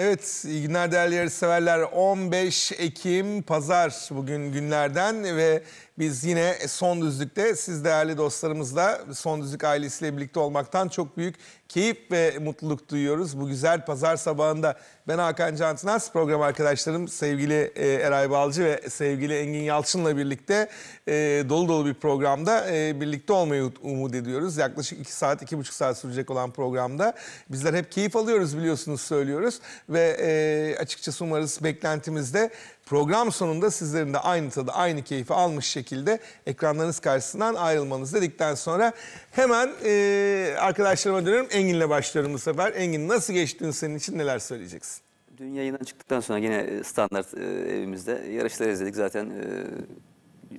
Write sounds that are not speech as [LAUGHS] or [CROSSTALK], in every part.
Evet, iyi günler değerli yarışseverler. 15 Ekim Pazar bugün günlerden ve biz yine Son Düzlük'te siz değerli dostlarımızla Son Düzlük ailesiyle birlikte olmaktan çok büyük keyif ve mutluluk duyuyoruz. Bu güzel pazar sabahında ben Hakan Cantinaz, program arkadaşlarım sevgili e, Eray Balcı ve sevgili Engin Yalçın'la birlikte e, dolu dolu bir programda e, birlikte olmayı umut ediyoruz. Yaklaşık 2 saat, 2,5 saat sürecek olan programda bizler hep keyif alıyoruz biliyorsunuz söylüyoruz. Ve e, açıkçası umarız beklentimizde program sonunda sizlerin de aynı tadı, aynı keyfi almış şekilde ekranlarınız karşısından ayrılmanız dedikten sonra hemen e, arkadaşlarıma dönüyorum. Engin'le başlıyorum bu sefer. Engin nasıl geçtiğini senin için neler söyleyeceksin? Dün yayından çıktıktan sonra yine e, standart e, evimizde yarışları izledik zaten. E,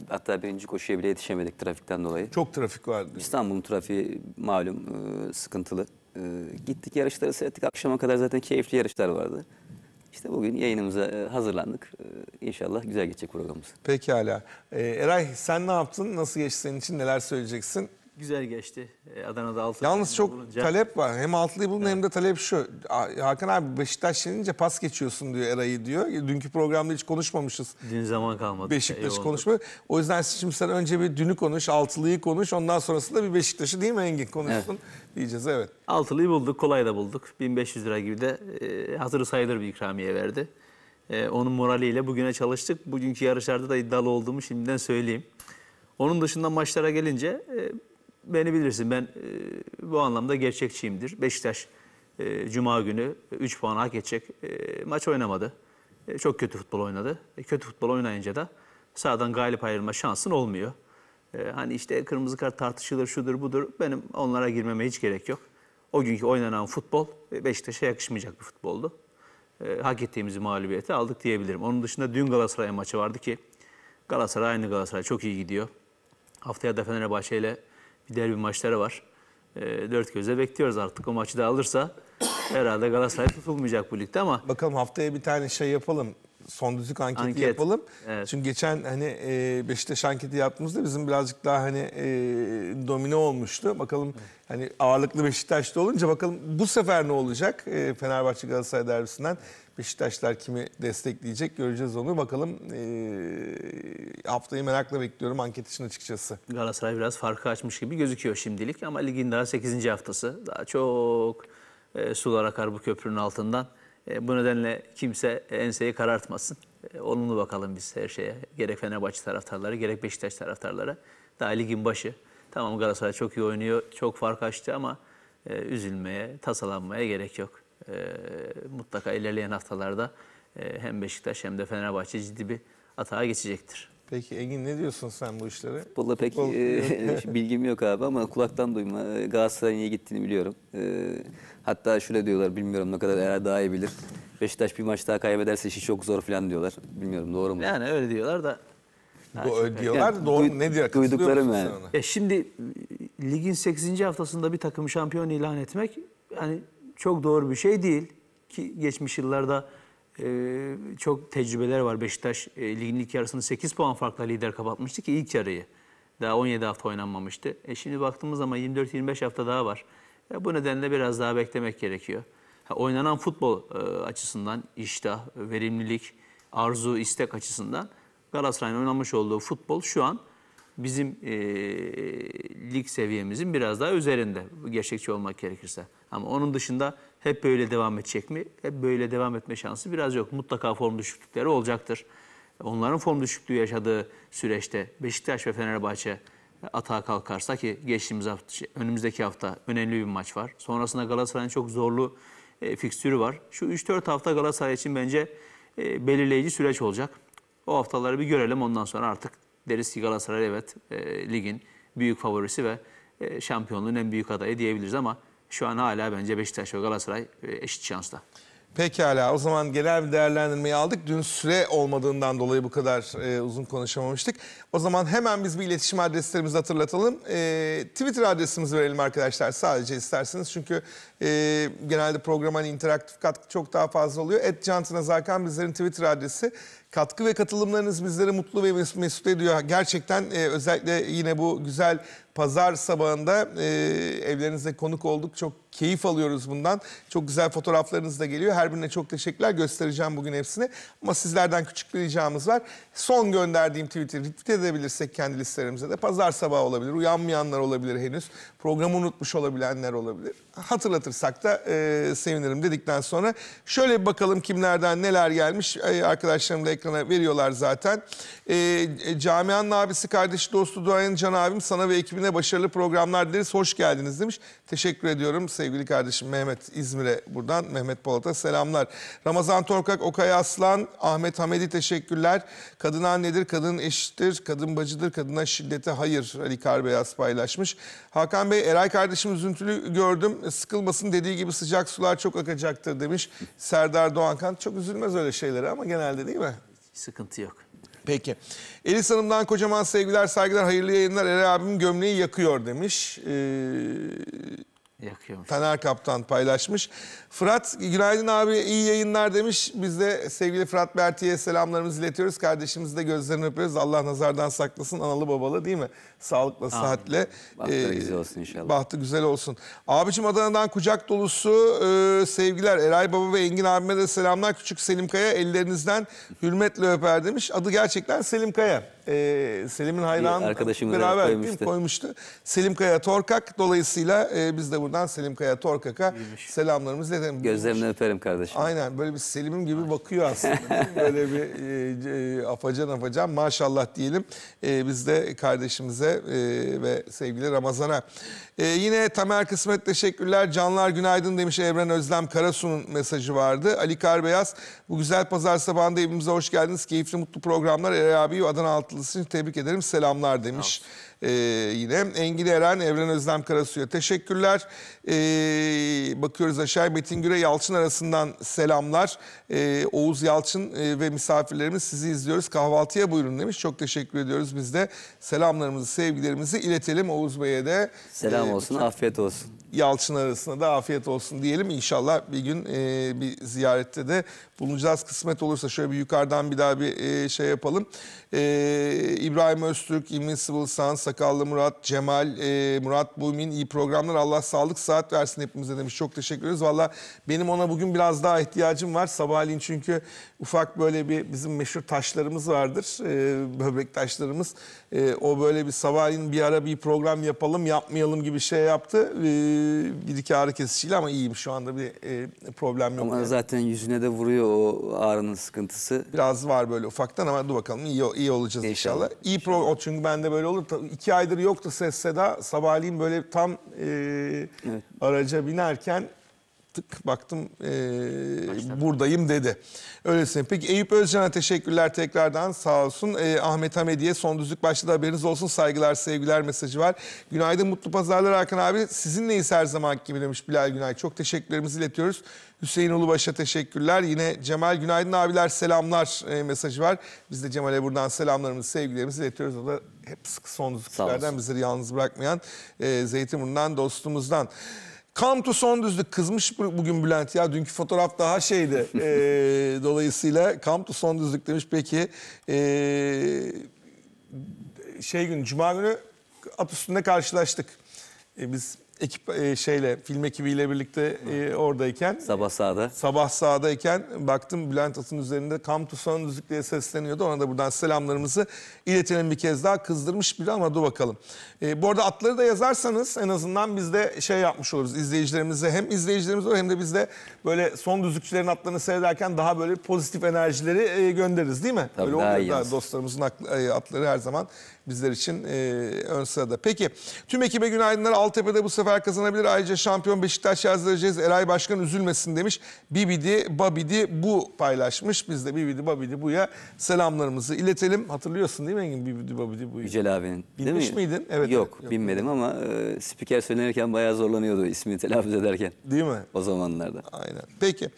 hatta birinci koşuya bile yetişemedik trafikten dolayı. Çok trafik vardı. İstanbul'un trafiği malum e, sıkıntılı. E, gittik yarışları seyrettik. Akşama kadar zaten keyifli yarışlar vardı. İşte bugün yayınımıza e, hazırlandık. E, inşallah güzel geçecek programımız. Pekala. E, Eray sen ne yaptın? Nasıl geçti senin için? Neler söyleyeceksin? güzel geçti. E, Adana'da altı. Yalnız çok bulunca. talep var. Hem altılıyı bulun evet. hem de talep şu. Hakan abi Beşiktaş yenince pas geçiyorsun diyor Eray'ı diyor. Dünkü programda hiç konuşmamışız. Dün zaman kalmadı. Beşiktaş konuşma. O yüzden şimdi sen önce bir dünü konuş, altılıyı konuş. Ondan sonrasında bir Beşiktaş'ı değil mi Engin konuşsun evet. diyeceğiz evet. Altılıyı bulduk, kolay da bulduk. 1500 lira gibi de e, hazır hatırı sayılır bir ikramiye verdi. E, onun moraliyle bugüne çalıştık. Bugünkü yarışlarda da iddialı olduğumu şimdiden söyleyeyim. Onun dışında maçlara gelince e, beni bilirsin ben e, bu anlamda gerçekçiyimdir. Beşiktaş e, Cuma günü 3 puan hak edecek e, maç oynamadı. E, çok kötü futbol oynadı. E, kötü futbol oynayınca da sahadan galip ayrılma şansın olmuyor. E, hani işte kırmızı kart tartışılır şudur budur benim onlara girmeme hiç gerek yok. O günkü oynanan futbol e, Beşiktaş'a yakışmayacak bir futboldu. E, hak ettiğimiz mağlubiyeti aldık diyebilirim. Onun dışında dün Galatasaray maçı vardı ki Galatasaray aynı Galatasaray çok iyi gidiyor. Haftaya da Fenerbahçe ile bir derbi maçları var. E, dört gözle bekliyoruz artık. O maçı da alırsa herhalde Galatasaray tutulmayacak bu ligde ama. Bakalım haftaya bir tane şey yapalım. Son düzlük anketi Anket. yapalım. Evet. Çünkü geçen hani e, Beşiktaş anketi yaptığımızda bizim birazcık daha hani e, domine olmuştu. Bakalım evet. hani ağırlıklı Beşiktaş'ta olunca bakalım bu sefer ne olacak e, Fenerbahçe Galatasaray derbisinden. Beşiktaşlar kimi destekleyecek göreceğiz onu. Bakalım e, haftayı merakla bekliyorum anket için açıkçası. Galatasaray biraz farkı açmış gibi gözüküyor şimdilik ama ligin daha 8. haftası. Daha çok e, sular akar bu köprünün altından. E, bu nedenle kimse enseyi karartmasın. E, olumlu bakalım biz her şeye. Gerek Fenerbahçe taraftarları gerek Beşiktaş taraftarları. Daha ligin başı. Tamam Galatasaray çok iyi oynuyor, çok fark açtı ama e, üzülmeye, tasalanmaya gerek yok. Ee, mutlaka ilerleyen haftalarda e, hem Beşiktaş hem de Fenerbahçe ciddi bir atağa geçecektir. Peki Engin ne diyorsun sen bu işlere? Futbolla pek Futbol... e, [LAUGHS] bilgim yok abi ama kulaktan duyma. E, Galatasaray'ın iyi gittiğini biliyorum. E, hatta şöyle diyorlar bilmiyorum ne kadar eğer daha iyi bilir. Beşiktaş bir maç daha kaybederse işi çok zor falan diyorlar. Bilmiyorum doğru mu? Yani öyle diyorlar da. Bu diyorlar yani, doğru ne diyor? Duyduklarım yani. Ya şimdi e, ligin 8. haftasında bir takım şampiyon ilan etmek yani çok doğru bir şey değil. Ki geçmiş yıllarda e, çok tecrübeler var. Beşiktaş e, ligin ilk yarısını 8 puan farkla lider kapatmıştı ki ilk yarıyı. Daha 17 hafta oynanmamıştı. E şimdi baktığımız zaman 24-25 hafta daha var. E, bu nedenle biraz daha beklemek gerekiyor. Ha, oynanan futbol e, açısından, iştah, verimlilik, arzu, istek açısından Galatasaray'ın oynamış olduğu futbol şu an bizim e, lig seviyemizin biraz daha üzerinde gerçekçi olmak gerekirse. Ama onun dışında hep böyle devam edecek mi? Hep böyle devam etme şansı biraz yok. Mutlaka form düşüklükleri olacaktır. Onların form düşüklüğü yaşadığı süreçte Beşiktaş ve Fenerbahçe atağa kalkarsa ki geçtiğimiz hafta, şey, önümüzdeki hafta önemli bir maç var. Sonrasında Galatasaray'ın çok zorlu e, fikstürü var. Şu 3-4 hafta Galatasaray için bence e, belirleyici süreç olacak. O haftaları bir görelim ondan sonra artık deriz ki Galatasaray evet e, ligin büyük favorisi ve e, şampiyonluğun en büyük adayı diyebiliriz ama şu an hala bence Beşiktaş ve Galatasaray e, eşit şansla. Pekala o zaman genel bir değerlendirmeyi aldık. Dün süre olmadığından dolayı bu kadar e, uzun konuşamamıştık. O zaman hemen biz bir iletişim adreslerimizi hatırlatalım. E, Twitter adresimizi verelim arkadaşlar sadece isterseniz. Çünkü e, genelde programın hani interaktif katkı çok daha fazla oluyor. Et Cantina Zarkan bizlerin Twitter adresi. Katkı ve katılımlarınız bizleri mutlu ve mesut ediyor. Gerçekten e, özellikle yine bu güzel pazar sabahında e, evlerinize konuk olduk. Çok keyif alıyoruz bundan. Çok güzel fotoğraflarınız da geliyor. Her birine çok teşekkürler. Göstereceğim bugün hepsini. Ama sizlerden küçük bir ricamız var. Son gönderdiğim tweet'i retweet edebilirsek kendi listelerimize de pazar sabahı olabilir. Uyanmayanlar olabilir henüz. Programı unutmuş olabilenler olabilir hatırlatırsak da e, sevinirim dedikten sonra şöyle bir bakalım kimlerden neler gelmiş. E, arkadaşlarım da ekrana veriyorlar zaten. E, e, camianın abisi, kardeşi, dostu, duayen Can abim sana ve ekibine başarılı programlar dileriz. Hoş geldiniz demiş. Teşekkür ediyorum sevgili kardeşim Mehmet İzmir'e buradan. Mehmet Polat'a selamlar. Ramazan Torkak, Okay Aslan, Ahmet Hamedi teşekkürler. Kadın annedir, kadın eşittir, kadın bacıdır, kadına şiddete hayır Ali Karbeyaz paylaşmış. Hakan Bey, Eray kardeşim üzüntülü gördüm sıkılmasın dediği gibi sıcak sular çok akacaktır demiş Serdar Doğankan. Çok üzülmez öyle şeylere ama genelde değil mi? Hiç sıkıntı yok. Peki. Elis Hanım'dan kocaman sevgiler, saygılar, hayırlı yayınlar. Ere abim gömleği yakıyor demiş. Ee, Yakıyormuş. Taner Kaptan paylaşmış. Fırat günaydın abi iyi yayınlar demiş. Biz de sevgili Fırat Berti'ye selamlarımızı iletiyoruz. Kardeşimizi de gözlerini öpüyoruz. Allah nazardan saklasın analı babalı değil mi? Sağlıkla Amin. sıhhatle. Bahtı ee, güzel olsun inşallah. Bahtı güzel olsun. Abicim Adana'dan kucak dolusu e, sevgiler. Eray Baba ve Engin abime de selamlar. Küçük Selim Kaya ellerinizden hürmetle öper demiş. Adı gerçekten Selim Kaya e, Selim'in hayranı beraber koymuştu. koymuştu. Selim Kaya Torkak dolayısıyla e, biz de bunu buradan Selim Kaya Torkak'a selamlarımızı dedim Gözlerini öperim kardeşim. Aynen böyle bir Selim'im gibi bakıyor aslında. [LAUGHS] böyle bir e, e, afacan afacan maşallah diyelim. E, biz de kardeşimize e, ve sevgili Ramazan'a. E, yine Tamer Kısmet teşekkürler. Canlar günaydın demiş Evren Özlem Karasu'nun mesajı vardı. Ali Karbeyaz bu güzel pazar sabahında evimize hoş geldiniz. Keyifli mutlu programlar. Eray abi Adana Altılısı için tebrik ederim. Selamlar demiş. Tamam. Ee, yine Engin Eren, Evren Özlem Karasu'ya teşekkürler. Ee, bakıyoruz aşağıya Metin Güre Yalçın arasından selamlar. Ee, Oğuz Yalçın e, ve misafirlerimiz sizi izliyoruz. Kahvaltıya buyurun demiş. Çok teşekkür ediyoruz. Biz de selamlarımızı, sevgilerimizi iletelim Oğuz Bey'e de. Selam ee, olsun, afiyet olsun. Yalçın arasında da afiyet olsun diyelim. İnşallah bir gün e, bir ziyarette de bulunacağız. Kısmet olursa şöyle bir yukarıdan bir daha bir e, şey yapalım e, İbrahim Öztürk, Invincible Sun, Sakallı Murat, Cemal, e, Murat Bumin iyi programlar. Allah sağlık saat versin hepimize demiş. Çok teşekkür ederiz. Valla benim ona bugün biraz daha ihtiyacım var. Sabahleyin çünkü ufak böyle bir bizim meşhur taşlarımız vardır. E, böbrek taşlarımız. E, o böyle bir sabahleyin bir ara bir program yapalım yapmayalım gibi şey yaptı. E, bir iki ağrı kesiciyle ama iyiyim şu anda bir e, problem yok. Ama yani. zaten yüzüne de vuruyor o ağrının sıkıntısı. Biraz var böyle ufaktan ama dur bakalım iyi, iyi olacağız inşallah. inşallah. İyi inşallah. pro çünkü bende böyle olur. İki aydır yoktu ses seda. Sabahleyin böyle tam e, evet. araca binerken tık baktım e, buradayım dedi. Öylesine. Peki Eyüp Özcan'a teşekkürler tekrardan sağ olsun. E, Ahmet Hamedi'ye son düzlük başladı haberiniz olsun. Saygılar sevgiler mesajı var. Günaydın mutlu pazarlar Hakan abi. Sizinleyiz her zaman gibi demiş Bilal Günay. Çok teşekkürlerimizi iletiyoruz. Hüseyin Ulubaş'a teşekkürler. Yine Cemal Günaydın abiler selamlar e, mesajı var. Biz de Cemal'e buradan selamlarımızı sevgilerimizi iletiyoruz. O da hep sık son düzlüklerden bizleri yalnız bırakmayan e, Zeytinburnu'ndan dostumuzdan. Come to son düzlük kızmış bugün Bülent ya. Dünkü fotoğraf daha şeydi. [LAUGHS] e, dolayısıyla Come to son düzlük demiş. Peki e, şey gün Cuma günü at üstünde karşılaştık. E, biz ekip e, şeyle film ekibiyle birlikte e, oradayken Sabah sahada. sabah sahadayken baktım Bülent Atın üzerinde Come to Son Müzik diye sesleniyordu. Ona da buradan selamlarımızı iletelim bir kez daha. Kızdırmış biri ama dur bakalım. E, bu arada atları da yazarsanız en azından biz de şey yapmış oluruz izleyicilerimize. Hem izleyicilerimiz olur hem de biz de böyle son düzlükçülerin atlarını seyrederken daha böyle pozitif enerjileri e, göndeririz değil mi? Tabii, Öyle daha oluyor da dostlarımızın e, atları her zaman bizler için e, ön sırada. Peki tüm ekibe günaydınlar. Altepe'de bu sefer beraber kazanabilir. Ayrıca şampiyon Beşiktaş yazdıracağız. Eray Başkan üzülmesin demiş. Bibidi Babidi bu paylaşmış. Biz de Bibidi Babidi buya selamlarımızı iletelim. Hatırlıyorsun değil mi Engin Bibidi Babidi buyu? Yücel abinin. Bilmiş mi? miydin? Evet. Yok, evet. binmedim ama e, spiker söylenirken bayağı zorlanıyordu ismini telaffuz ederken. Değil mi? O zamanlarda. Aynen. Peki.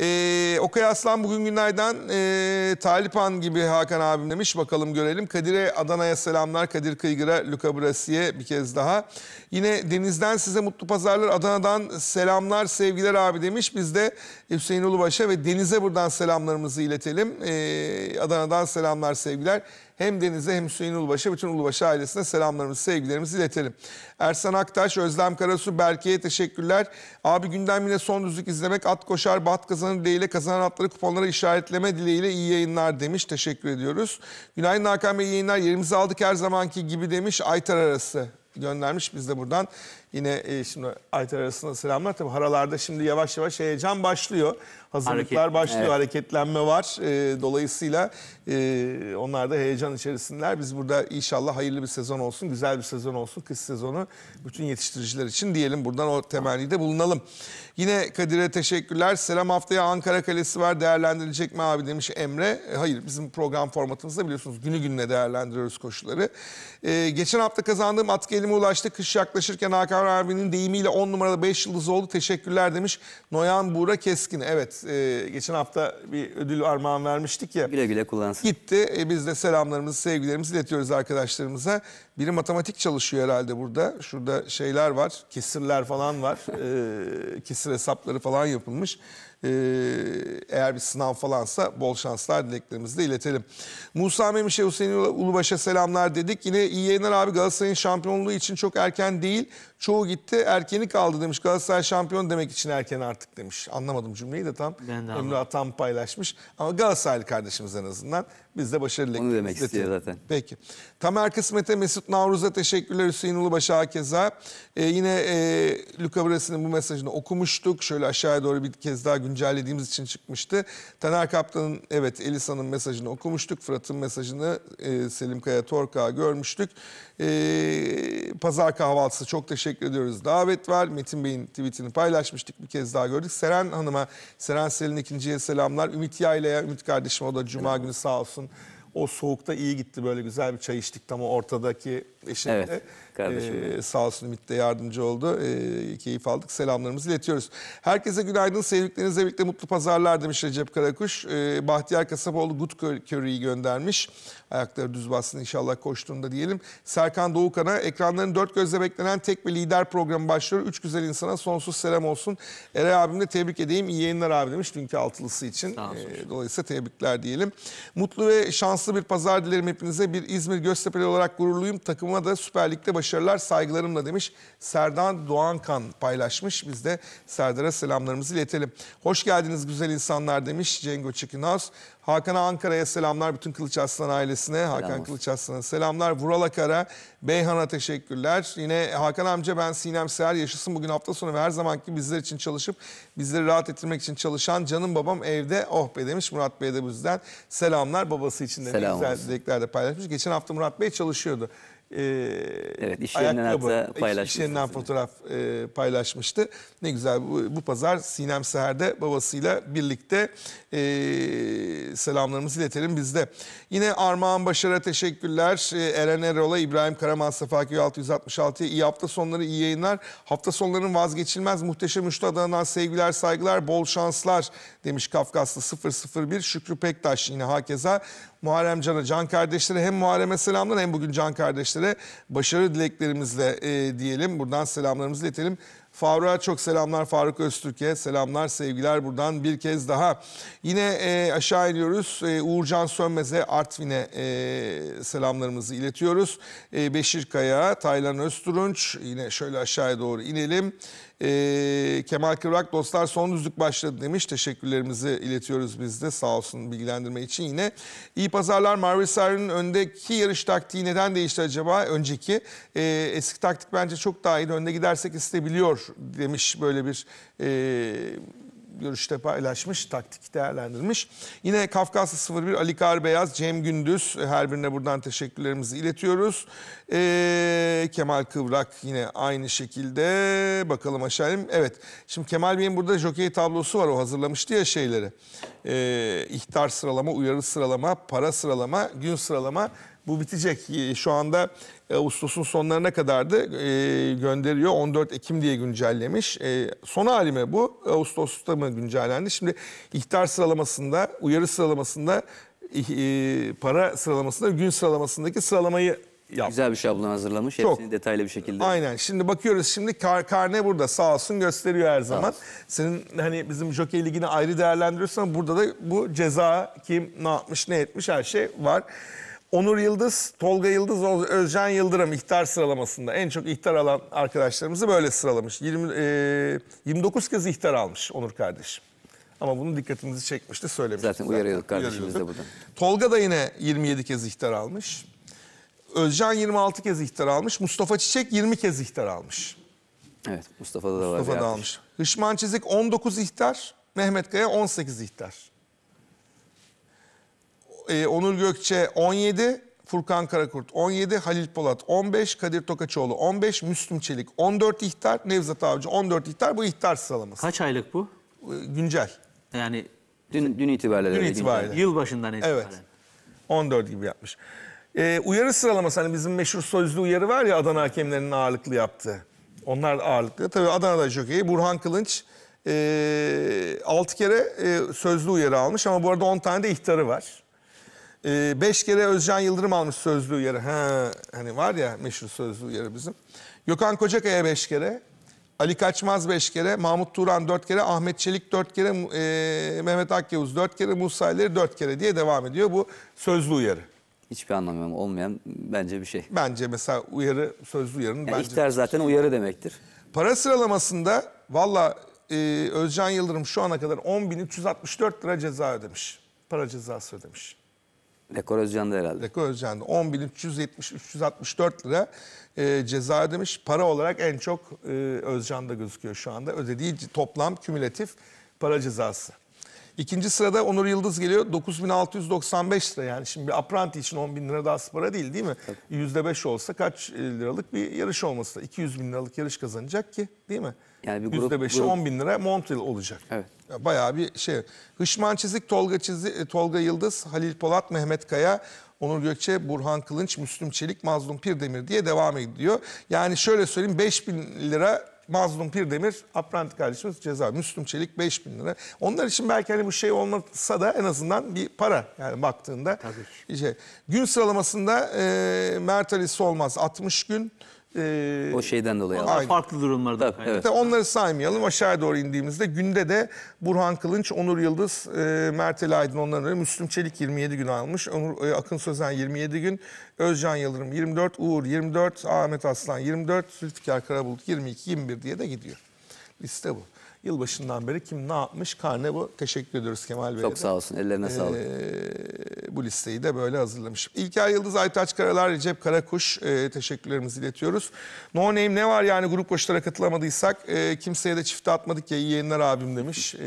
E, ee, Okay Aslan bugün günlerden e, Talipan gibi Hakan abim demiş. Bakalım görelim. Kadir'e Adana'ya selamlar. Kadir Kıygır'a, Luka Brasi'ye bir kez daha. Yine Deniz'den size mutlu pazarlar. Adana'dan selamlar, sevgiler abi demiş. Biz de Hüseyin Ulubaş'a ve Deniz'e buradan selamlarımızı iletelim. E, Adana'dan selamlar, sevgiler. Hem Deniz'e hem Hüseyin Ulubaş'a bütün Ulubaş ailesine selamlarımızı, sevgilerimizi iletelim. Ersan Aktaş, Özlem Karasu, Berke'ye teşekkürler. Abi günden yine son düzlük izlemek, at koşar, bat kazanır dileğiyle kazanan atları kuponlara işaretleme dileğiyle iyi yayınlar demiş. Teşekkür ediyoruz. Günaydın Hakan Bey, yayınlar. Yerimizi aldık her zamanki gibi demiş. Aytar arası göndermiş. Biz de buradan Yine e, şimdi Aytar arasında selamlar. Tabii haralarda şimdi yavaş yavaş heyecan başlıyor. Hazırlıklar Hareket, başlıyor, evet. hareketlenme var. E, dolayısıyla e, onlar da heyecan içerisindeler. Biz burada inşallah hayırlı bir sezon olsun, güzel bir sezon olsun. Kış sezonu bütün yetiştiriciler için diyelim. Buradan o temennide bulunalım. Yine Kadir'e teşekkürler. Selam haftaya Ankara Kalesi var. Değerlendirilecek mi abi demiş Emre. E, hayır bizim program formatımızda biliyorsunuz günü gününe değerlendiriyoruz koşuları. E, geçen hafta kazandığım at elime ulaştı. Kış yaklaşırken Hakan Gökhan abinin deyimiyle 10 numarada 5 yıldız oldu. Teşekkürler demiş. Noyan Buğra Keskin. Evet e, geçen hafta bir ödül armağan vermiştik ya. Güle güle kullansın. Gitti. E, biz de selamlarımızı, sevgilerimizi iletiyoruz arkadaşlarımıza. Biri matematik çalışıyor herhalde burada. Şurada şeyler var. Kesirler falan var. e, [LAUGHS] kesir hesapları falan yapılmış. Ee, eğer bir sınav falansa bol şanslar dileklerimizi de iletelim. Musa Memiş'e Hüseyin Ulubaş'a selamlar dedik. Yine iyi yayınlar abi Galatasaray'ın şampiyonluğu için çok erken değil. Çoğu gitti erkeni kaldı demiş. Galatasaray şampiyon demek için erken artık demiş. Anlamadım cümleyi de tam. Ben de Emre paylaşmış. Ama Galatasaraylı kardeşimiz en azından. Biz de başarılı. Onu demek istiyor zaten. Peki. Tamer Kısmet'e, Mesut Navruz'a teşekkürler. Hüseyin Ulubaş'a keza. Ee, yine e, Luka Brasi'nin bu mesajını okumuştuk. Şöyle aşağıya doğru bir kez daha güncellediğimiz için çıkmıştı. Taner Kaptan'ın, evet Elisa'nın mesajını okumuştuk. Fırat'ın mesajını e, Selim Kaya Torka'ya görmüştük. E, Pazar kahvaltısı çok teşekkür ediyoruz. Davet var. Metin Bey'in tweetini paylaşmıştık. Bir kez daha gördük. Seren Hanım'a, Seren Selin ikinciye selamlar. Ümit Yayla'ya, Ümit kardeşim o da cuma günü sağ olsun. O soğukta iyi gitti böyle güzel bir çay içtik tam o ortadaki eşimle. Evet, kardeşim. Ee, sağ olsun Ümit de yardımcı oldu. Ee, keyif aldık. Selamlarımızı iletiyoruz. Herkese günaydın. Sevdiklerinizle birlikte mutlu pazarlar demiş Recep Karakuş. Ee, Bahtiyar Kasapoğlu Good Curry'i göndermiş. Ayakları düz bassın inşallah koştuğunda diyelim. Serkan Doğukan'a ekranların dört gözle beklenen tek ve lider programı başlıyor. Üç güzel insana sonsuz selam olsun. Eray abimle tebrik edeyim. İyi yayınlar abi demiş dünkü altılısı için. E, dolayısıyla tebrikler diyelim. Mutlu ve şanslı bir pazar dilerim hepinize. Bir İzmir Göztepe'li olarak gururluyum. Takımıma da Süper Lig'de başarılar saygılarımla demiş. Serdan Doğankan paylaşmış. Biz de Serdar'a selamlarımızı iletelim. Hoş geldiniz güzel insanlar demiş Cengo Chicken Hakan'a Ankara'ya selamlar. Bütün Kılıç Aslan ailesine. Selam Hakan olsun. Kılıç Aslan'a selamlar. Vural Akar'a, Beyhan'a teşekkürler. Yine Hakan amca ben Sinem Seher. Yaşasın bugün hafta sonu ve her zamanki bizler için çalışıp bizleri rahat ettirmek için çalışan canım babam evde oh be demiş. Murat Bey de bizden selamlar. Babası için de Selam güzel dilekler de paylaşmış. Geçen hafta Murat Bey çalışıyordu. Ee, evet, iş ayakkabı, iş, iş yerinden fotoğraf e, paylaşmıştı. Ne güzel bu, bu pazar Sinem Seher'de babasıyla birlikte e, selamlarımızı iletelim bizde. Yine Armağan Başar'a teşekkürler. E, Eren Erol'a, İbrahim Karaman, Sefaköy 666'ya iyi hafta sonları, iyi yayınlar. Hafta sonlarının vazgeçilmez muhteşem üçlü Adana'dan sevgiler, saygılar, bol şanslar demiş Kafkaslı 001. Şükrü Pektaş yine hakeza. Muharrem Can'a, Can kardeşlere hem Muharrem'e selamlar hem bugün Can kardeşlere başarı dileklerimizle e, diyelim. Buradan selamlarımızı iletelim. Faruk'a çok selamlar Faruk Öztürk'e selamlar sevgiler buradan bir kez daha. Yine e, aşağı iniyoruz e, Uğurcan Sönmez'e Artvin'e e, selamlarımızı iletiyoruz. E, Beşir Kaya, Taylan Özturunç yine şöyle aşağıya doğru inelim. E, Kemal Kıvrak dostlar son düzlük başladı demiş. Teşekkürlerimizi iletiyoruz biz de sağ olsun bilgilendirme için yine. İyi pazarlar Marvel Sarı'nın öndeki yarış taktiği neden değişti acaba? Önceki e, eski taktik bence çok daha iyi. Önde gidersek istebiliyor demiş böyle bir... E, görüşte paylaşmış, taktik değerlendirmiş. Yine Kafkaslı 01 Ali Kar Beyaz, Cem Gündüz e, her birine buradan teşekkürlerimizi iletiyoruz. Ee, Kemal Kıvrak yine aynı şekilde. Bakalım aşağıya. Evet şimdi Kemal Bey'in burada jokey tablosu var o hazırlamıştı ya şeyleri. Ee, ihtar sıralama, uyarı sıralama, para sıralama, gün sıralama bu bitecek. Ee, şu anda e, Ağustos'un sonlarına kadar da e, gönderiyor. 14 Ekim diye güncellemiş. E, son halime bu. Ağustos'ta mı güncellendi? Şimdi ihtar sıralamasında, uyarı sıralamasında, para sıralamasında, gün sıralamasındaki sıralamayı yaptı. Güzel bir şablon hazırlamış. Çok. detaylı bir şekilde. Aynen. Şimdi bakıyoruz şimdi kar, karne burada sağ olsun gösteriyor her zaman. Senin hani bizim Jockey Ligi'ni ayrı değerlendiriyorsan burada da bu ceza kim ne yapmış ne etmiş her şey var. Onur Yıldız, Tolga Yıldız, Özcan Yıldırım ihtar sıralamasında en çok ihtar alan arkadaşlarımızı böyle sıralamış. 20, e, 29 kez ihtar almış Onur kardeşim. Ama bunu dikkatimizi çekmişti söylemiş. Zaten uyarıyorduk kardeşimiz de buradan. Tolga da yine 27 kez ihtar almış. Özcan 26 kez ihtar almış. Mustafa Çiçek 20 kez ihtar almış. Evet Mustafa'da da Mustafa var. Mustafa da almış. Hışman Çizik 19 ihtar. Mehmet Kaya 18 ihtar e, Onur Gökçe 17, Furkan Karakurt 17, Halil Polat 15, Kadir Tokaçoğlu 15, Müslüm Çelik 14 ihtar, Nevzat Avcı 14 ihtar. Bu ihtar sıralaması. Kaç aylık bu? Ee, güncel. Yani dün, dün itibariyle. Dün itibariyle. Yılbaşından itibaren. Evet. 14 gibi yapmış. Ee, uyarı sıralaması hani bizim meşhur sözlü uyarı var ya Adana hakemlerinin ağırlıklı yaptı. Onlar ağırlıklı. Tabii Adana'da jokeyi Burhan Kılınç e, ee, 6 kere e, sözlü uyarı almış ama bu arada 10 tane de ihtarı var. E, beş kere Özcan Yıldırım almış sözlü uyarı. Ha, hani var ya meşhur sözlü uyarı bizim. Gökhan Kocakaya beş kere. Ali Kaçmaz beş kere, Mahmut Turan dört kere, Ahmet Çelik dört kere, e, Mehmet Akyavuz dört kere, Musa İleri dört kere diye devam ediyor bu sözlü uyarı. Hiçbir anlamı olmayan bence bir şey. Bence mesela uyarı, sözlü uyarının yani bence... İhtar zaten şey. uyarı demektir. Para sıralamasında valla e, Özcan Yıldırım şu ana kadar 10.364 lira ceza ödemiş. Para cezası ödemiş. Rekor Özcan'da herhalde. Rekor Özcan'da 10.370-364 lira e, ceza ödemiş. Para olarak en çok e, Özcan'da gözüküyor şu anda. Ödediği toplam kümülatif para cezası. İkinci sırada Onur Yıldız geliyor. 9695 lira yani. Şimdi bir apranti için 10 bin lira daha para değil değil mi? Yüzde beş olsa kaç e, liralık bir yarış olması da. 200 bin liralık yarış kazanacak ki değil mi? Yani bir grup, %5'e grup. 10 bin lira Montreal olacak. Evet. Bayağı bir şey. Hışman Çizik, Tolga, Çizik, e, Tolga Yıldız, Halil Polat, Mehmet Kaya, Onur Gökçe, Burhan Kılınç, Müslüm Çelik, Mazlum Pirdemir diye devam ediyor. Yani şöyle söyleyeyim 5 bin lira Mazlum Pirdemir, Apranti kardeşimiz ceza. Müslüm Çelik 5 bin lira. Onlar için belki hani bu şey olmasa da en azından bir para yani baktığında. Tabii. Şey. Gün sıralamasında e, Mert Ali Solmaz 60 gün. E, o şeyden dolayı. Aynen. farklı durumlarda. Tabii, evet. Onları saymayalım. Aşağıya doğru indiğimizde günde de Burhan Kılınç, Onur Yıldız, e, Mertel Aydın onların Müslüm Çelik 27 gün almış. Onur, e, Akın Sözen 27 gün. Özcan Yıldırım 24, Uğur 24, Ahmet Aslan 24, Zülfikar Karabulut 22, 21 diye de gidiyor. Liste bu. Yılbaşından beri kim ne yapmış karne bu. Teşekkür ediyoruz Kemal Bey'e. Çok sağ olsun ellerine ee, sağlık. Bu listeyi de böyle hazırlamışım. İlker Yıldız, Aytaç Karalar, Recep Karakuş e, teşekkürlerimizi iletiyoruz. No Name ne var yani grup koşulara katılamadıysak e, kimseye de çifte atmadık ya iyi yayınlar abim demiş. E,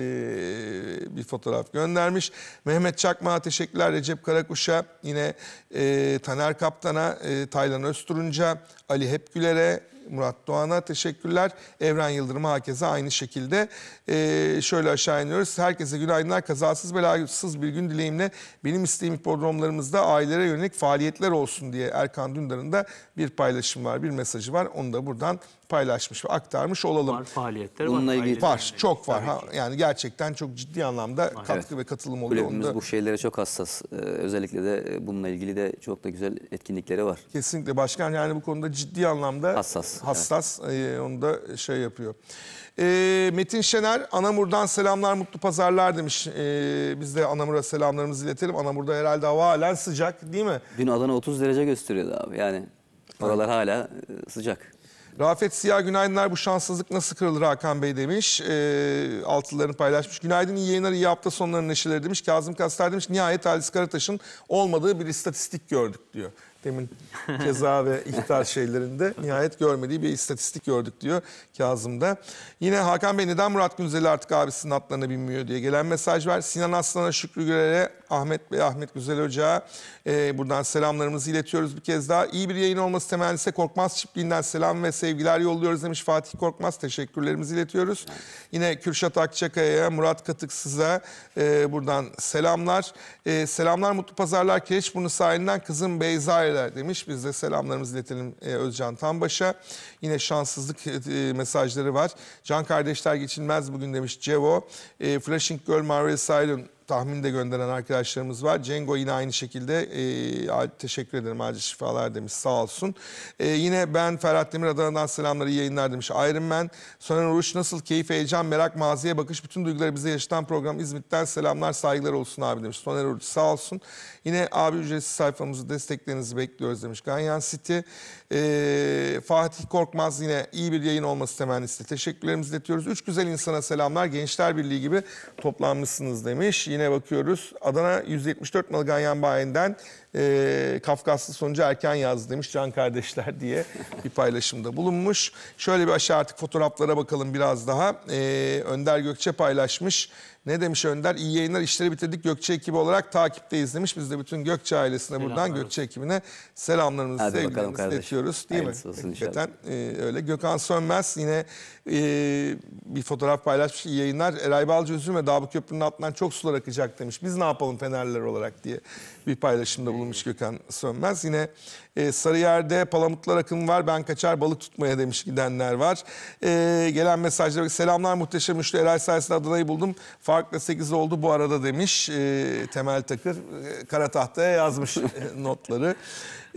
bir fotoğraf göndermiş. Mehmet Çakma teşekkürler Recep Karakuş'a yine e, Taner Kaptan'a, e, Taylan Özturunca, Ali Hepgüler'e, Murat Doğan'a teşekkürler. Evren Yıldırım'a herkese aynı şekilde. Ee, şöyle aşağı iniyoruz. Herkese günaydınlar. Kazasız belasız bir gün dileğimle benim isteğim hipodromlarımızda ailelere yönelik faaliyetler olsun diye Erkan Dündar'ın da bir paylaşım var, bir mesajı var. Onu da buradan paylaşmış ve aktarmış olalım. Var faaliyetler Bununla var. Ilgili var, çok var. Ha, yani gerçekten çok ciddi anlamda var. katkı evet. ve katılım oluyor. Kulübümüz onda. bu şeylere çok hassas. Ee, özellikle de e, bununla ilgili de çok da güzel etkinlikleri var. Kesinlikle başkan yani bu konuda ciddi anlamda hassas. Hassas. Evet. Ee, onu da şey yapıyor. E, Metin Şener, Anamur'dan selamlar, mutlu pazarlar demiş. E, biz de Anamur'a selamlarımızı iletelim. Anamur'da herhalde hava halen sıcak değil mi? Dün Adana 30 derece gösteriyordu abi yani. Oralar hala e, sıcak. Rafet Siyah günaydınlar bu şanssızlık nasıl kırılır Hakan Bey demiş. E, altılarını paylaşmış. Günaydın iyi yayınlar iyi hafta sonları neşeleri demiş. Kazım Kastar demiş nihayet Halis Karataş'ın olmadığı bir istatistik gördük diyor. Demin ceza [LAUGHS] ve ihtar şeylerinde nihayet görmediği bir istatistik gördük diyor Kazım'da. Yine Hakan Bey neden Murat Günzel'i artık abisinin atlarına binmiyor diye gelen mesaj var. Sinan Aslan'a Şükrü Gürel'e Ahmet Bey, Ahmet Güzel Hoca. E, buradan selamlarımızı iletiyoruz bir kez daha. İyi bir yayın olması temennisi Korkmaz Çiftliği'nden selam ve sevgiler yolluyoruz demiş Fatih Korkmaz. Teşekkürlerimizi iletiyoruz. Yine Kürşat Akçakaya'ya, Murat Katıksız'a e, buradan selamlar. E, selamlar Mutlu Pazarlar keş bunu sahilinden kızım Beyza ile demiş. Biz de selamlarımızı iletelim e, Özcan Tanbaş'a. Yine şanssızlık e, e mesajları var. Can kardeşler geçilmez bugün demiş Cevo. E, Flashing Girl Marvel Silent Tahminde gönderen arkadaşlarımız var. Cengo yine aynı şekilde e, teşekkür ederim acil şifalar demiş sağ olsun. E, yine ben Ferhat Demir Adana'dan selamları iyi yayınlar demiş. Iron Man, Soner Uruş nasıl keyif, heyecan, merak, maziye bakış bütün duyguları bize yaşatan program İzmit'ten selamlar saygılar olsun abi demiş. Soner Uruş sağ olsun. Yine abi ücretsiz sayfamızı desteklerinizi bekliyoruz demiş. Ganyan City ee, Fatih Korkmaz yine iyi bir yayın olması temennisiyle teşekkürlerimizi iletiyoruz. Üç güzel insana selamlar. Gençler Birliği gibi toplanmışsınız demiş. Yine bakıyoruz. Adana 174 Malganyan Bayi'nden e, Kafkaslı sonucu erken yazdı demiş Can Kardeşler diye bir paylaşımda bulunmuş. Şöyle bir aşağı artık fotoğraflara bakalım biraz daha. E, Önder Gökçe paylaşmış. Ne demiş Önder? İyi yayınlar işleri bitirdik. Gökçe ekibi olarak takipteyiz demiş. Biz de bütün Gökçe ailesine buradan Gökçe ekibine selamlarımızı, Hadi sevgilerimizi iletiyoruz. Değil Aynısı mi? Hakikaten e, öyle. Gökhan Sönmez yine e, bir fotoğraf paylaşmış. İyi yayınlar. Eray Balcı üzülme. Dağ bu köprünün altından çok sular akacak demiş. Biz ne yapalım Fenerliler olarak diye bir paylaşımda bulunmuş Gökhan Sönmez. Yine e, Sarıyer'de palamutlar akın var ben kaçar balık tutmaya demiş gidenler var. E, gelen mesajlara selamlar muhteşem üçlü Eray sayesinde Adana'yı buldum. Farkla 8 oldu bu arada demiş e, Temel Takır. E, kara tahtaya yazmış e, [LAUGHS] notları.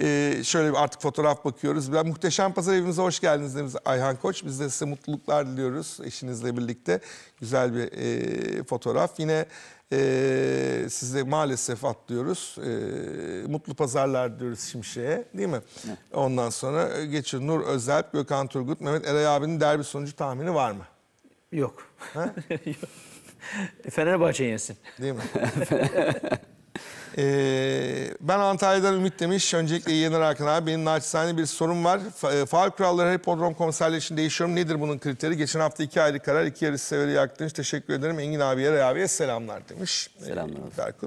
E, şöyle bir artık fotoğraf bakıyoruz. Ben muhteşem pazar evimize hoş geldiniz demiş Ayhan Koç. Biz de size mutluluklar diliyoruz eşinizle birlikte. Güzel bir e, fotoğraf. Yine ee, size maalesef atlıyoruz. Ee, mutlu pazarlar diyoruz Şimşek'e değil mi? Evet. Ondan sonra e, geçiyor Nur Özelp, Gökhan Turgut, Mehmet Eray abinin derbi sonucu tahmini var mı? Yok. [LAUGHS] Yok. E, Fenerbahçe yensin. Değil mi? [LAUGHS] Ee, ben Antalya'dan Ümit demiş. Öncelikle iyi yayınlar Hakan abi. Benim naçizane bir sorum var. Fa e, faal kuralları hipodrom komiserleri için değişiyor mu? Nedir bunun kriteri? Geçen hafta iki ayrı karar, iki yarış severi yaktınız. Teşekkür ederim. Engin abiye, Ray abiye selamlar demiş. Selamlar. Ee,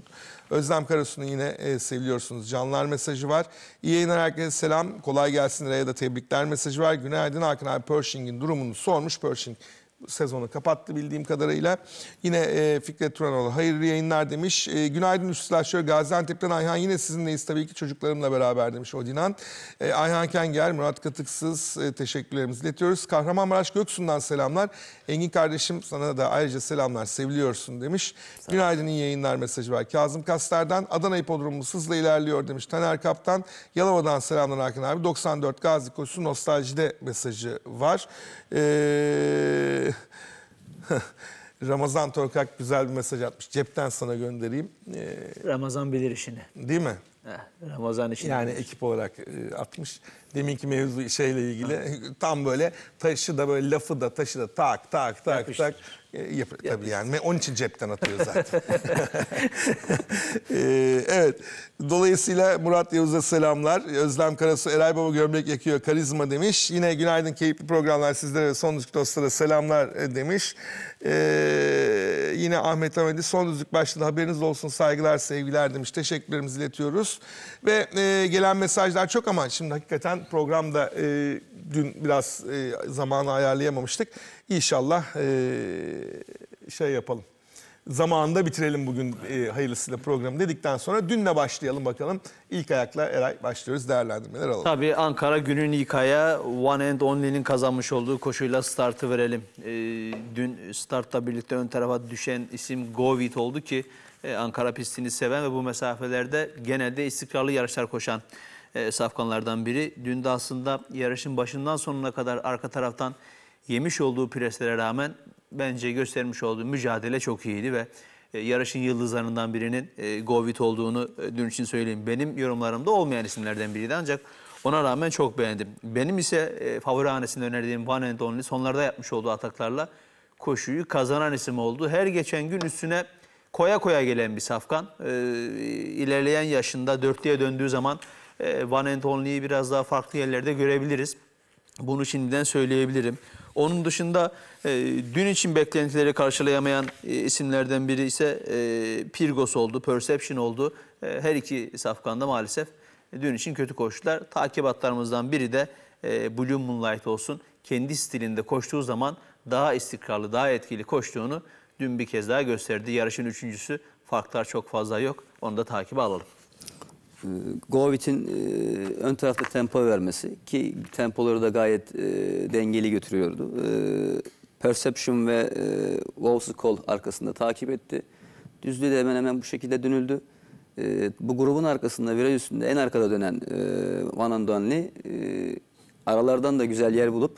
Özlem Karasu'nu yine e, seviliyorsunuz. Canlar mesajı var. İyi yayınlar herkese selam. Kolay gelsin Ray'a da tebrikler mesajı var. Günaydın Hakan abi Pershing'in durumunu sormuş. Pershing sezonu kapattı bildiğim kadarıyla. Yine e, Fikret Turanoğlu hayırlı yayınlar demiş. E, günaydın Üstülaşör Gaziantep'ten Ayhan yine sizinleyiz tabii ki çocuklarımla beraber demiş Odinan. E, Ayhan Kenger, Murat Katıksız e, teşekkürlerimizi iletiyoruz. Kahramanmaraş Göksu'ndan selamlar. Engin kardeşim sana da ayrıca selamlar seviliyorsun demiş. Selam. Günaydın iyi yayınlar mesajı var. Kazım Kastar'dan Adana Hipodromumuz hızla ilerliyor demiş. Taner Kaptan Yalova'dan selamlar Hakan abi. 94 Gazi Koşusu Nostalji'de mesajı var. Eee [LAUGHS] Ramazan Torkak güzel bir mesaj atmış. Cepten sana göndereyim. Ee, Ramazan bilir işini. Değil mi? Ramazan işini. Yani bilir. ekip olarak e, atmış. Deminki mevzu şeyle ilgili evet. tam böyle taşı da böyle lafı da taşı da tak tak tak Yapıştır. tak. E, yap, tabii yani onun için cepten atıyor zaten. ee, [LAUGHS] evet. Dolayısıyla Murat Yavuz'a selamlar. Özlem Karasu Eray Baba gömlek yakıyor karizma demiş. Yine günaydın keyifli programlar sizlere ve son düzlük dostlara selamlar e, demiş. Ee, yine Ahmet Hamedi son düzlük başladı haberiniz olsun saygılar sevgiler demiş. Teşekkürlerimizi iletiyoruz. Ve e, gelen mesajlar çok ama şimdi hakikaten yüzden programda e, dün biraz e, zamanı ayarlayamamıştık. İnşallah e, şey yapalım. Zamanında bitirelim bugün e, hayırlısıyla programı dedikten sonra dünle başlayalım bakalım. İlk ayakla Eray başlıyoruz değerlendirmeler alalım. Tabii Ankara günün ilk ayağı One and Only'nin kazanmış olduğu koşuyla startı verelim. E, dün startta birlikte ön tarafa düşen isim Govit oldu ki e, Ankara pistini seven ve bu mesafelerde genelde istikrarlı yarışlar koşan e, safkanlardan biri. Dün de aslında yarışın başından sonuna kadar arka taraftan yemiş olduğu preslere rağmen bence göstermiş olduğu mücadele çok iyiydi ve e, yarışın yıldızlarından birinin e, Govit olduğunu e, dün için söyleyeyim. Benim yorumlarımda olmayan isimlerden biriydi ancak ona rağmen çok beğendim. Benim ise favori hanesinde önerdiğim Van Endonli sonlarda yapmış olduğu ataklarla koşuyu kazanan isim oldu. Her geçen gün üstüne koya koya gelen bir safkan. ilerleyen yaşında dörtlüye döndüğü zaman e, Van Entonli'yi biraz daha farklı yerlerde görebiliriz. Bunu şimdiden söyleyebilirim. Onun dışında e, dün için beklentileri karşılayamayan e, isimlerden biri ise e, Pirgos oldu, Perception oldu. her iki safkanda maalesef dün için kötü koştular. Takibatlarımızdan biri de e, Blue Moonlight olsun. Kendi stilinde koştuğu zaman daha istikrarlı, daha etkili koştuğunu dün bir kez daha gösterdi. Yarışın üçüncüsü farklar çok fazla yok. Onu da takibe alalım. E, Govic'in e, ön tarafta tempo vermesi ki tempoları da gayet e, dengeli götürüyordu. Perception ve Wolves Call arkasında takip etti. Düzlüğü de hemen hemen bu şekilde dönüldü. Bu grubun arkasında viraj üstünde en arkada dönen Van Andonli aralardan da güzel yer bulup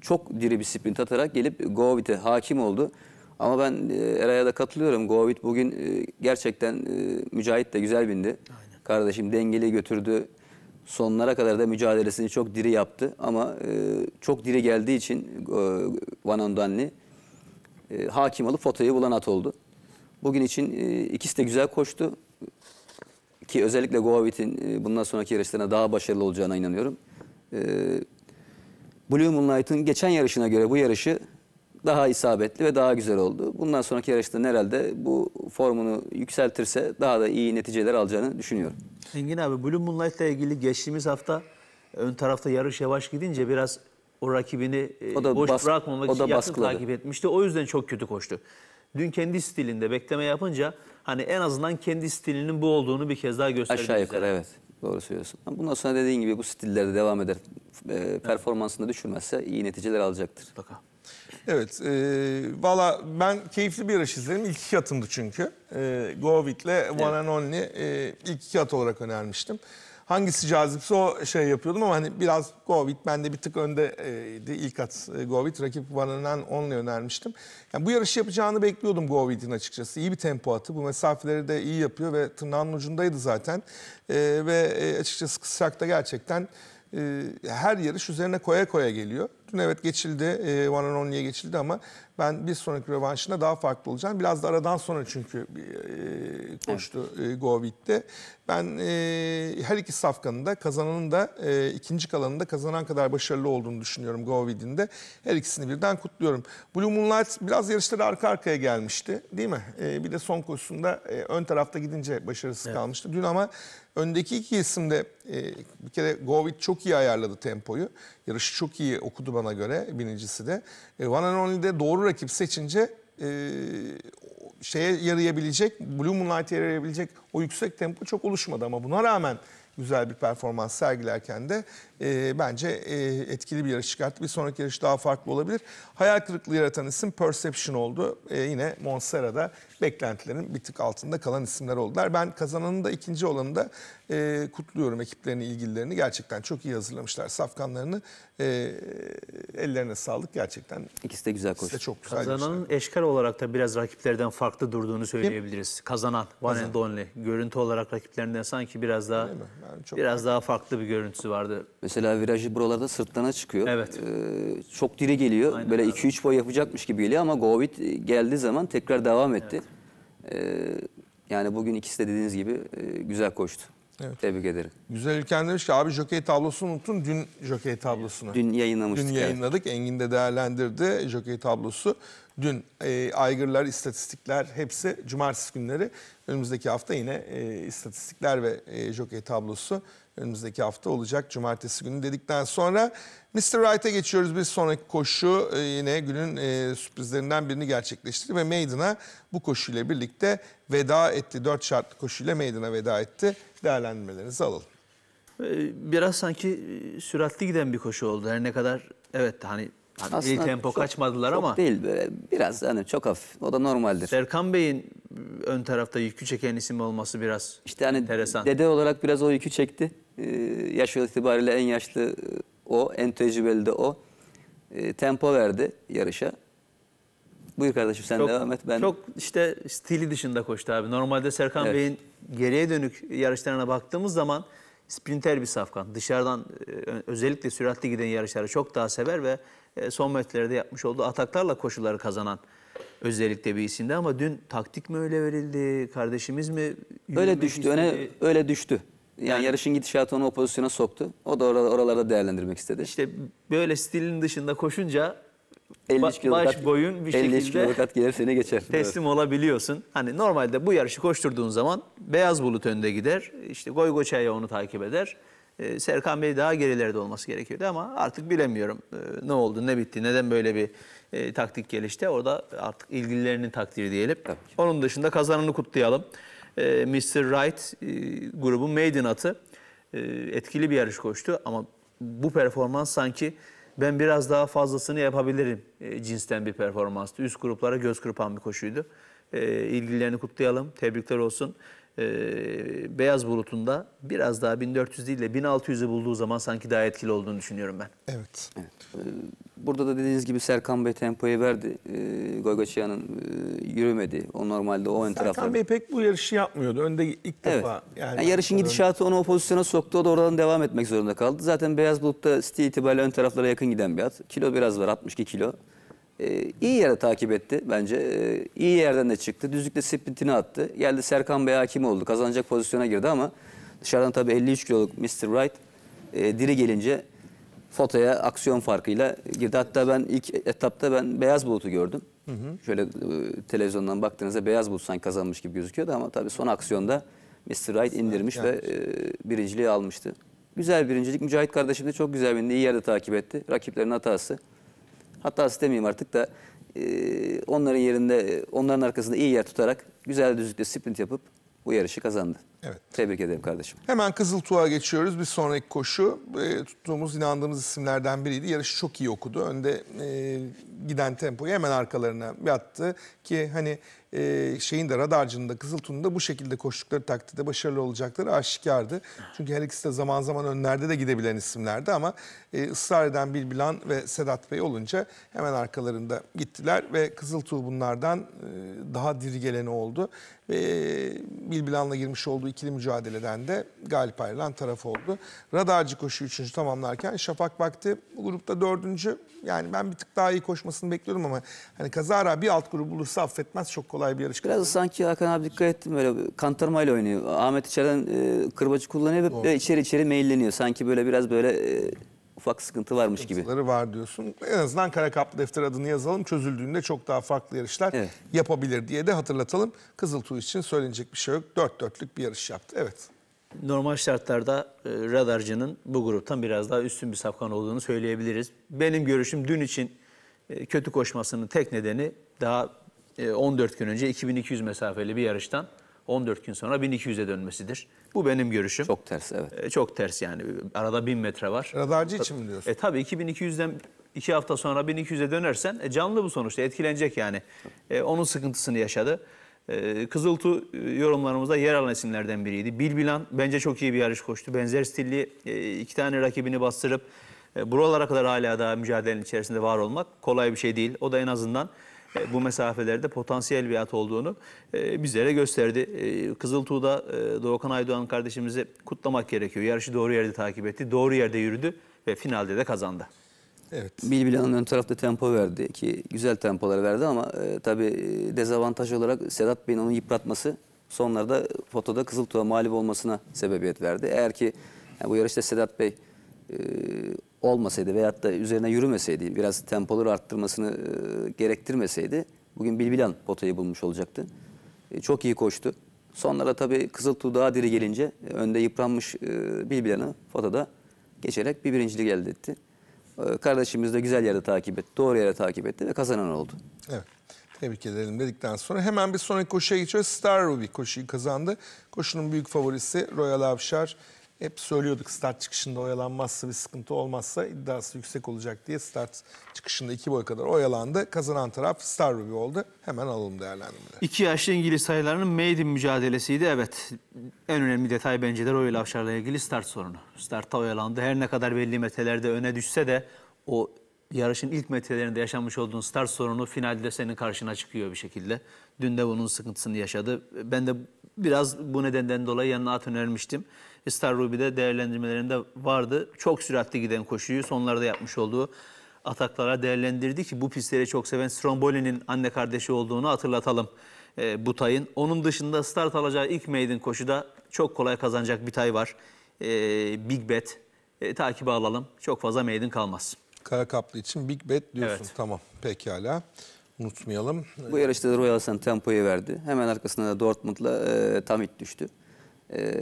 çok diri bir sprint atarak gelip Govic'e hakim oldu. Ama ben Eray'a da katılıyorum. Govit bugün gerçekten Mücahit de güzel bindi. Aynen kardeşim dengeli götürdü. Sonlara kadar da mücadelesini çok diri yaptı. Ama e, çok diri geldiği için e, Van Ondanli e, hakim alıp fotoyu bulan at oldu. Bugün için e, ikisi de güzel koştu. Ki özellikle Govit'in e, bundan sonraki yarışlarına daha başarılı olacağına inanıyorum. E, Blue Moonlight'ın geçen yarışına göre bu yarışı daha isabetli ve daha güzel oldu. Bundan sonraki yarışta herhalde bu formunu yükseltirse daha da iyi neticeler alacağını düşünüyorum. Engin abi Blue Moonlight ile ilgili geçtiğimiz hafta ön tarafta yarış yavaş gidince biraz o rakibini e, o da boş bas, bırakmamak o da için yakın takip etmişti. O yüzden çok kötü koştu. Dün kendi stilinde bekleme yapınca hani en azından kendi stilinin bu olduğunu bir kez daha gösterdi. Aşağı yukarı üzere. evet. Doğru söylüyorsun. Ama bundan sonra dediğin gibi bu stillerde devam eder. E, performansını düşürmezse iyi neticeler alacaktır. Bakalım. Evet, e, valla ben keyifli bir yarış izledim. İlk iki atımdı çünkü. E, ile One evet. and Only e, ilk iki at olarak önermiştim. Hangisi cazipse o şey yapıyordum ama hani biraz Govit bende bir tık önde öndeydi. ilk at e, Govit, rakip One and Only önermiştim. Yani bu yarışı yapacağını bekliyordum Govit'in açıkçası. İyi bir tempo atı, bu mesafeleri de iyi yapıyor ve tırnağın ucundaydı zaten. E, ve e, açıkçası kısrakta gerçekten e, her yarış üzerine koya koya geliyor üstüne evet geçildi. E, One and Only'ye geçildi ama ben bir sonraki rövanşında daha farklı olacağım Biraz da aradan sonra çünkü e, koştu evet. e, Govit'te. Ben e, her iki safkanın da kazananın da e, ikinci kalanın da kazanan kadar başarılı olduğunu düşünüyorum Govit'in de. Her ikisini birden kutluyorum. Blue Moonlight biraz yarışları arka arkaya gelmişti değil mi? E, bir de son koşusunda e, ön tarafta gidince başarısız evet. kalmıştı. Dün ama Öndeki iki isimde e, bir kere Govit çok iyi ayarladı tempoyu. Yarışı çok iyi okudu bana göre birincisi de. E, Van Anonli'de doğru rakip seçince e, şeye yarayabilecek, Blue Moonlight'e yarayabilecek o yüksek tempo çok oluşmadı. Ama buna rağmen güzel bir performans sergilerken de e, bence e, etkili bir yarış çıkarttı. Bir sonraki yarış daha farklı olabilir. Hayal kırıklığı yaratan isim Perception oldu. E, yine Monsera'da beklentilerin bir tık altında kalan isimler oldular. Ben kazananın da ikinci olanı da e, kutluyorum ekiplerini, ilgililerini. Gerçekten çok iyi hazırlamışlar safkanlarını. E, ellerine sağlık gerçekten. İkisi de güzel koştu. çok güzel Kazananın geçti. eşkal olarak da biraz rakiplerden farklı durduğunu söyleyebiliriz. Kim? Kazanan, Van Kazan. Donley. Görüntü olarak rakiplerinden sanki biraz daha yani biraz farklı. daha farklı bir görüntüsü vardı. Mesela virajı buralarda sırtlana çıkıyor. Evet. Ee, çok diri geliyor. Aynen Böyle 2-3 boy yapacakmış gibi geliyor ama Govit geldiği zaman tekrar devam etti. Evet. Ee, yani bugün ikisi de dediğiniz gibi e, güzel koştu. Evet. Tebrik ederim. Güzel Ülken demiş ki abi jokey tablosunu unuttun. Dün jokey tablosunu. Dün yayınlamıştık. Dün yayınladık. Evet. Engin de değerlendirdi jokey tablosu. Dün e, aygırlar, istatistikler hepsi cumartesi günleri. Önümüzdeki hafta yine e, istatistikler ve e, jokey tablosu önümüzdeki hafta olacak. Cumartesi günü dedikten sonra Mr. Right'a geçiyoruz. Bir sonraki koşu e, yine günün e, sürprizlerinden birini gerçekleştirdi ve Maiden'a bu koşuyla birlikte veda etti. Dört şartlı koşuyla Maiden'a veda etti. Değerlendirmelerinizi alalım. E, biraz sanki e, süratli giden bir koşu oldu. Her ne kadar evet hani Hani Aslında tempo çok, kaçmadılar çok ama. değil böyle biraz hani çok hafif o da normaldir. Serkan Bey'in ön tarafta yükü çeken isim olması biraz İşte hani enteresan. dede olarak biraz o yükü çekti. Ee, yaş itibariyle en yaşlı e, o, en tecrübeli de o. Ee, tempo verdi yarışa. Buyur kardeşim sen çok, devam et. Ben... Çok işte stili dışında koştu abi. Normalde Serkan evet. Bey'in geriye dönük yarışlarına baktığımız zaman sprinter bir safkan. Dışarıdan e, özellikle süratli giden yarışları çok daha sever ve e, son metrelerde yapmış olduğu ataklarla koşuları kazanan özellikle bir isimdi ama dün taktik mi öyle verildi kardeşimiz mi öyle düştü istedi? öne öyle düştü. Yani, yani yarışın gidişatı onu o pozisyona soktu. O da or oralarda değerlendirmek istedi. İşte böyle stilin dışında koşunca 53 kilo baş kat, boyun bir 53 şekilde kat gelir seni geçer. [LAUGHS] Teslim evet. olabiliyorsun. Hani normalde bu yarışı koşturduğun zaman beyaz bulut önde gider. İşte Goygoçay'a onu takip eder. Ee, Serkan Bey daha gerilerde olması gerekiyordu ama artık bilemiyorum e, ne oldu, ne bitti, neden böyle bir e, taktik gelişti. Orada artık ilgililerinin takdiri diyelim. Onun dışında kazananı kutlayalım. E, Mr. Wright e, grubun maiden atı e, etkili bir yarış koştu ama bu performans sanki ben biraz daha fazlasını yapabilirim e, cinsten bir performanstı. Üst gruplara göz kırpan bir koşuydu. E, ilgilerini kutlayalım, tebrikler olsun e, beyaz bulutunda biraz daha 1400 değil de 1600'ü bulduğu zaman sanki daha etkili olduğunu düşünüyorum ben. Evet. Ee, burada da dediğiniz gibi Serkan Bey tempoyu verdi. Ee, Goygoçyan'ın e, yürümedi. O normalde o ön Serkan Serkan Bey pek bu yarışı yapmıyordu. Önde ilk defa. Evet. Yani, yani yarışın gidişatı onu o pozisyona soktu. O da oradan devam etmek zorunda kaldı. Zaten beyaz bulutta stil itibariyle ön taraflara yakın giden bir at. Kilo biraz var 62 kilo e, iyi yere takip etti bence. Ee, iyi yerden de çıktı. Düzlükte sprintini attı. Geldi Serkan Bey hakim oldu. Kazanacak pozisyona girdi ama dışarıdan tabii 53 kiloluk Mr. Wright e, diri gelince fotoya aksiyon farkıyla girdi. Hatta ben ilk etapta ben beyaz bulutu gördüm. Hı hı. Şöyle e, televizyondan baktığınızda beyaz bulut sanki kazanmış gibi gözüküyordu ama tabii son aksiyonda Mr. Wright indirmiş yani. ve e, birinciliği almıştı. Güzel birincilik. Mücahit kardeşim de çok güzel bindi. İyi yerde takip etti. Rakiplerin hatası. Hatta demeyeyim artık da e, onların yerinde, onların arkasında iyi yer tutarak güzel düzlükte sprint yapıp bu yarışı kazandı. Evet. Tebrik ederim kardeşim. Hemen Kızıl Tuğ'a geçiyoruz. Bir sonraki koşu e, tuttuğumuz, inandığımız isimlerden biriydi. Yarışı çok iyi okudu. Önde e, giden tempoyu hemen arkalarına yattı. Ki hani e, şeyin de radarcının da Kızıltuğ'un da bu şekilde koştukları takdirde başarılı olacakları aşikardı. Çünkü her ikisi de zaman zaman önlerde de gidebilen isimlerdi ama e, ısrar eden Bilbilan ve Sedat Bey olunca hemen arkalarında gittiler ve Kızıltuğ bunlardan e, daha diri geleni oldu. Ve e, Bilbilan'la girmiş olduğu ikili mücadeleden de galip ayrılan taraf oldu. Radarcı koşu üçüncü tamamlarken Şafak Vakti bu grupta dördüncü. Yani ben bir tık daha iyi koşmasını bekliyorum ama hani kazara bir alt grubu bulursa affetmez. Çok kolay bir yarış. Biraz sanki Hakan abi dikkat ettim böyle kantarmayla oynuyor. Ahmet içeriden e, kırbacı kullanıyor ve içeri içeri meyilleniyor. Sanki böyle biraz böyle... E, ufak sıkıntı varmış Sıkıntıları gibi. var diyorsun. En azından kara kaplı defter adını yazalım. Çözüldüğünde çok daha farklı yarışlar evet. yapabilir diye de hatırlatalım. Kızıltuğ için söylenecek bir şey yok. Dört dörtlük bir yarış yaptı. Evet. Normal şartlarda e, radarcının bu gruptan biraz daha üstün bir safkan olduğunu söyleyebiliriz. Benim görüşüm dün için e, kötü koşmasının tek nedeni daha 14 e, gün önce 2200 mesafeli bir yarıştan 14 gün sonra 1200'e dönmesidir. Bu benim görüşüm. Çok ters evet. E, çok ters yani. Arada 1000 metre var. Radarcı için mi diyorsun? E tabii 2200'den 2 hafta sonra 1200'e dönersen e, canlı bu sonuçta etkilenecek yani. E, onun sıkıntısını yaşadı. E, Kızıltu e, yorumlarımızda yer alan isimlerden biriydi. Bilbilan bence çok iyi bir yarış koştu. Benzer stilli e, iki tane rakibini bastırıp e, buralara kadar hala daha mücadelenin içerisinde var olmak kolay bir şey değil. O da en azından e, bu mesafelerde potansiyel bir at olduğunu e, bizlere gösterdi. E, Kızıltuğ'da Doğukan Aydoğan kardeşimizi kutlamak gerekiyor. Yarışı doğru yerde takip etti, doğru yerde yürüdü ve finalde de kazandı. Evet. Bilbilan'ın ön tarafta tempo verdi ki güzel tempolar verdi ama e, tabii dezavantaj olarak Sedat Bey'in onu yıpratması sonlarda fotoda Kızıltuğ'a mağlup olmasına sebebiyet verdi. Eğer ki yani bu yarışta Sedat Bey e, olmasaydı veyahut da üzerine yürümeseydi, biraz tempoları arttırmasını e, gerektirmeseydi bugün Bilbilan potayı bulmuş olacaktı. E, çok iyi koştu. Sonlara tabii Kızıltuğ daha diri gelince e, önde yıpranmış e, Bilbilan'ı potada geçerek bir birinciliği elde etti. E, kardeşimiz de güzel yerde takip etti, doğru yere takip etti ve kazanan oldu. Evet. Tebrik edelim dedikten sonra hemen bir sonraki koşuya geçiyoruz. Star Ruby koşuyu kazandı. Koşunun büyük favorisi Royal Avşar hep söylüyorduk start çıkışında oyalanmazsa bir sıkıntı olmazsa iddiası yüksek olacak diye start çıkışında iki boy kadar oyalandı. Kazanan taraf Star Ruby oldu. Hemen alalım değerlendirmeleri. İki yaşlı İngiliz sayılarının maiden mücadelesiydi. Evet en önemli detay bence de Royal Afşar'la ilgili start sorunu. Startta oyalandı. Her ne kadar belli metrelerde öne düşse de o yarışın ilk metrelerinde yaşanmış olduğun start sorunu finalde senin karşına çıkıyor bir şekilde. Dün de bunun sıkıntısını yaşadı. Ben de biraz bu nedenden dolayı yanına at önermiştim. Star Ruby'de değerlendirmelerinde vardı. Çok süratli giden koşuyu sonlarda yapmış olduğu ataklara değerlendirdi ki bu pistleri çok seven Stromboli'nin anne kardeşi olduğunu hatırlatalım e, Butay'ın. Onun dışında start alacağı ilk maiden koşuda çok kolay kazanacak bir tay var. E, Big Bet e, takibe alalım. Çok fazla maiden kalmaz. Kara kaplı için Big Bet diyorsun. Evet. Tamam pekala. Unutmayalım. Bu yarışta Royal Sun tempoyu verdi. Hemen arkasında da Dortmund'la e, Tamit düştü. Ee,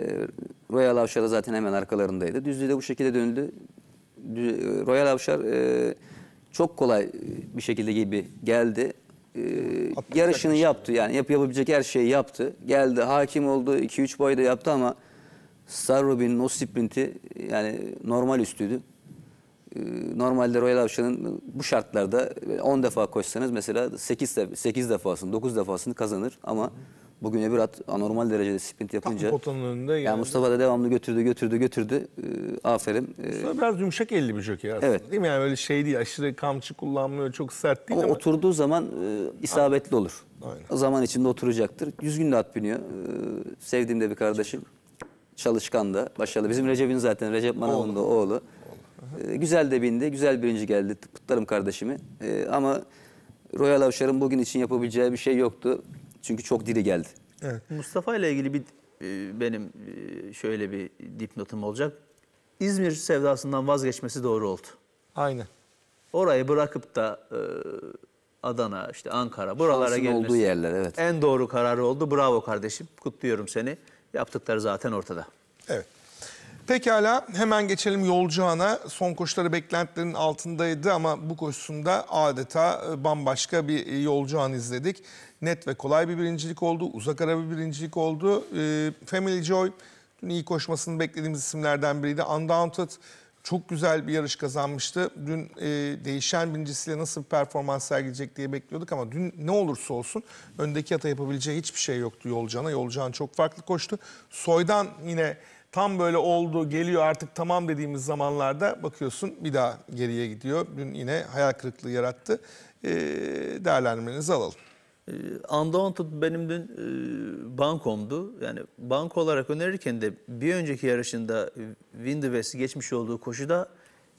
Royal Avşar'a zaten hemen arkalarındaydı. Düzlüğü de bu şekilde döndü. Royal Avşar e, çok kolay e, bir şekilde gibi geldi. E, yarışını yaptı yani yap, yapabilecek her şeyi yaptı. Geldi hakim oldu 2-3 boy da yaptı ama Sarrubin'in o sprinti yani normal üstüydü. E, normalde Royal Avşar'ın bu şartlarda 10 e, defa koşsanız mesela 8, 8 defasını 9 defasını kazanır ama... Hı Bugün Ebirat anormal derecede sprint yapınca. Tam potanın önünde. Yani, yani Mustafa da devamlı götürdü, götürdü, götürdü. E, aferin. E, biraz yumuşak elli bir jockey aslında evet. değil mi? Yani böyle şey değil, aşırı kamçı kullanmıyor, çok sert değil ama. ama... oturduğu zaman e, isabetli Aynen. olur. Aynen. O zaman içinde oturacaktır. Düzgün de at biniyor. E, sevdiğim de bir kardeşim. Çalışkan da, başarılı. Bizim Recep'in zaten, Recep Manav'ın da oğlu. oğlu. E, güzel de bindi, güzel birinci geldi. Kutlarım kardeşimi. E, ama Royal Avşar'ın bugün için yapabileceği bir şey yoktu. Çünkü çok diri geldi. Evet. Mustafa ile ilgili bir e, benim e, şöyle bir dipnotum olacak. İzmir sevdasından vazgeçmesi doğru oldu. Aynen. Orayı bırakıp da e, Adana, işte Ankara buralara Şansın gelmesi. olduğu yerler evet. En doğru kararı oldu. Bravo kardeşim. Kutluyorum seni. Yaptıkları zaten ortada. Evet. Pekala hemen geçelim Yolcuhan'a. Son koşuları beklentilerin altındaydı ama bu koşusunda adeta bambaşka bir Yolcuhan izledik net ve kolay bir birincilik oldu. Uzak ara bir birincilik oldu. E, Family Joy dün iyi koşmasını beklediğimiz isimlerden biriydi. Undaunted çok güzel bir yarış kazanmıştı. Dün e, değişen birincisiyle nasıl bir performans sergileyecek diye bekliyorduk ama dün ne olursa olsun öndeki hata yapabileceği hiçbir şey yoktu Yolcan'a. Yolcan çok farklı koştu. Soydan yine tam böyle oldu geliyor artık tamam dediğimiz zamanlarda bakıyorsun bir daha geriye gidiyor. Dün yine hayal kırıklığı yarattı. E, değerlendirmenizi alalım. E, Undaunted benim dün e, bankomdu. Yani banko olarak önerirken de bir önceki yarışında e, Windwest'i geçmiş olduğu koşuda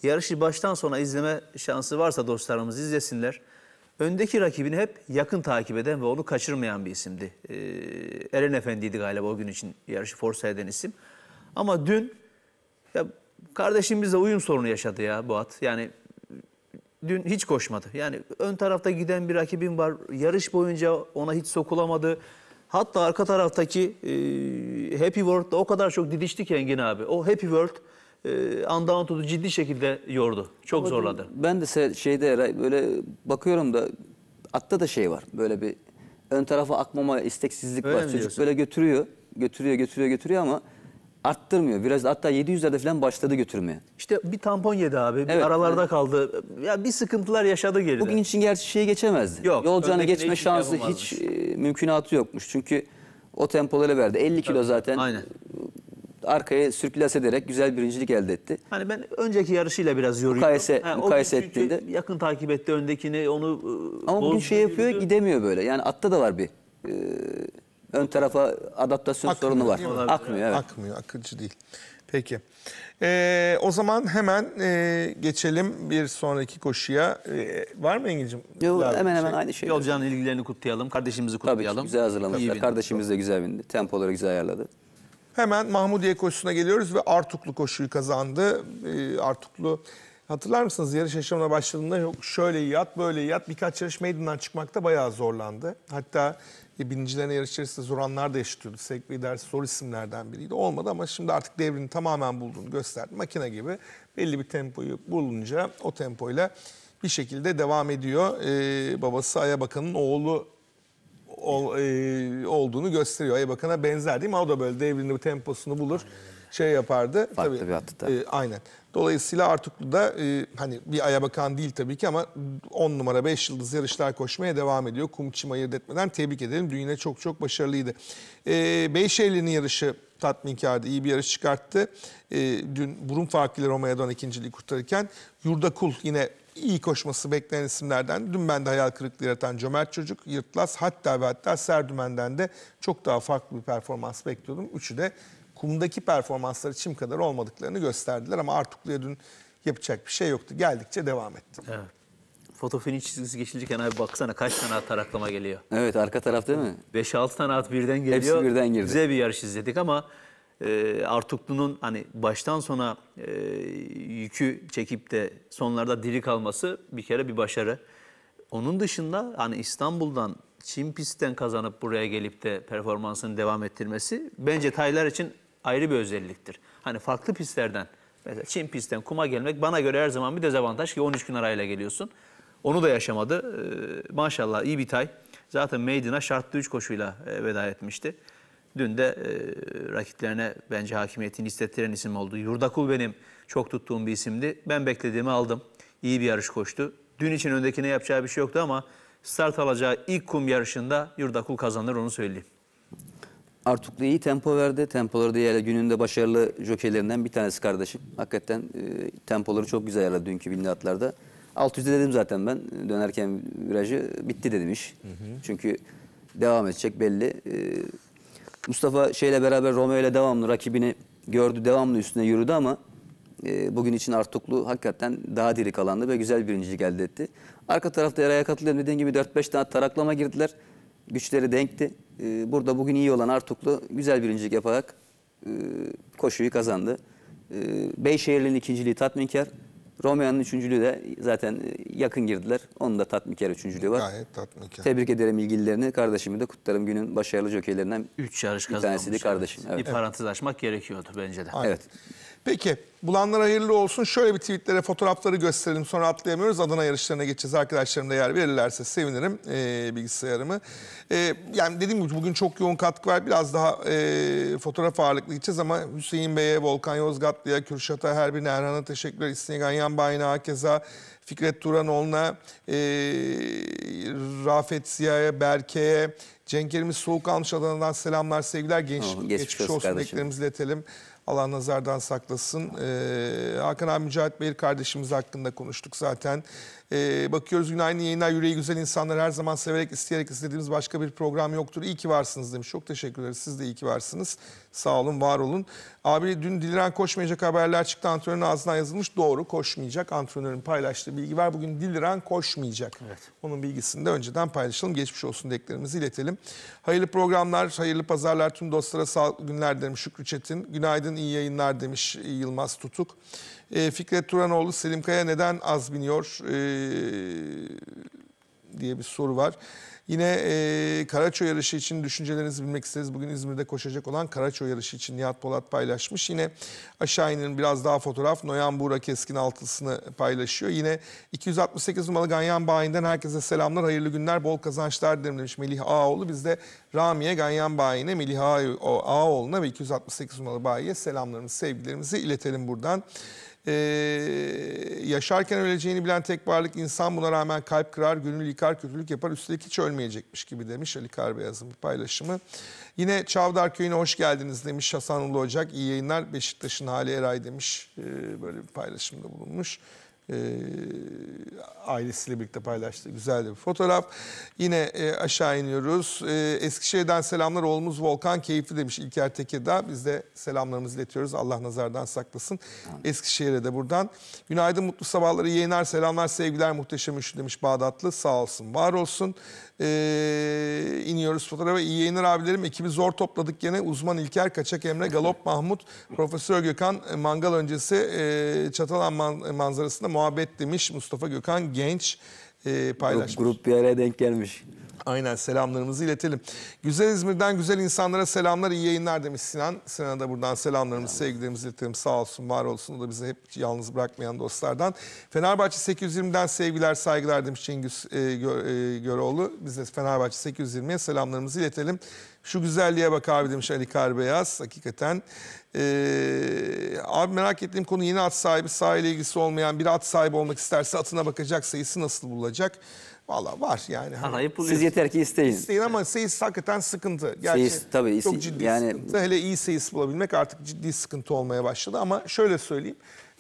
yarışı baştan sona izleme şansı varsa dostlarımız izlesinler. Öndeki rakibini hep yakın takip eden ve onu kaçırmayan bir isimdi. E, Eren Efendi'ydi galiba o gün için yarışı forsa eden isim. Ama dün ya kardeşimizle uyum sorunu yaşadı ya Boğat. Yani dün hiç koşmadı. Yani ön tarafta giden bir rakibim var. Yarış boyunca ona hiç sokulamadı. Hatta arka taraftaki e, Happy World'da o kadar çok didişti ki Engin abi. O Happy World e, Undowned'u ciddi şekilde yordu. Çok zorladı. Ben de şeyde böyle bakıyorum da atta da şey var. Böyle bir ön tarafa akmama isteksizlik Öyle var. Çocuk diyorsun? böyle götürüyor. Götürüyor, götürüyor, götürüyor ama arttırmıyor. Biraz hatta 700'lerde falan başladı götürmeye. İşte bir tampon yedi abi. Evet, aralarda kaldı. Ya bir sıkıntılar yaşadı geride. Bugün için gerçi şeye geçemezdi. Yok. Yolcağına geçme şey şansı yapamazmış. hiç e, mümkünatı yokmuş. Çünkü o tempoları verdi. 50 kilo Tabii, zaten. Aynen arkaya sürkülas ederek güzel birincilik elde etti. Hani ben önceki yarışıyla biraz yoruyordum. Mukayese, ettiğinde. Yakın takip etti öndekini onu. E, Ama bugün şey yapıyor gidemiyor böyle. Yani atta da var bir. E, ön tarafa adaptasyon akmıyor, sorunu var. Akmıyor, evet. Akmıyor, akıcı değil. Peki. Ee, o zaman hemen e, geçelim bir sonraki koşuya. Ee, var mı Engin'cim? Yok hemen hemen şey? aynı şey. Yolcan'ın ilgilerini kutlayalım, kardeşimizi kutlayalım. Tabii ki, güzel hazırlanmışlar. Kardeşimiz de güzel bindi. Tempoları güzel ayarladı. Hemen Mahmudiye koşusuna geliyoruz ve Artuklu koşuyu kazandı. Ee, Artuklu hatırlar mısınız yarış yaşamına başladığında yok şöyle yat böyle yat birkaç yarış meydandan çıkmakta bayağı zorlandı. Hatta e, birincilerine yarışırsa zor anlar da yaşatıyordu. Segway dersi zor isimlerden biriydi. Olmadı ama şimdi artık devrini tamamen bulduğunu gösterdi. Makine gibi belli bir tempoyu bulunca o tempoyla bir şekilde devam ediyor. E, babası Ayabakan'ın oğlu ol, e, olduğunu gösteriyor. Ayabakan'a benzer değil mi? O da böyle bu temposunu bulur. Aynen. Şey yapardı. Farklı Tabii, bir hatta. E, aynen. Dolayısıyla Artuklu'da e, hani bir aya bakan değil tabii ki ama 10 numara 5 yıldız yarışlar koşmaya devam ediyor. Kum çim ayırt etmeden tebrik edelim. Dün yine çok çok başarılıydı. E, Beyşehirli'nin yarışı tatminkardı. iyi bir yarış çıkarttı. E, dün burun farkıyla Roma'ya ikinciliği kurtarırken Yurdakul yine iyi koşması beklenen isimlerden. Dün ben de hayal kırıklığı yaratan Cömert Çocuk, Yırtlas hatta ve hatta Serdümen'den de çok daha farklı bir performans bekliyordum. Üçü de kumdaki performansları çim kadar olmadıklarını gösterdiler ama Artuklu'ya dün yapacak bir şey yoktu. Geldikçe devam etti. Evet. Fotofinin çizgisi geçilirken abi baksana kaç tane at taraklama geliyor. Evet arka taraf değil mi? 5-6 tane at birden geliyor. Hepsi birden girdi. Güzel bir yarış izledik ama e, Artuklu'nun hani baştan sona e, yükü çekip de sonlarda diri kalması bir kere bir başarı. Onun dışında hani İstanbul'dan Çin pistten kazanıp buraya gelip de performansını devam ettirmesi bence Taylar için ayrı bir özelliktir. Hani farklı pistlerden mesela Çin pistten kuma gelmek bana göre her zaman bir dezavantaj ki 13 gün arayla geliyorsun. Onu da yaşamadı. Ee, maşallah iyi bir tay. Zaten Maiden'a şartlı 3 koşuyla e, veda etmişti. Dün de e, rakiplerine bence hakimiyetini hissettiren isim oldu. Yurdakul benim çok tuttuğum bir isimdi. Ben beklediğimi aldım. İyi bir yarış koştu. Dün için öndekine yapacağı bir şey yoktu ama start alacağı ilk kum yarışında Yurdakul kazanır onu söyleyeyim. Artuklu iyi tempo verdi. Tempoları da yerle gününde başarılı jokeylerinden bir tanesi kardeşim. Hakikaten e, tempoları çok güzel ayarladı dünkü binli atlarda. 600'de dedim zaten ben. Dönerken virajı bitti demiş. Hı hı. Çünkü devam edecek belli. E, Mustafa şeyle beraber Romeo ile devamlı rakibini gördü. Devamlı üstüne yürüdü ama e, bugün için Artuklu hakikaten daha diri kalandı ve güzel birinci elde etti. Arka tarafta Eray'a katılıyorum. Dediğim gibi 4-5 tane taraklama girdiler. Güçleri denkti. Ee, burada bugün iyi olan Artuklu güzel birincilik yaparak e, koşuyu kazandı. E, ee, Beyşehirli'nin ikinciliği tatminkar. Roma'nın üçüncülüğü de zaten e, yakın girdiler. Onun da tatminkar üçüncülüğü var. Gayet tatminkar. Tebrik ederim ilgililerini. Kardeşimi de kutlarım günün başarılı jokeylerinden. Üç yarış bir tanesiydi kardeşim. Evet. Bir parantez açmak gerekiyordu bence de. Aynen. Evet. Peki bulanlar hayırlı olsun. Şöyle bir tweetlere fotoğrafları gösterelim sonra atlayamıyoruz. Adana yarışlarına geçeceğiz arkadaşlarım da yer verirlerse sevinirim e, bilgisayarımı. E, yani dediğim gibi bugün çok yoğun katkı var. Biraz daha e, fotoğraf ağırlıklı gideceğiz ama Hüseyin Bey'e, Volkan Yozgatlı'ya, Kürşat'a, Herbin Erhan'a teşekkürler. İstinye Ganyan Bayna, Hakeza, Fikret Turanoğlu'na, e, Rafet Ziya'ya, Berke'ye, Cenk Erimiz Soğuk almış Adana'dan selamlar, sevgiler. genç oh, geçmiş, geçmiş olsun kardeşim. dileklerimizi iletelim. Allah nazardan saklasın. Ee, Hakan abi Mücahit Beyir kardeşimiz hakkında konuştuk zaten. E, bakıyoruz günaydın yayınlar yüreği güzel insanlar her zaman severek isteyerek istediğimiz başka bir program yoktur. İyi ki varsınız demiş. Çok teşekkürler Siz de iyi ki varsınız. Sağ olun var olun. Abi dün Dilren koşmayacak haberler çıktı. Antrenörün ağzından yazılmış. Doğru koşmayacak. Antrenörün paylaştığı bilgi var. Bugün Dilren koşmayacak. Evet. Onun bilgisini de önceden paylaşalım. Geçmiş olsun dileklerimizi iletelim. Hayırlı programlar, hayırlı pazarlar tüm dostlara sağlıklı günler demiş Şükrü Çetin. Günaydın, iyi yayınlar demiş Yılmaz Tutuk. E, Fikret Turanoğlu Selim Kaya neden az biniyor e, diye bir soru var. Yine e, Karaço yarışı için düşüncelerinizi bilmek isteriz. Bugün İzmir'de koşacak olan Karaço yarışı için Nihat Polat paylaşmış. Yine aşağı inin biraz daha fotoğraf. Noyan Buğra Keskin altısını paylaşıyor. Yine 268 numaralı Ganyan Bayi'nden herkese selamlar, hayırlı günler, bol kazançlar dilerim demiş Melih Ağoğlu. Biz de Rami'ye, Ganyan Bayi'ne, Melih Ağoğlu'na ve 268 numaralı Bayi'ye selamlarımızı, sevgilerimizi iletelim buradan e, yaşarken öleceğini bilen tek varlık insan buna rağmen kalp kırar, gönül yıkar, kötülük yapar. Üstelik hiç ölmeyecekmiş gibi demiş Ali Karbeyaz'ın bir paylaşımı. Yine Çavdar Köyü'ne hoş geldiniz demiş Hasan Ulu Ocak. İyi yayınlar Beşiktaş'ın hali Eray demiş. E, böyle bir paylaşımda bulunmuş e, ailesiyle birlikte paylaştığı güzel bir fotoğraf. Yine e, aşağı iniyoruz. E, Eskişehir'den selamlar oğlumuz Volkan keyifli demiş İlker Tekirdağ. Biz de selamlarımızı iletiyoruz. Allah nazardan saklasın. Eskişehir'e de buradan. Günaydın mutlu sabahları yayınlar selamlar sevgiler muhteşem üçlü demiş Bağdatlı. Sağ olsun var olsun e, iniyoruz fotoğrafa. İyi yayınlar abilerim. Ekibi zor topladık gene. Uzman İlker Kaçak Emre, Galop Mahmut, Profesör Gökhan e, Mangal öncesi e, Çatalan man manzarasında muhabbet demiş Mustafa Gökhan Genç e, paylaşmış. Grup, grup bir araya denk gelmiş. Aynen selamlarımızı iletelim. Güzel İzmir'den güzel insanlara selamlar, iyi yayınlar demiş Sinan. Sinan'a da buradan selamlarımızı, sevgilerimizi iletelim. Sağ olsun, var olsun. O da bizi hep yalnız bırakmayan dostlardan. Fenerbahçe 820'den sevgiler, saygılar demiş Cengiz e, Gö e, Göroğlu. Biz de Fenerbahçe 820'ye selamlarımızı iletelim. Şu güzelliğe bak abi demiş Ali Karbeyaz. Hakikaten. Ee, abi merak ettiğim konu yeni at sahibi sahile ilgisi olmayan bir at sahibi olmak isterse atına bakacak sayısı nasıl bulacak? Valla var yani. Hani siz yeter ki isteyin. İsteyin ama seyis hakikaten sıkıntı. Gerçi seyis, tabii, çok ciddi yani... sıkıntı. Hele iyi seyis bulabilmek artık ciddi sıkıntı olmaya başladı. Ama şöyle söyleyeyim.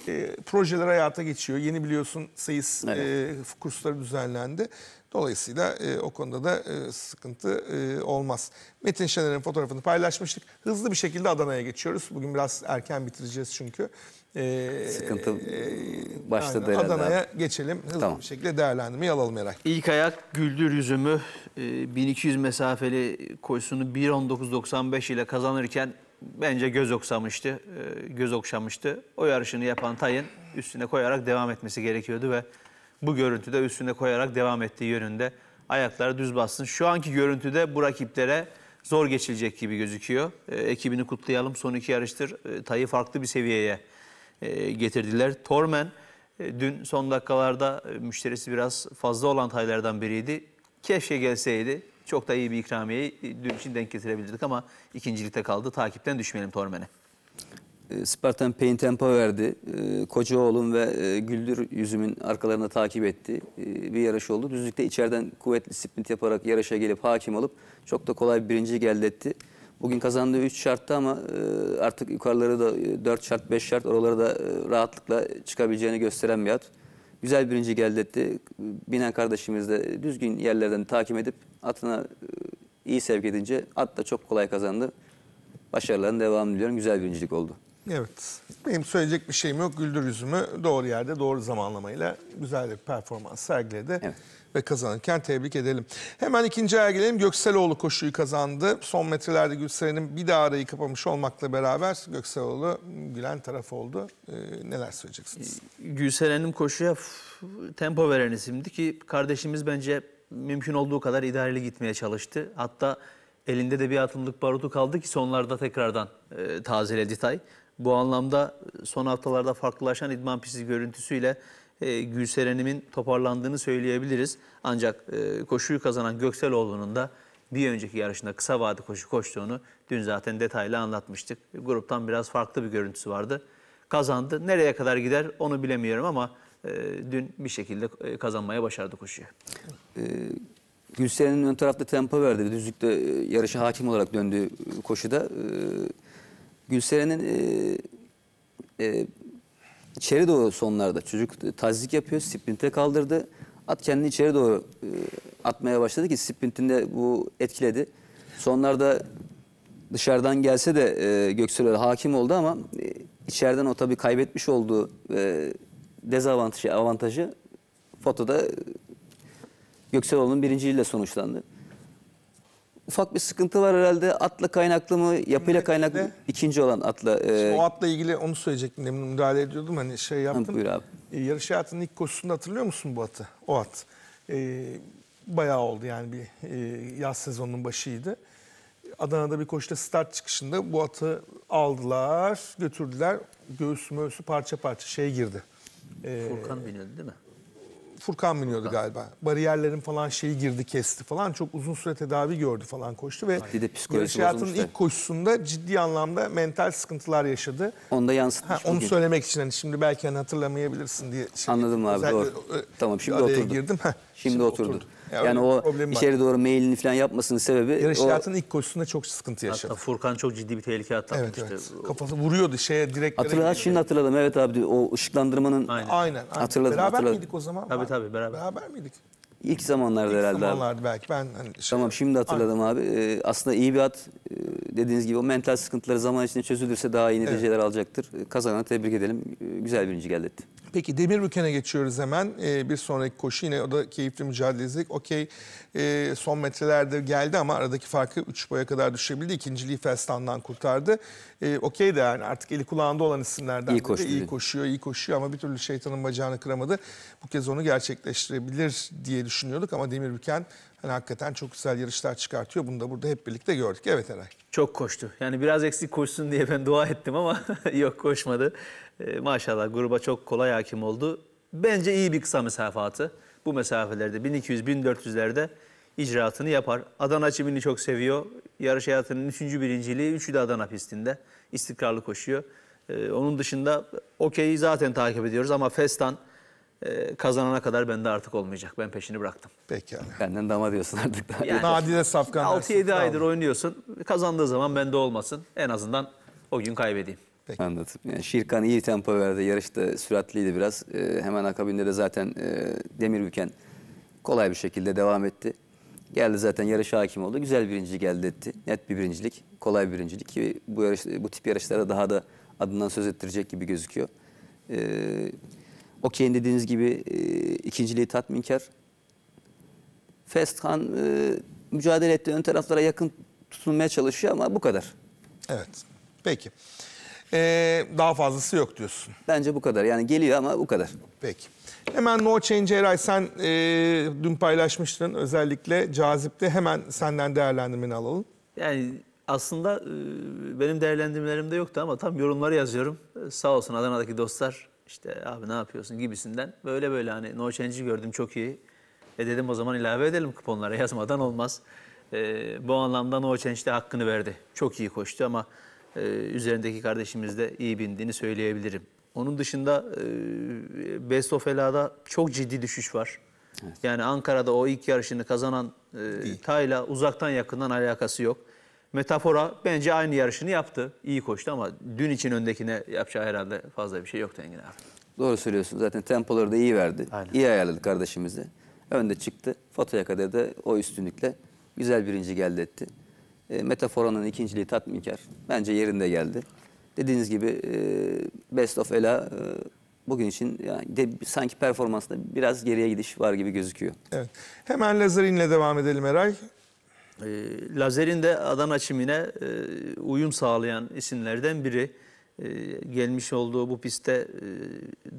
E, projeler hayata geçiyor. Yeni biliyorsun seyis evet. e, kursları düzenlendi. Dolayısıyla e, o konuda da e, sıkıntı e, olmaz. Metin Şener'in fotoğrafını paylaşmıştık. Hızlı bir şekilde Adana'ya geçiyoruz. Bugün biraz erken bitireceğiz çünkü. Ee, Sıkıntı e, başladı aynen. herhalde. Adana'ya geçelim. Hızlı tamam. bir şekilde değerlendirmeyi alalım Eray. İlk ayak güldür yüzümü 1200 e, mesafeli koşusunu 1.19.95 ile kazanırken bence göz okşamıştı. E, göz okşamıştı. O yarışını yapan Tayin üstüne koyarak devam etmesi gerekiyordu ve bu görüntüde üstüne koyarak devam ettiği yönünde ayakları düz bassın. Şu anki görüntüde bu rakiplere zor geçilecek gibi gözüküyor. E, ekibini kutlayalım. Son iki yarıştır e, Tay'ı farklı bir seviyeye e, getirdiler. Tormen e, dün son dakikalarda e, müşterisi biraz fazla olan taylardan biriydi. Keşke gelseydi. Çok da iyi bir ikramiyeyi dün için denk getirebilirdik ama ikincilikte kaldı. Takipten düşmeyelim Tormen'e. Spartan Paint Tempo verdi. oğlum ve Güldür Yüzüm'ün arkalarına takip etti. Bir yarış oldu. Düzlükte içeriden kuvvetli sprint yaparak yarışa gelip hakim olup çok da kolay bir birinci elde etti. Bugün kazandığı 3 şarttı ama e, artık yukarıları da 4 e, şart, 5 şart oraları da e, rahatlıkla çıkabileceğini gösteren bir at. Güzel birinci geldi etti. Binen kardeşimiz de düzgün yerlerden takip edip atına iyi sevk edince at da çok kolay kazandı. Başarılarını devam diliyorum. Güzel birincilik oldu. Evet. Benim söyleyecek bir şeyim yok. Güldür yüzümü doğru yerde, doğru zamanlamayla güzel bir performans sergiledi. Evet ve kazanırken tebrik edelim. Hemen ikinci aya gelelim. Gökseloğlu koşuyu kazandı. Son metrelerde Gülseren'in bir daha arayı kapamış olmakla beraber Gökseloğlu gülen taraf oldu. E, neler söyleyeceksiniz? Ee, Gülseren'in koşuya tempo veren isimdi ki kardeşimiz bence mümkün olduğu kadar idareli gitmeye çalıştı. Hatta elinde de bir atımlık barutu kaldı ki sonlarda tekrardan e, tazeledi Tay. Bu anlamda son haftalarda farklılaşan idman pisi görüntüsüyle e, Gülseren'imin toparlandığını söyleyebiliriz. Ancak e, koşuyu kazanan Gökseloğlu'nun da bir önceki yarışında kısa vade koşu koştuğunu dün zaten detaylı anlatmıştık. Gruptan biraz farklı bir görüntüsü vardı. Kazandı. Nereye kadar gider onu bilemiyorum ama e, dün bir şekilde e, kazanmaya başardı koşuyu. Gülseren'in ön tarafta tempo verdi. Düzlükte e, yarışa hakim olarak döndü koşuda. Gülseren'in içeri doğru sonlarda çocuk e, tazik yapıyor, sprinte kaldırdı. At kendini içeri doğru e, atmaya başladı ki sprintinde bu etkiledi. Sonlarda dışarıdan gelse de e, Göksel'e hakim oldu ama e, içeriden o tabii kaybetmiş olduğu dezavantajı, avantajı fotoda e, Gökseloğlu'nun birinciliğiyle sonuçlandı ufak bir sıkıntı var herhalde. Atla kaynaklı mı, yapıyla evet, kaynaklı mı? İkinci olan atla. E... o atla ilgili onu söyleyecektim. Demin müdahale ediyordum. Hani şey yaptım. Ha, buyur abi. E, yarış hayatının ilk koşusunda hatırlıyor musun bu atı? O at. E, bayağı oldu yani bir e, yaz sezonunun başıydı. Adana'da bir koşuda start çıkışında bu atı aldılar, götürdüler. göğsü möğüsü parça parça şey girdi. E, Furkan ee, biniyordu değil mi? Furkan biniyordu Furkan. galiba. Bariyerlerin falan şeyi girdi kesti falan. Çok uzun süre tedavi gördü falan koştu ve Ciddi de yarış hayatının ilk koşusunda ciddi anlamda mental sıkıntılar yaşadı. Onu da yansıtmış ha, Onu bugün. söylemek için hani şimdi belki hani hatırlamayabilirsin diye. Şey, Anladım abi doğru. Tamam şimdi oturdum. Girdim. şimdi, şimdi oturdu. oturdu. Ya yani o içeri doğru mailini falan yapmasının sebebi... Yarış o... hayatının ilk koşusunda çok sıkıntı yaşadı. Hatta Furkan çok ciddi bir tehlike atlatmıştı. Evet, evet. Kafası vuruyordu şeye direkt. Hatırladım, şimdi hatırladım. Evet abi o ışıklandırmanın... Aynen. Aynen, Hatırladım, beraber hatırladım. miydik o zaman? Tabii tabii beraber. Beraber miydik? İlk zamanlarda herhalde. İlk zamanlarda abi. belki ben. Hani şey... Tamam şimdi hatırladım Aynen. abi. Ee, aslında iyi bir at e, dediğiniz gibi o mental sıkıntıları zaman içinde çözülürse daha iyi neticeler evet. alacaktır. Kazananı tebrik edelim. Ee, güzel birinci geldi etti. Peki Demirüken'e geçiyoruz hemen. Ee, bir sonraki koşu yine o da keyifli mücadele izledik. Okey e, son metrelerde geldi ama aradaki farkı 3 boya kadar düşebildi. İkinciliği Festan'dan kurtardı. E, Okey de yani artık eli kulağında olan isimlerden iyi biri. Koştu. İyi koşuyor, iyi koşuyor ama bir türlü şeytanın bacağını kıramadı. Bu kez onu gerçekleştirebilir diye düşünüyorduk ama Demirüken yani hakikaten çok güzel yarışlar çıkartıyor. Bunu da burada hep birlikte gördük. Evet Eray. Çok koştu. Yani biraz eksik koşsun diye ben dua ettim ama [LAUGHS] yok koşmadı. E, maşallah gruba çok kolay hakim oldu. Bence iyi bir kısa mesafe Bu mesafelerde 1200-1400'lerde icraatını yapar. Adana çimini çok seviyor. Yarış hayatının 3. birinciliği, 3'ü de Adana pistinde. istikrarlı koşuyor. Ee, onun dışında okeyi zaten takip ediyoruz ama Festan e, kazanana kadar bende artık olmayacak. Ben peşini bıraktım. Peki abi. Benden dama diyorsun artık. Yani, Nadide Safkan. 6-7 aydır oynuyorsun. Kazandığı zaman bende olmasın. En azından o gün kaybedeyim. Peki. Anladım. Yani Şirkan iyi tempo verdi. Yarışta süratliydi biraz. E, hemen akabinde de zaten e, Demirbüken kolay bir şekilde devam etti. Geldi zaten yarışa hakim oldu. Güzel birinci elde etti. Net bir birincilik. Kolay bir birincilik ki bu, yarış, bu tip yarışlarda daha da adından söz ettirecek gibi gözüküyor. E, Okey'in dediğiniz gibi e, ikinciliği tatminkar. Festhan e, mücadele etti. Ön taraflara yakın tutunmaya çalışıyor ama bu kadar. Evet. Peki. Ee, daha fazlası yok diyorsun. Bence bu kadar. Yani geliyor ama bu kadar. Peki. Hemen No Change Eray sen e, dün paylaşmıştın özellikle cazipte hemen senden değerlendirmeni alalım. Yani aslında e, benim değerlendirmelerimde yoktu ama tam yorumları yazıyorum. E, sağ olsun Adana'daki dostlar işte abi ne yapıyorsun gibisinden. Böyle böyle hani No Change'i gördüm çok iyi. E dedim o zaman ilave edelim kuponlara [LAUGHS] yazmadan olmaz. E, bu anlamda No Change de hakkını verdi. Çok iyi koştu ama e, üzerindeki kardeşimizde iyi bindiğini söyleyebilirim. Onun dışında e, Bestofela'da çok ciddi düşüş var. Evet. Yani Ankara'da o ilk yarışını kazanan e, Tay'la uzaktan yakından alakası yok. Metafora bence aynı yarışını yaptı. İyi koştu ama dün için öndekine yapacağı herhalde fazla bir şey yoktu Engin abi. Doğru söylüyorsun. Zaten tempoları da iyi verdi. Aynen. İyi ayarladı kardeşimizi. Önde çıktı. Fotoya kadar da o üstünlükle güzel birinci geldi etti. E, metaforanın ikinciliği tatminkar. Bence yerinde geldi. Dediğiniz gibi e, Best of Ela e, bugün için yani de, sanki performansında biraz geriye gidiş var gibi gözüküyor. Evet. Hemen Lazerin'le devam edelim Eray. E, Lazerin de Adana çimine uyum sağlayan isimlerden biri. gelmiş olduğu bu pistte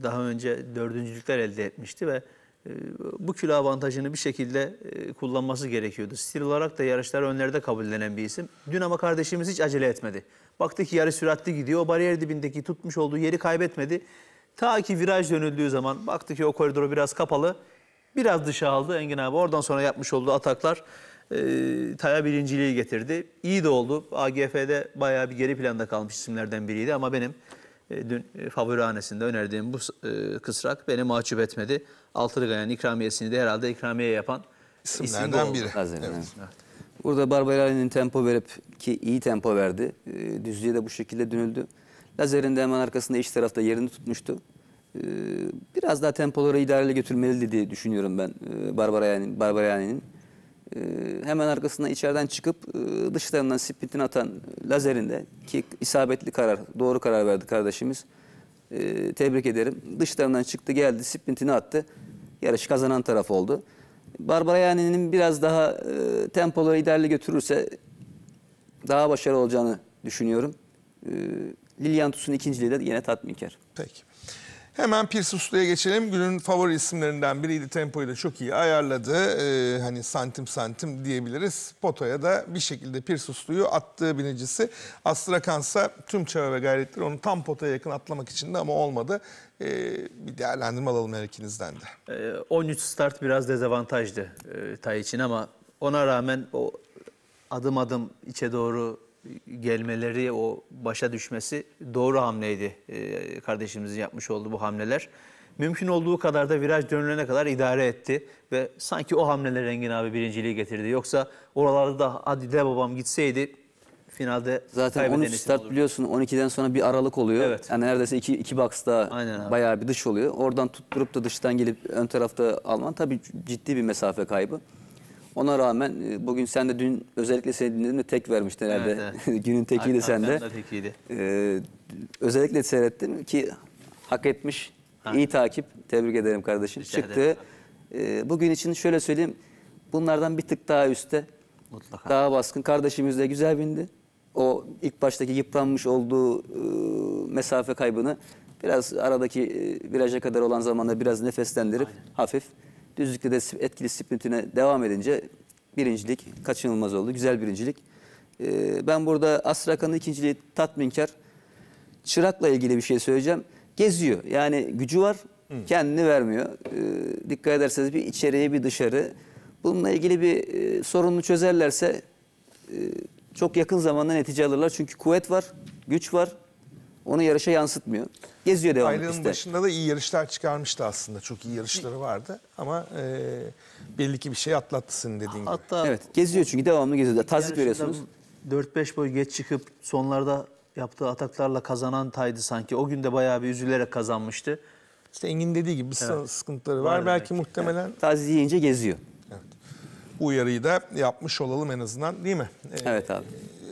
daha önce dördüncülükler elde etmişti ve ee, bu kilo avantajını bir şekilde e, kullanması gerekiyordu. Stil olarak da yarışlar önlerde kabullenen bir isim. Dün ama kardeşimiz hiç acele etmedi. Baktı ki yarı süratli gidiyor. O bariyer dibindeki tutmuş olduğu yeri kaybetmedi. Ta ki viraj dönüldüğü zaman baktı ki o koridoru biraz kapalı. Biraz dışa aldı Engin abi. Oradan sonra yapmış olduğu ataklar e, Taya birinciliği getirdi. İyi de oldu. AGF'de bayağı bir geri planda kalmış isimlerden biriydi ama benim e, dün e, favori hanesinde önerdiğim bu e, kısrak beni mahcup etmedi altılı yani ikramiyesini de herhalde ikramiye yapan isimlerden biri. Hazine. Evet. Burada Barbaray'ın tempo verip ki iyi tempo verdi. E, düzlüğe de bu şekilde dönüldü. Lazer'in de hemen arkasında iç tarafta yerini tutmuştu. E, biraz daha tempoları idareli götürmeli diye düşünüyorum ben e, Barbaray'ın. Barbaray'ın e, ee, hemen arkasında içeriden çıkıp e, dışlarından sprintini atan Lazer'in de ki isabetli karar, doğru karar verdi kardeşimiz. E, tebrik ederim. Dışlarından çıktı geldi spin'tini attı yarış kazanan taraf oldu. Barbarayaninin biraz daha e, tempoları ilerle götürürse daha başarılı olacağını düşünüyorum. E, Lilian Tussun ikinciliği de yine tatminkar. Peki. Hemen Pierce Uslu'ya geçelim. Günün favori isimlerinden biriydi. Tempoyu da çok iyi ayarladı. Ee, hani santim santim diyebiliriz. Potoya da bir şekilde Pierce Uslu'yu attığı binicisi. Astrakans'a tüm çaba ve gayretleri onu tam potaya yakın atlamak için de ama olmadı. Ee, bir değerlendirme alalım her ikinizden de. 13 ee, start biraz dezavantajdı e, Tay için ama ona rağmen o adım adım içe doğru gelmeleri, o başa düşmesi doğru hamleydi. E, kardeşimizin yapmış olduğu bu hamleler. Mümkün olduğu kadar da viraj dönülene kadar idare etti. Ve sanki o hamleler Engin abi birinciliği getirdi. Yoksa oralarda da hadi de babam gitseydi finalde Zaten 13 start olurdu. biliyorsun 12'den sonra bir aralık oluyor. Evet. Yani neredeyse iki, iki box'ta bayağı bir dış oluyor. Oradan tutturup da dıştan gelip ön tarafta alman tabii ciddi bir mesafe kaybı. Ona rağmen e, bugün sen de dün özellikle seni dinledim tek vermiştin herhalde. Evet, evet. [LAUGHS] Günün tekiydi sende. tekiydi. Ee, özellikle seyrettim ki hak etmiş. Ha. İyi takip. Tebrik ederim kardeşim. Rica Çıktı. Ee, bugün için şöyle söyleyeyim. Bunlardan bir tık daha üstte. Mutlaka. Daha baskın. Kardeşimiz de güzel bindi. O ilk baştaki yıpranmış olduğu e, mesafe kaybını biraz aradaki e, viraja kadar olan zamanda biraz nefeslendirip Aynen. hafif Düzlükte de etkili sprintine devam edince birincilik kaçınılmaz oldu. Güzel birincilik. Ee, ben burada Asrakan'ın ikinciliği tatminkar. Çırak'la ilgili bir şey söyleyeceğim. Geziyor. Yani gücü var. Kendini vermiyor. Ee, dikkat ederseniz bir içeriye bir dışarı. Bununla ilgili bir e, sorununu çözerlerse e, çok yakın zamanda netice alırlar. Çünkü kuvvet var, güç var. Onu yarışa yansıtmıyor. Geziyor devam Aylığın işte. başında da iyi yarışlar çıkarmıştı aslında. Çok iyi yarışları vardı ama e, belli ki bir şey atlattı senin dediğin Hatta gibi. Hatta evet geziyor çünkü devamlı geziyor. Tazik veriyorsunuz. 4-5 boy geç çıkıp sonlarda yaptığı ataklarla kazanan Tay'dı sanki. O gün de bayağı bir üzülerek kazanmıştı. İşte Engin dediği gibi bir evet. sıkıntıları var. var Belki muhtemelen... Evet. Taziz yiyince geziyor. Evet. Bu uyarıyı da yapmış olalım en azından değil mi? Ee, evet abi.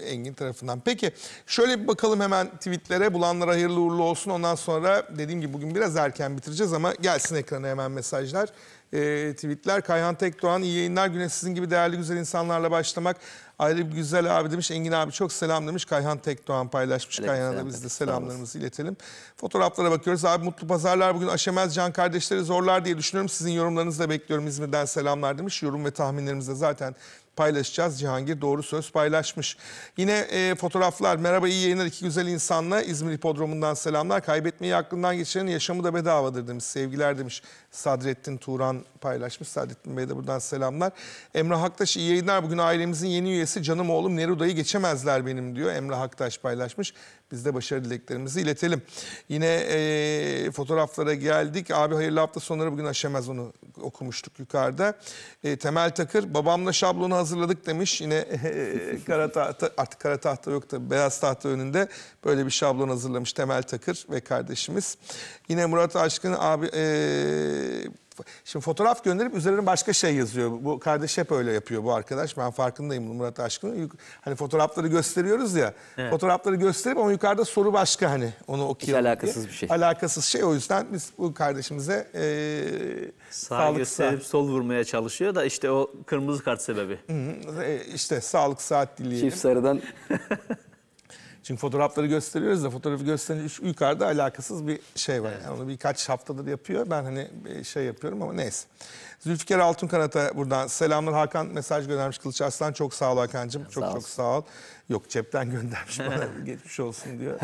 Engin tarafından. Peki şöyle bir bakalım hemen tweetlere. Bulanlara hayırlı uğurlu olsun. Ondan sonra dediğim gibi bugün biraz erken bitireceğiz ama gelsin ekrana hemen mesajlar. E, tweetler. Kayhan Tekdoğan iyi yayınlar. Güne sizin gibi değerli güzel insanlarla başlamak ayrı bir güzel abi demiş. Engin abi çok selam demiş. Kayhan Tekdoğan paylaşmış. Evet, Kayhan'a da biz de selamlarımızı iletelim. Fotoğraflara bakıyoruz. Abi mutlu pazarlar bugün aşemez can kardeşleri zorlar diye düşünüyorum. Sizin yorumlarınızı da bekliyorum. İzmir'den selamlar demiş. Yorum ve tahminlerimizde zaten paylaşacağız. Cihangir doğru söz paylaşmış. Yine e, fotoğraflar. Merhaba iyi yayınlar iki güzel insanla İzmir Hipodromu'ndan selamlar. Kaybetmeyi aklından geçirenin yaşamı da bedavadır demiş. Sevgiler demiş. Sadrettin Turan paylaşmış. Sadrettin Bey'e de buradan selamlar. Emrah Haktaş iyi yayınlar. Bugün ailemizin yeni üyesi canım oğlum Neruda'yı geçemezler benim diyor. Emrah Haktaş paylaşmış. Biz de başarı dileklerimizi iletelim. Yine e, fotoğraflara geldik. Abi hayırlı hafta sonları bugün aşamaz onu okumuştuk yukarıda. E, Temel Takır babamla şablonu hazırladık demiş. Yine e, [LAUGHS] kara tahta artık kara tahta yok da beyaz tahta önünde böyle bir şablon hazırlamış Temel Takır ve kardeşimiz. Yine Murat Aşkın abi e, ee, şimdi fotoğraf gönderip üzerine başka şey yazıyor. Bu kardeş hep öyle yapıyor bu arkadaş. Ben farkındayım Murat Aşkın. Hani fotoğrafları gösteriyoruz ya. Evet. Fotoğrafları gösterip ama yukarıda soru başka hani onu okuyalım. Hiç alakasız bir şey. Alakasız şey o yüzden biz bu kardeşimize e, sağ sağlık gösterip saat. sol vurmaya çalışıyor da işte o kırmızı kart sebebi. Hı hı. E, işte sağlık saat dileyelim. Çift sarıdan [LAUGHS] Çünkü fotoğrafları gösteriyoruz da fotoğrafı gösterince yukarıda alakasız bir şey var. Yani onu birkaç haftadır yapıyor. Ben hani e, şey yapıyorum ama neyse. Zülfikar Altunkanat'a buradan selamlar. Hakan mesaj göndermiş Kılıç Aslan. Çok sağ ol Hakan'cığım. Çok olsun. çok sağ ol. Yok cepten [LAUGHS] göndermiş bana geçmiş olsun diyor.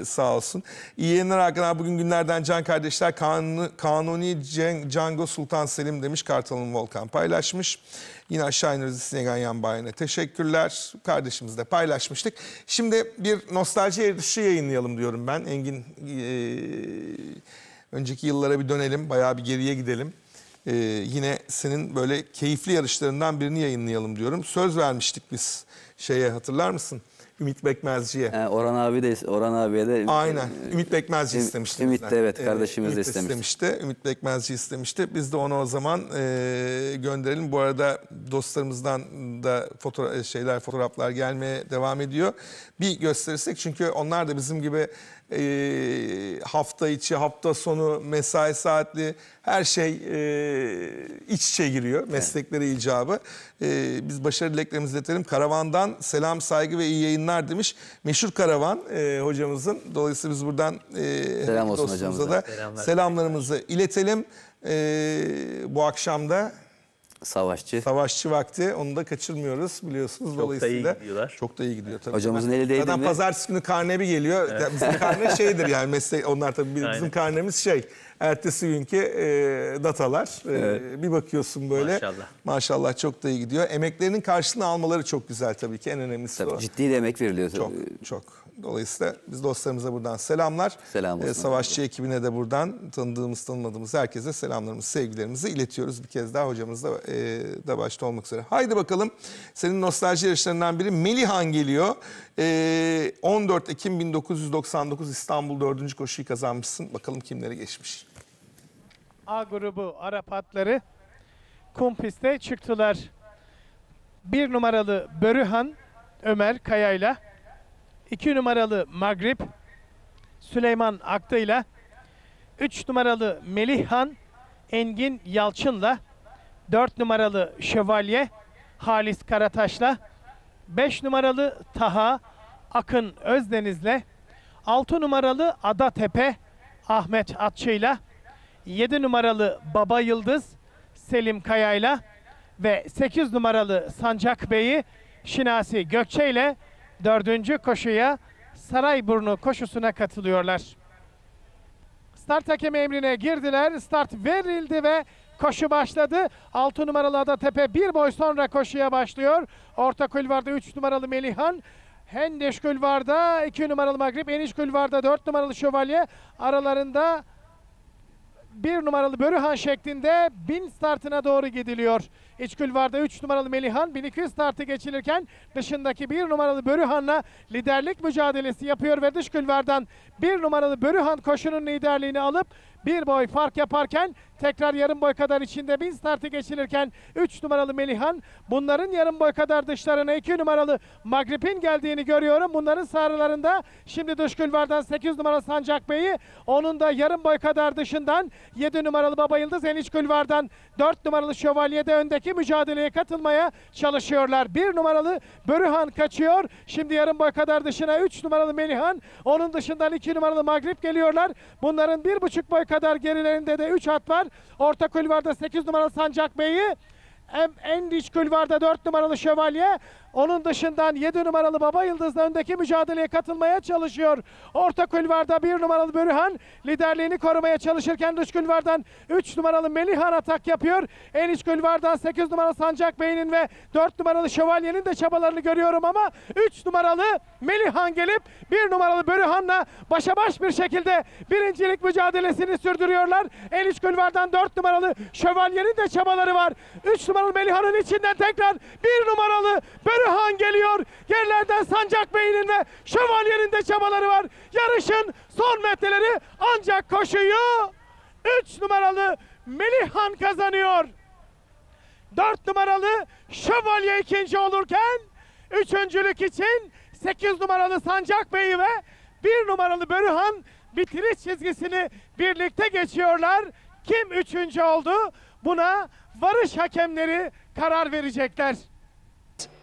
ee, sağ olsun. İyi yayınlar Hakan abi. Bugün günlerden Can kardeşler kanuni, kanuni Can, Cango Sultan Selim demiş. Kartal'ın Volkan paylaşmış. Yine aşağı ineriz Sinegan Yanbay'ına teşekkürler. Kardeşimizle paylaşmıştık. Şimdi bir nostalji erişi yayınlayalım diyorum ben. Engin e, önceki yıllara bir dönelim. Bayağı bir geriye gidelim e, yine senin böyle keyifli yarışlarından birini yayınlayalım diyorum. Söz vermiştik biz şeye hatırlar mısın? Ümit Bekmezci'ye. E, Orhan abi de Orhan abiye de Aynen. E, Ümit Bekmezci istemişti. Ümit de evet ee, kardeşimiz Ümit de istemişti. istemişti. Ümit Bekmezci istemişti. Biz de onu o zaman e, gönderelim. Bu arada dostlarımızdan da fotoğraf e, şeyler fotoğraflar gelmeye devam ediyor. Bir gösterirsek çünkü onlar da bizim gibi e, hafta içi, hafta sonu, mesai saatli her şey e, iç içe giriyor meslekleri evet. icabı. E, biz başarı dileklerimizi iletelim. Karavandan selam, saygı ve iyi yayınlar demiş. Meşhur Karavan e, hocamızın. Dolayısıyla biz buradan e, Selam olsun dostumuza hocamıza. da Selamlar. selamlarımızı iletelim. E, bu akşamda. Savaşçı. Savaşçı vakti. Onu da kaçırmıyoruz biliyorsunuz. Çok Dolayısıyla da iyi gidiyorlar. Çok da iyi gidiyor tabii. Hocamızın eli değdi Zaten mi? pazartesi günü karnebi geliyor. Evet. bizim karne şeydir yani meslek. Onlar tabii bizim Aynen. karnemiz şey. Ertesi günkü e, datalar. E, evet. E, bir bakıyorsun böyle. Maşallah. Maşallah çok da iyi gidiyor. Emeklerinin karşılığını almaları çok güzel tabii ki. En önemlisi tabii, o. Ciddi de emek veriliyor. Tabii. Çok ee, çok. Dolayısıyla biz dostlarımıza buradan selamlar. Selam olsun. Ee, Savaşçı ekibine de buradan tanıdığımız tanımadığımız herkese selamlarımızı, sevgilerimizi iletiyoruz. Bir kez daha hocamız da, e, da başta olmak üzere. Haydi bakalım senin nostalji yarışlarından biri Melihan geliyor. E, 14 Ekim 1999 İstanbul 4. koşuyu kazanmışsın. Bakalım kimlere geçmiş. A grubu Arap atları kum piste çıktılar. Bir numaralı Börühan Ömer Kaya'yla 2 numaralı Magrib Süleyman Akta ile 3 numaralı Melihhan Engin Yalçın'la 4 numaralı Şövalye Halis Karataş'la 5 numaralı Taha Akın Özdeniz'le 6 numaralı Ada Tepe Ahmet Atçı'yla 7 numaralı Baba Yıldız Selim Kaya'yla ve 8 numaralı Sancak Bey'i Şinasi Gökçe ile dördüncü koşuya Sarayburnu koşusuna katılıyorlar. Start hakemi emrine girdiler. Start verildi ve koşu başladı. 6 numaralı Adatepe bir boy sonra koşuya başlıyor. Orta kulvarda 3 numaralı Melihan. Hendeş kulvarda 2 numaralı Magrib. Eniş kulvarda 4 numaralı Şövalye. Aralarında 1 numaralı Börühan şeklinde bin startına doğru gidiliyor. İçkül vardı 3 numaralı Melihan 1200 startı geçilirken dışındaki 1 numaralı Börühan'la liderlik mücadelesi yapıyor ve dış kulvardan 1 numaralı Börühan koşunun liderliğini alıp bir boy fark yaparken tekrar yarım boy kadar içinde 1000 startı geçilirken 3 numaralı Melihan bunların yarım boy kadar dışlarına 2 numaralı Magrip'in geldiğini görüyorum. Bunların sarılarında şimdi dış kulvardan 8 numaralı Sancak Bey'i onun da yarım boy kadar dışından 7 numaralı Baba Yıldız en Eniç Kulvar'dan 4 numaralı de öndeki Önümüzdeki mücadeleye katılmaya çalışıyorlar. Bir numaralı Börühan kaçıyor. Şimdi yarım boy kadar dışına üç numaralı Melihan. Onun dışından iki numaralı Magrip geliyorlar. Bunların bir buçuk boy kadar gerilerinde de üç at var. Orta kulvarda sekiz numaralı Sancak Bey'i. En, en diş kulvarda dört numaralı şövalye. Onun dışından 7 numaralı Baba Yıldız'la öndeki mücadeleye katılmaya çalışıyor. Orta kulvarda 1 numaralı Börühan liderliğini korumaya çalışırken dış kulvardan 3 numaralı Melihan atak yapıyor. En iç kulvardan 8 numaralı Sancak Bey'in ve 4 numaralı Şövalye'nin de çabalarını görüyorum ama 3 numaralı Melihan gelip 1 numaralı Börühan'la başa baş bir şekilde birincilik mücadelesini sürdürüyorlar. En iç kulvardan 4 numaralı Şövalye'nin de çabaları var. 3 numaralı Melihan'ın içinden tekrar 1 numaralı Börühan Karahan geliyor. Yerlerden Sancak Bey'in ve Şövalye'nin de çabaları var. Yarışın son metreleri ancak koşuyu 3 numaralı Melihan kazanıyor. 4 numaralı Şövalye ikinci olurken üçüncülük için 8 numaralı Sancak Bey ve 1 numaralı Börühan bitiriş çizgisini birlikte geçiyorlar. Kim üçüncü oldu? Buna varış hakemleri karar verecekler.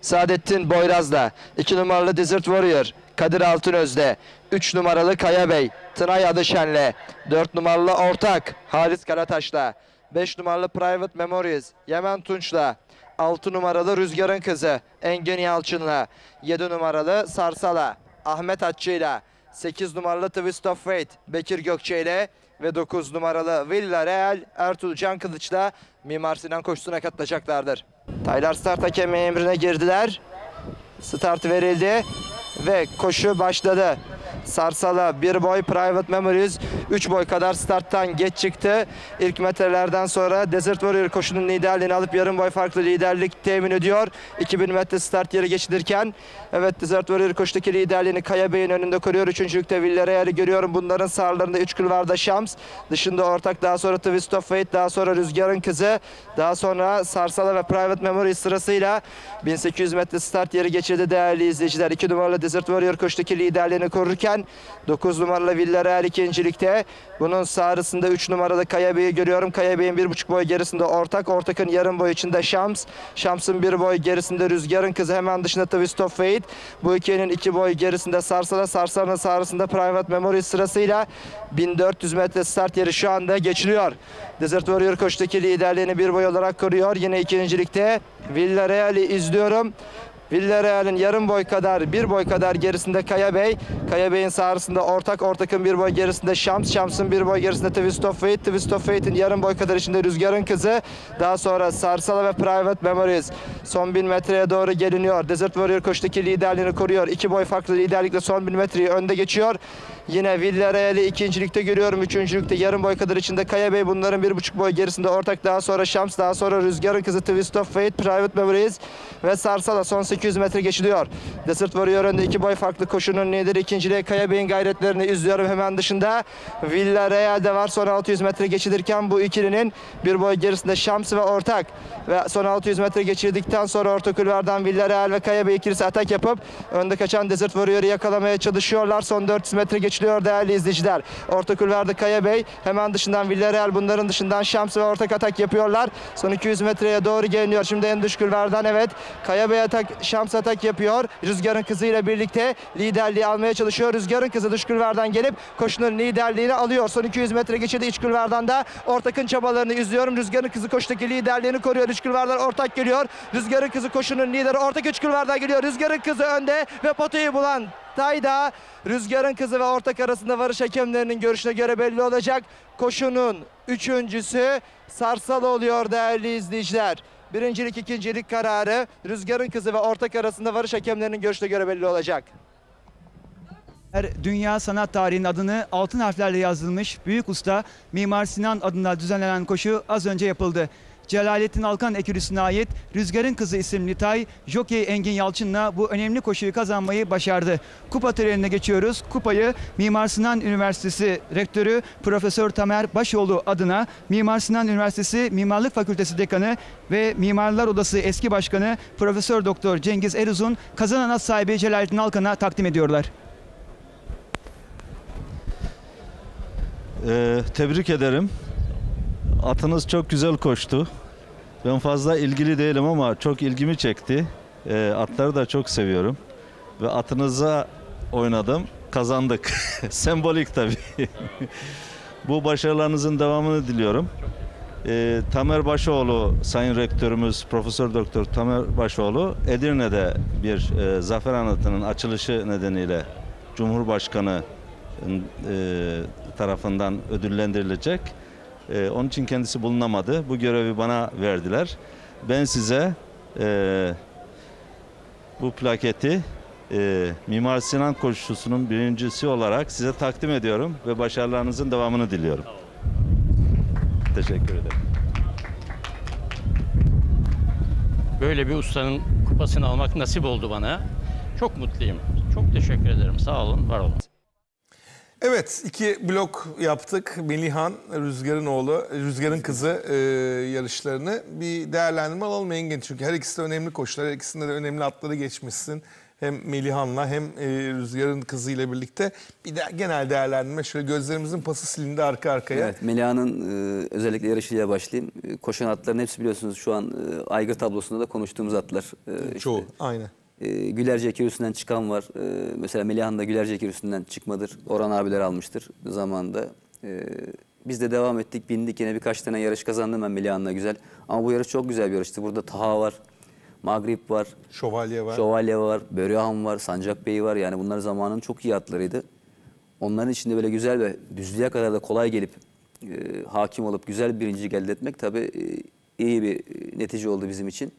Saadettin Boyraz'la, 2 numaralı Desert Warrior Kadir Altınöz'de, 3 numaralı Kaya Bey Tınay Adışen'le, 4 numaralı Ortak Halis Karataş'la, 5 numaralı Private Memories Yemen Tunç'la, 6 numaralı Rüzgar'ın kızı Engin Yalçın'la, 7 numaralı Sarsala Ahmet Atçı'yla, 8 numaralı Twist of Fate Bekir Gökçe ile ve 9 numaralı Villa Real Ertuğrul Can Kılıç'la Mimar Sinan koşusuna katılacaklardır. Taylar start hakemi emrine girdiler. Start verildi ve koşu başladı. Sarsala bir boy Private Memories 3 boy kadar starttan geç çıktı. İlk metrelerden sonra Desert Warrior koşunun liderliğini alıp yarım boy farklı liderlik temin ediyor. 2000 metre start yeri geçilirken evet Desert Warrior koşudaki liderliğini Kaya Bey'in önünde koruyor. Üçüncülükte Villarreal'i görüyorum. Bunların sağlarında 3 kulvarda Şams. Dışında ortak daha sonra Twist of Fate daha sonra Rüzgar'ın kızı daha sonra Sarsala ve Private Memories sırasıyla 1800 metre start yeri geçirdi değerli izleyiciler. 2 numaralı Desert Warrior koşudaki liderliğini korurken Erden. 9 numaralı Villarreal ikincilikte. Bunun sağrısında 3 numaralı Kayabey'i görüyorum. Kayabey'in 1,5 boy gerisinde Ortak. Ortak'ın yarım boy içinde Şams. Şams'ın 1 boy gerisinde Rüzgar'ın kızı hemen dışında Twist of Fate. Bu ikinin 2 iki boy gerisinde Sarsala. Sarsala'nın sağrısında Private Memory sırasıyla 1400 metre start yeri şu anda geçiliyor. Desert Warrior koçtaki liderliğini bir boy olarak koruyor. Yine ikincilikte Villarreal'i izliyorum. Villarreal'in yarım boy kadar bir boy kadar gerisinde Kaya Bey. Kaya Bey'in sahasında ortak ortakın bir boy gerisinde Şams. Şams'ın bir boy gerisinde Twist of Fate. Twist of Fate'in yarım boy kadar içinde Rüzgar'ın kızı. Daha sonra Sarsala ve Private Memories. Son bin metreye doğru geliniyor. Desert Warrior koştaki liderliğini koruyor. İki boy farklı liderlikle son bin metreyi önde geçiyor. Yine Villarreal'i ikincilikte görüyorum. Üçüncülükte yarım boy kadar içinde Kaya Bey bunların bir buçuk boy gerisinde ortak. Daha sonra Şams, daha sonra Rüzgar'ın kızı Twist of Fate, Private Memories ve Sarsala son 800 metre geçiliyor. Desert Warrior önde iki boy farklı koşunun lideri ikinciliğe Kaya Bey'in gayretlerini izliyorum hemen dışında. Villarreal de var son 600 metre geçilirken bu ikilinin bir boy gerisinde Şams ve ortak. Ve son 600 metre geçirdikten sonra orta kulvardan Villarreal ve Kaya Bey ikilisi atak yapıp önde kaçan Desert Warrior'ı yakalamaya çalışıyorlar. Son 400 metre geçilirken güçlüyor değerli izleyiciler. Orta kulvarda Kaya Bey hemen dışından Villarreal bunların dışından Şams ve ortak atak yapıyorlar. Son 200 metreye doğru geliniyor. Şimdi en dış kulvardan evet Kaya Bey atak Şams atak yapıyor. Rüzgar'ın kızıyla birlikte liderliği almaya çalışıyor. Rüzgar'ın kızı dış kulvardan gelip koşunun liderliğini alıyor. Son 200 metre geçirdi iç kulvardan da Ortak'ın çabalarını izliyorum. Rüzgar'ın kızı koştaki liderliğini koruyor. İç kulvardan Ortak geliyor. Rüzgar'ın kızı koşunun lideri Ortak iç kulvardan geliyor. Rüzgar'ın kızı önde ve potayı bulan Tayda Rüzgar'ın kızı ve ortak arasında varış hakemlerinin görüşüne göre belli olacak. Koşunun üçüncüsü Sarsal oluyor değerli izleyiciler. Birincilik ikincilik kararı Rüzgar'ın kızı ve ortak arasında varış hakemlerinin görüşüne göre belli olacak. Dünya sanat tarihinin adını altın harflerle yazılmış büyük usta Mimar Sinan adına düzenlenen koşu az önce yapıldı. Celalettin Alkan ekürüsüne ait Rüzgar'ın Kızı isimli tay Jockey Engin Yalçın'la bu önemli koşuyu kazanmayı başardı. Kupa törenine geçiyoruz. Kupayı Mimar Sinan Üniversitesi Rektörü Profesör Tamer Başoğlu adına Mimar Sinan Üniversitesi Mimarlık Fakültesi Dekanı ve Mimarlar Odası eski başkanı Profesör Doktor Cengiz Eruz'un kazanan at sahibi Celalettin Alkan'a takdim ediyorlar. Ee, tebrik ederim. Atınız çok güzel koştu. Ben fazla ilgili değilim ama çok ilgimi çekti. E, atları da çok seviyorum. Ve atınıza oynadım. Kazandık. [LAUGHS] Sembolik tabii. [LAUGHS] Bu başarılarınızın devamını diliyorum. E, Tamer Başoğlu Sayın Rektörümüz Profesör Doktor Tamer Başoğlu Edirne'de bir e, zafer anıtının açılışı nedeniyle Cumhurbaşkanı e, tarafından ödüllendirilecek. E, onun için kendisi bulunamadı. Bu görevi bana verdiler. Ben size e, bu plaketi e, Mimar Sinan koşusunun birincisi olarak size takdim ediyorum ve başarılarınızın devamını diliyorum. Teşekkür ederim. Böyle bir ustanın kupasını almak nasip oldu bana. Çok mutluyum. Çok teşekkür ederim. Sağ olun, var olun. Evet iki blok yaptık. Melihan, Rüzgar'ın oğlu, Rüzgar'ın kızı e, yarışlarını. Bir değerlendirme alalım Engin. Çünkü her ikisi de önemli koşular. Her ikisinde de önemli atları geçmişsin. Hem Melihan'la hem e, Rüzgar'ın kızıyla birlikte. Bir de genel değerlendirme. Şöyle gözlerimizin pası silindi arka arkaya. Evet Melihan'ın e, özellikle yarışıyla başlayayım. E, koşan atların hepsi biliyorsunuz şu an e, aygır tablosunda da konuştuğumuz atlar. E, Çoğu işte, aynen. E, ee, Gülercek yürüsünden çıkan var. E, mesela da Gülercek yürüsünden çıkmadır. Orhan abiler almıştır zamanda. E, biz de devam ettik, bindik. Yine birkaç tane yarış kazandım ben Melihan'la güzel. Ama bu yarış çok güzel bir yarıştı. Burada Taha var, Magrip var. Şövalye var. Şövalye var, Börühan var, Sancak Bey var. Yani bunlar zamanın çok iyi atlarıydı. Onların içinde böyle güzel ve düzlüğe kadar da kolay gelip e, hakim olup güzel birinci elde etmek tabii e, iyi bir e, netice oldu bizim için.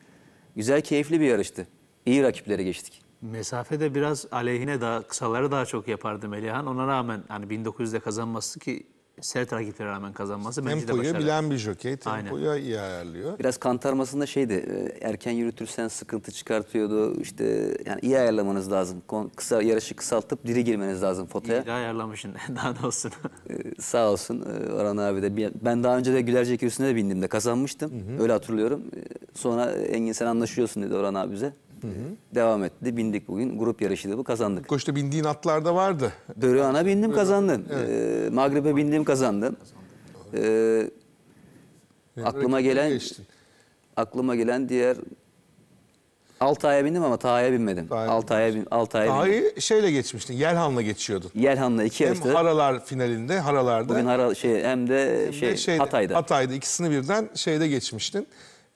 Güzel, keyifli bir yarıştı. İyi rakiplere geçtik. Mesafede biraz aleyhine daha kısaları daha çok yapardı Melihan. Ona rağmen hani 1900'de kazanması ki sert rakiplere rağmen kazanması tempoyu bence de başarılı. bilen bir jokey. Tempoyu Aynen. iyi ayarlıyor. Biraz kantarmasında şeydi e, erken yürütürsen sıkıntı çıkartıyordu. İşte yani iyi ayarlamanız lazım. Kısa yarışı kısaltıp diri girmeniz lazım fotoya. İyi ayarlamışsın. [LAUGHS] daha ne olsun. E, sağ olsun e, Orhan abi de. Ben daha önce de Gülercek Yürüsü'ne de bindiğimde kazanmıştım. Hı hı. Öyle hatırlıyorum. Sonra Engin sen anlaşıyorsun dedi Orhan abi bize. Hı hı. Devam etti. Bindik bugün. Grup yarışı bu kazandık. Koç'ta bindiğin atlar da vardı. Dörühan'a bindim Dörü kazandın. Evet. Ee, Maghrib'e bindim kazandın. Ee, aklıma gelen aklıma gelen diğer Altay'a bindim ama Taha'ya binmedim. Altay'a bin, Altay'a Taha'yı şeyle geçmiştin, Yelhan'la geçiyordun. Yelhan'la iki yarışta. Hem Haralar finalinde, Haralar'da. Bugün hara, şey, hem de, hem şey, de şeyde, Hatay'da. Hatay'da ikisini birden şeyde geçmiştin.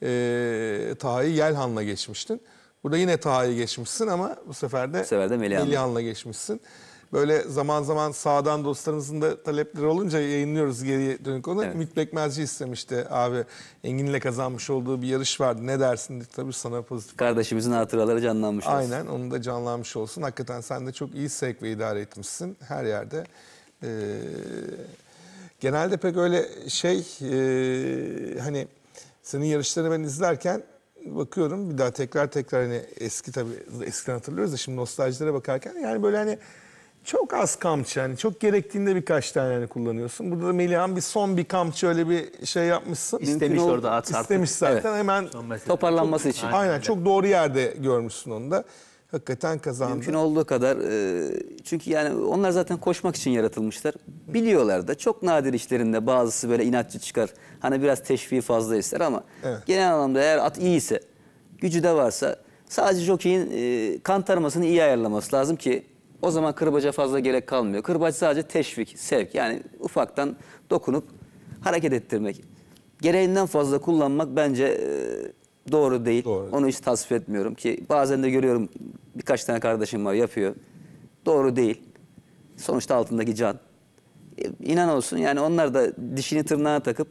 Ee, Taha'yı Yelhan'la geçmiştin. Burada yine Taha'yı geçmişsin ama bu sefer de, sefer de Melihan'la geçmişsin. Böyle zaman zaman sağdan dostlarımızın da talepleri olunca yayınlıyoruz geriye dönük onu. Evet. Ümit Bekmezci istemişti abi. Engin'le kazanmış olduğu bir yarış vardı. Ne dersin? Tabii sana pozitif. Kardeşimizin hatıraları canlanmış olsun. Aynen onu da canlanmış olsun. Hakikaten sen de çok iyi sevk ve idare etmişsin. Her yerde. Ee, genelde pek öyle şey e, hani senin yarışlarını ben izlerken bakıyorum bir daha tekrar tekrar hani eski tabii eskiden hatırlıyoruz da şimdi nostaljilere bakarken yani böyle hani çok az kamçı yani çok gerektiğinde birkaç tane yani kullanıyorsun. Burada da Melihan bir son bir kamçı öyle bir şey yapmışsın. İstemiş orada at İstemiş zaten evet. hemen. Toparlanması çok, için. Aynen, aynen çok doğru yerde görmüşsün onu da hakikaten kazandı. Mümkün olduğu kadar e, çünkü yani onlar zaten koşmak için yaratılmışlar. Biliyorlar da çok nadir işlerinde bazısı böyle inatçı çıkar. Hani biraz teşviği fazla ister ama evet. genel anlamda eğer at iyi ise, gücü de varsa sadece jokeyin e, kan kantarmasını iyi ayarlaması lazım ki o zaman kırbaca fazla gerek kalmıyor. Kırbaç sadece teşvik, sevk yani ufaktan dokunup hareket ettirmek. Gereğinden fazla kullanmak bence e, doğru değil. Doğru. Onu hiç tasvip etmiyorum ki bazen de görüyorum birkaç tane kardeşim var yapıyor. Doğru değil. Sonuçta altındaki can. E, inan olsun yani onlar da dişini tırnağa takıp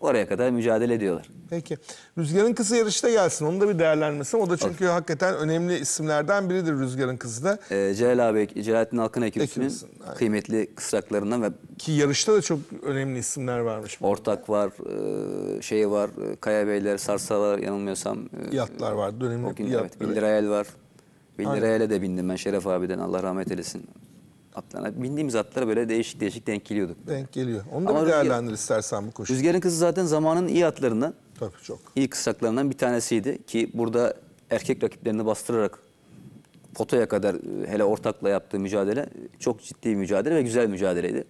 Oraya kadar mücadele ediyorlar. Peki. Rüzgar'ın kızı yarışta gelsin. Onu da bir değerlendirmesin. O da çünkü okay. hakikaten önemli isimlerden biridir Rüzgar'ın kızı da. Ee, Celal abi, Celalettin Alkın Ekülüsü'nün kıymetli kısraklarından ve... Ki yarışta da çok önemli isimler varmış. Ortak bende. var, e, şey var, e, Kaya Beyler, Sarsalar yanılmıyorsam. E, yatlar var, dönemli yatlar. Evet, Bildirayel var. Bildirayel'e de bindim ben Şeref abiden Allah rahmet eylesin atlarına, bindiğimiz atlara böyle değişik değişik denk geliyorduk. Denk geliyor. Onu da Ama bir değerlendir rüzgar, istersen bu koşu. Rüzgar'ın kızı zaten zamanın iyi atlarından, Tabii çok. iyi kısaklarından bir tanesiydi. Ki burada erkek rakiplerini bastırarak potaya kadar e, hele ortakla yaptığı mücadele çok ciddi mücadele ve güzel mücadeleydi.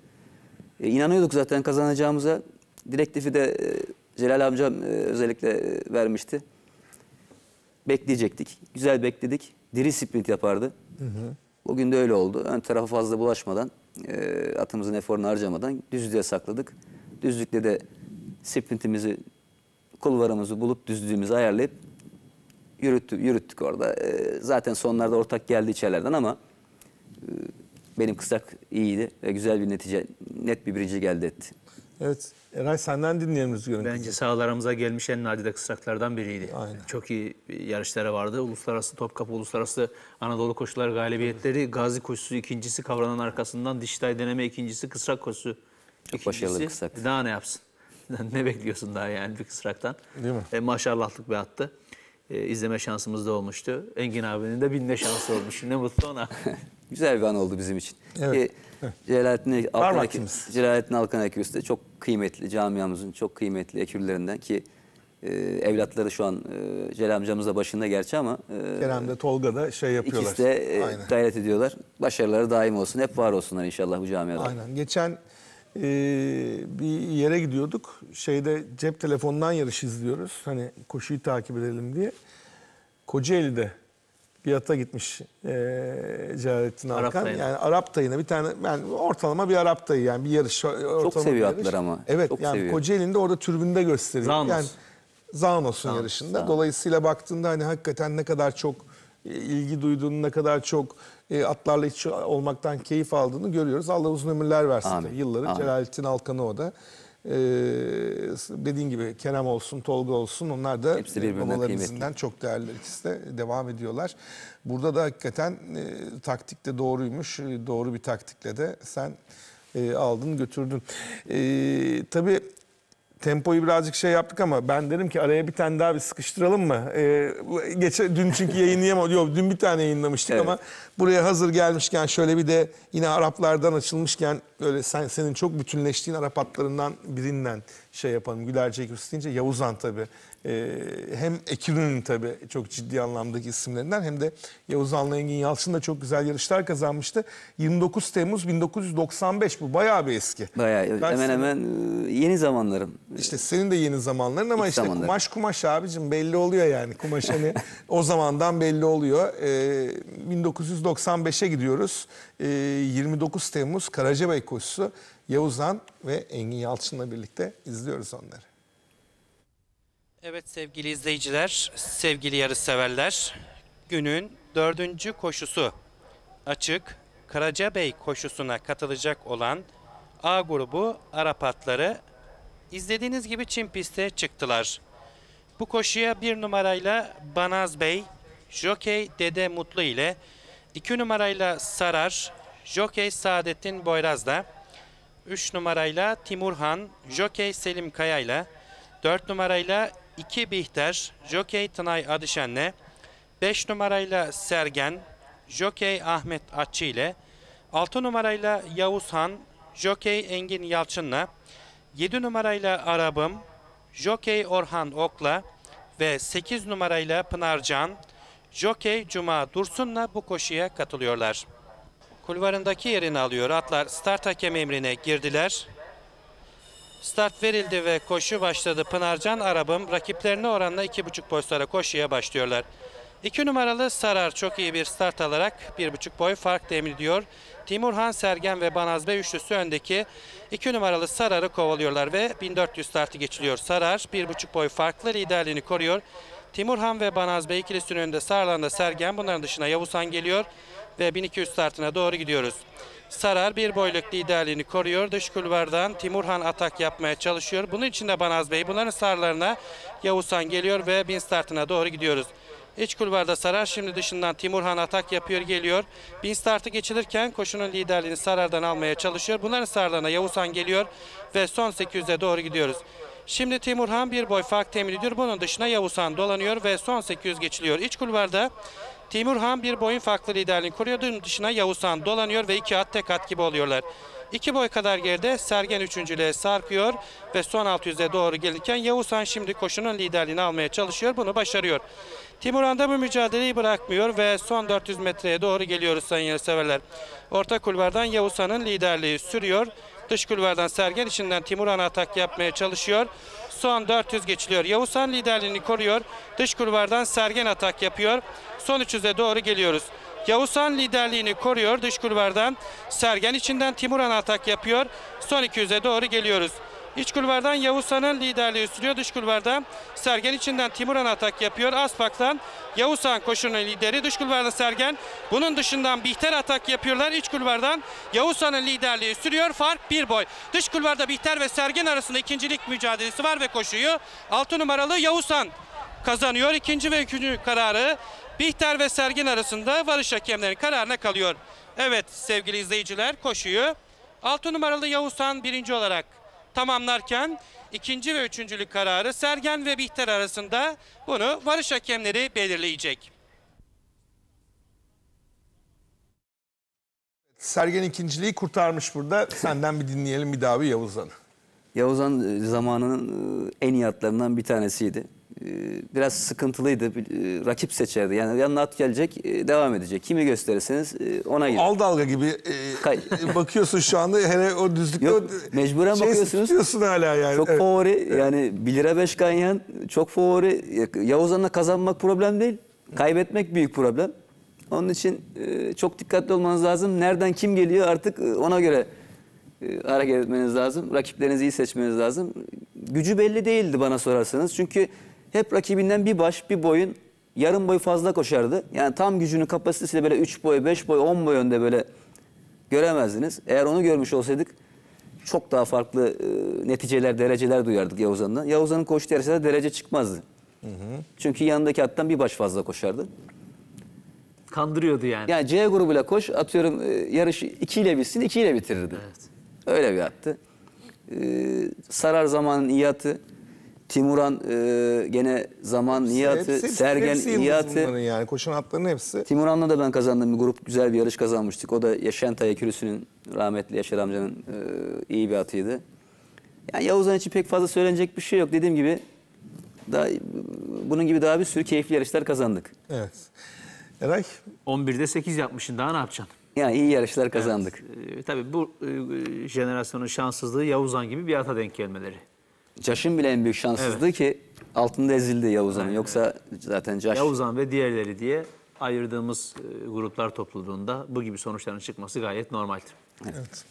E, inanıyorduk zaten kazanacağımıza. Direktifi de e, Celal amcam e, özellikle e, vermişti. Bekleyecektik. Güzel bekledik. Diri sprint yapardı. Hı hı. Bugün de öyle oldu. Ön tarafa fazla bulaşmadan, e, atımızın eforunu harcamadan düzlüğe sakladık. Düzlükte de sprintimizi, kulvarımızı bulup düzlüğümüzü ayarlayıp yürüttük, yürüttük orada. E, zaten sonlarda ortak geldi içerilerden ama e, benim kısak iyiydi ve güzel bir netice, net bir birinci geldi etti. Evet. Eray senden dinleyelim rüzgarın. Bence sahalarımıza gelmiş en nadide kısraklardan biriydi. Aynen. Çok iyi yarışlara vardı. Uluslararası Topkapı, Uluslararası Anadolu Koşular galibiyetleri, evet. Gazi Koşusu ikincisi kavranan arkasından Dijital Deneme ikincisi, Kısrak Koşusu ikincisi. başarılı kısrak. Daha ne yapsın? [LAUGHS] ne bekliyorsun daha yani bir kısraktan? Değil mi? E, maşallahlık bir attı e, izleme şansımız da olmuştu. Engin abinin de binde şansı olmuş. Ne mutlu ona. [LAUGHS] Güzel bir an oldu bizim için. Evet. Ee, Celalettin, Alkan, Celalettin Alkan Ekürüsü de çok kıymetli, camiamızın çok kıymetli ekürlerinden ki e, evlatları şu an e, Celal amcamız da başında gerçi ama e, Kerem de Tolga da şey yapıyorlar. İkisi de e, Aynen. gayret ediyorlar. Başarıları daim olsun. Hep var olsunlar inşallah bu camiada. Aynen. Geçen e, bir yere gidiyorduk. Şeyde cep telefonundan yarış izliyoruz. Hani koşuyu takip edelim diye. Kocaeli'de Biat'a gitmiş e, Celalettin Arap Alkan. Dayına. Yani Arap dayına bir tane yani ortalama bir Arap dayı yani bir yarış. Çok seviyor atlar ama. Evet Çok yani seviyor. Kocaeli'nde orada türbünde gösteriyor. Zanos. Yani Zanos'un Zanos, yarışında. Zanos. Dolayısıyla baktığında hani hakikaten ne kadar çok e, ilgi duyduğunu, ne kadar çok e, atlarla iç olmaktan keyif aldığını görüyoruz. Allah uzun ömürler versin. Amin. Yılları Amin. Celalettin o da e, dediğin gibi Kerem olsun, Tolga olsun onlar da e, babalarımızdan çok değerli ikisi devam ediyorlar. Burada da hakikaten e, taktik de doğruymuş. Doğru bir taktikle de sen e, aldın götürdün. E, tabii tempoyu birazcık şey yaptık ama ben derim ki araya bir tane daha bir sıkıştıralım mı? Ee, geçe, dün çünkü yayınlayamadım. Yok dün bir tane yayınlamıştık evet. ama buraya hazır gelmişken şöyle bir de yine Araplardan açılmışken öyle sen, senin çok bütünleştiğin Arap atlarından birinden şey yapalım. Gülerce Eküs deyince Yavuzan tabii e, hem Ekin'in tabii çok ciddi anlamdaki isimlerinden hem de Yavuz Anlı Engin Yalçın da çok güzel yarışlar kazanmıştı. 29 Temmuz 1995 bu bayağı bir eski. Bayağı ben hemen senin, hemen e, yeni zamanlarım. İşte senin de yeni zamanların ama İlk işte zamanlarım. kumaş kumaş abicim belli oluyor yani. Kumaş hani [LAUGHS] o zamandan belli oluyor. E, ee, 1995'e gidiyoruz. E, ee, 29 Temmuz Karacabey koşusu. Yavuzan ve Engin Yalçın'la birlikte izliyoruz onları. Evet sevgili izleyiciler, sevgili yarışseverler, günün dördüncü koşusu açık Karacabey koşusuna katılacak olan A grubu arapatları izlediğiniz gibi Çin piste çıktılar. Bu koşuya bir numarayla Banaz Bey, Jokey Dede Mutlu ile iki numarayla Sarar, Jokey Saadettin Boyraz'la, üç numarayla Timurhan, Jokey Selim Kaya ile 4 numarayla 2 Bihter, Jokey Tınay Adışen'le 5 numarayla Sergen, Jokey Ahmet Açı ile 6 numarayla Yavuz Han, Jokey Engin Yalçın'la 7 numarayla Arabım, Jokey Orhan Ok'la ve 8 numarayla Pınarcan, Jokey Cuma Dursun'la bu koşuya katılıyorlar. Kulvarındaki yerini alıyor. Atlar start hakem emrine girdiler. Start verildi ve koşu başladı. Pınarcan Arabım rakiplerine oranla 2,5 boylara koşuya başlıyorlar. 2 numaralı Sarar çok iyi bir start alarak 1,5 boy fark temin ediyor. Timurhan Sergen ve Banazbe üçlüsü öndeki 2 numaralı Sarar'ı kovalıyorlar ve 1400 startı geçiliyor. Sarar 1,5 boy farklı liderliğini koruyor. Timurhan ve Banazbe ikilisinin önünde Sarlan'da Sergen bunların dışına Yavuzhan geliyor ve 1200 startına doğru gidiyoruz. Sarar bir boyluk liderliğini koruyor. Dış kulvardan Timurhan atak yapmaya çalışıyor. Bunun için de Banaz Bey bunların sarlarına Yavuzhan geliyor ve bin startına doğru gidiyoruz. İç kulvarda Sarar şimdi dışından Timurhan atak yapıyor geliyor. Bin startı geçilirken koşunun liderliğini Sarar'dan almaya çalışıyor. Bunların sarlarına Yavuzhan geliyor ve son 800'e doğru gidiyoruz. Şimdi Timurhan bir boy fark temin ediyor. Bunun dışına Yavuzhan dolanıyor ve son 800 geçiliyor. İç kulvarda Timurhan bir boyun farklı liderliğini koruyordu. Dışına Yavuz dolanıyor ve iki at tek at gibi oluyorlar. İki boy kadar geride Sergen üçüncülüğe sarkıyor ve son 600'e doğru gelirken Yavuz şimdi koşunun liderliğini almaya çalışıyor. Bunu başarıyor. Timurhan da bu mücadeleyi bırakmıyor ve son 400 metreye doğru geliyoruz sayın yarışseverler. Orta kulvardan Yavuz liderliği sürüyor. Dış kulvardan Sergen içinden Timurhan atak yapmaya çalışıyor. Son 400 geçiliyor. Yavuzhan liderliğini koruyor. Dış kulvardan Sergen atak yapıyor. Son 300'e doğru geliyoruz. Yavuzhan liderliğini koruyor dış kulvardan. Sergen içinden Timuran atak yapıyor. Son 200'e doğru geliyoruz. İç kulvardan Yavuz San'ın liderliği sürüyor. Dış kulvarda Sergen içinden Timuran atak yapıyor. Aspak'tan Yavuz Han koşunun lideri. Dış kulvarda Sergen. Bunun dışından Bihter atak yapıyorlar. İç kulvardan Yavuz Han'ın liderliği sürüyor. Fark bir boy. Dış kulvarda Bihter ve Sergen arasında ikincilik mücadelesi var ve koşuyu Altı numaralı Yavuz Han kazanıyor. ikinci ve üçüncü kararı Bihter ve Sergen arasında varış hakemlerin kararına kalıyor. Evet sevgili izleyiciler koşuyu Altı numaralı Yavuzhan birinci olarak tamamlarken ikinci ve üçüncülük kararı Sergen ve Bihter arasında bunu varış hakemleri belirleyecek. Sergen ikinciliği kurtarmış burada. Senden bir dinleyelim bir daha bir Yavuz'dan. Yavuzhan e, zamanının e, en iyi atlarından bir tanesiydi. E, biraz sıkıntılıydı. E, rakip seçerdi. Yani yanına at gelecek, e, devam edecek. Kimi gösterirseniz ona gidiyor. Al dalga gibi e, [LAUGHS] bakıyorsun şu anda. Hele o düzlükte Yok, mecburen şey bakıyorsunuz. tutuyorsun hala yani. Çok evet. favori. Yani 1 lira 5 ganyan. Çok favori. Yavuzan'la kazanmak problem değil. Kaybetmek büyük problem. Onun için çok dikkatli olmanız lazım. Nereden kim geliyor artık ona göre hareket etmeniz lazım. Rakiplerinizi iyi seçmeniz lazım. Gücü belli değildi bana sorarsanız. Çünkü hep rakibinden bir baş, bir boyun, yarım boy fazla koşardı. Yani tam gücünü, kapasitesiyle böyle 3 boy, 5 boy, 10 boy önde böyle göremezdiniz. Eğer onu görmüş olsaydık çok daha farklı e, neticeler, dereceler duyardık Yavuzhan'dan. Yavuzhan'ın koştuğu yarışlarda derece çıkmazdı. Hı hı. Çünkü yanındaki attan bir baş fazla koşardı. Kandırıyordu yani. Yani C grubuyla koş, atıyorum e, yarışı 2 ile bitsin, 2 ile bitirirdi. Evet. Öyle bir attı. Ee, sarar zamanın iyi atı. Timuran e, gene zaman hepsi, Nihat'ı, hepsi, Sergen hepsi Nihat'ı. yani koşan atların hepsi. Timuran'la da ben kazandığım bir grup güzel bir yarış kazanmıştık. O da Yaşentay Ekürüsü'nün rahmetli Yaşar amcanın e, iyi bir atıydı. Yani Yavuzan için pek fazla söylenecek bir şey yok. Dediğim gibi daha, bunun gibi daha bir sürü keyifli yarışlar kazandık. Evet. Eray? 11'de 8 yapmışsın daha ne yapacaksın? Yani iyi yarışlar kazandık. Evet, e, tabii bu e, e jenerasyonun şanssızlığı Yavuzan gibi bir ata denk gelmeleri. Caş'ın bile en büyük şanssızlığı evet. ki altında ezildi Yavuzhan'ın. Yoksa zaten Caş... Yavuzhan ve diğerleri diye ayırdığımız e, gruplar topluluğunda bu gibi sonuçların çıkması gayet normaldir. Evet. evet.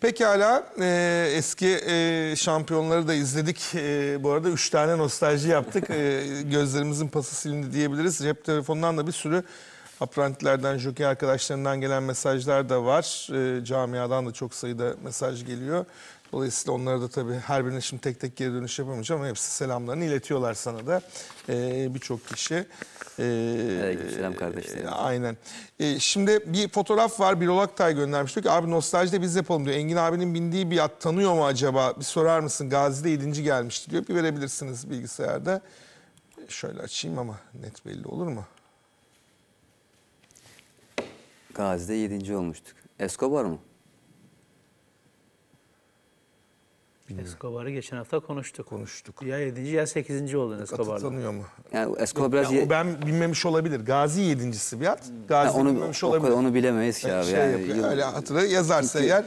Pekala e, eski e, şampiyonları da izledik. E, bu arada üç tane nostalji yaptık. E, [LAUGHS] gözlerimizin pası silindi diyebiliriz. Cep telefonundan da bir sürü aprantilerden, jockey arkadaşlarından gelen mesajlar da var. E, camiadan da çok sayıda mesaj geliyor. Dolayısıyla onlara da tabii her birine şimdi tek tek geri dönüş yapamayacağım ama hepsi selamlarını iletiyorlar sana da ee, birçok kişi. Ee, selam kardeşlerim. E, aynen. Ee, şimdi bir fotoğraf var bir Olaktay göndermiş. Diyor ki abi nostaljide biz yapalım diyor. Engin abinin bindiği bir at tanıyor mu acaba? Bir sorar mısın? Gazi'de 7. gelmişti diyor. Bir verebilirsiniz bilgisayarda. Şöyle açayım ama net belli olur mu? Gazi'de 7. olmuştuk. Escobar mı? Bilmiyorum. Escobar'ı geçen hafta konuştuk. Konuştuk. Ya 7. ya 8. oldu Escobar'la. Tanıyor mu? Yani Escobar biraz... Yani ben bilmemiş olabilir. Gazi 7. biat. Hmm. Gazi yani onu, bilmemiş olabilir. Onu bilemeyiz ki şey abi. Yani şey yani, yapıyor, yıl... öyle hatırı yazarsa Çünkü, eğer...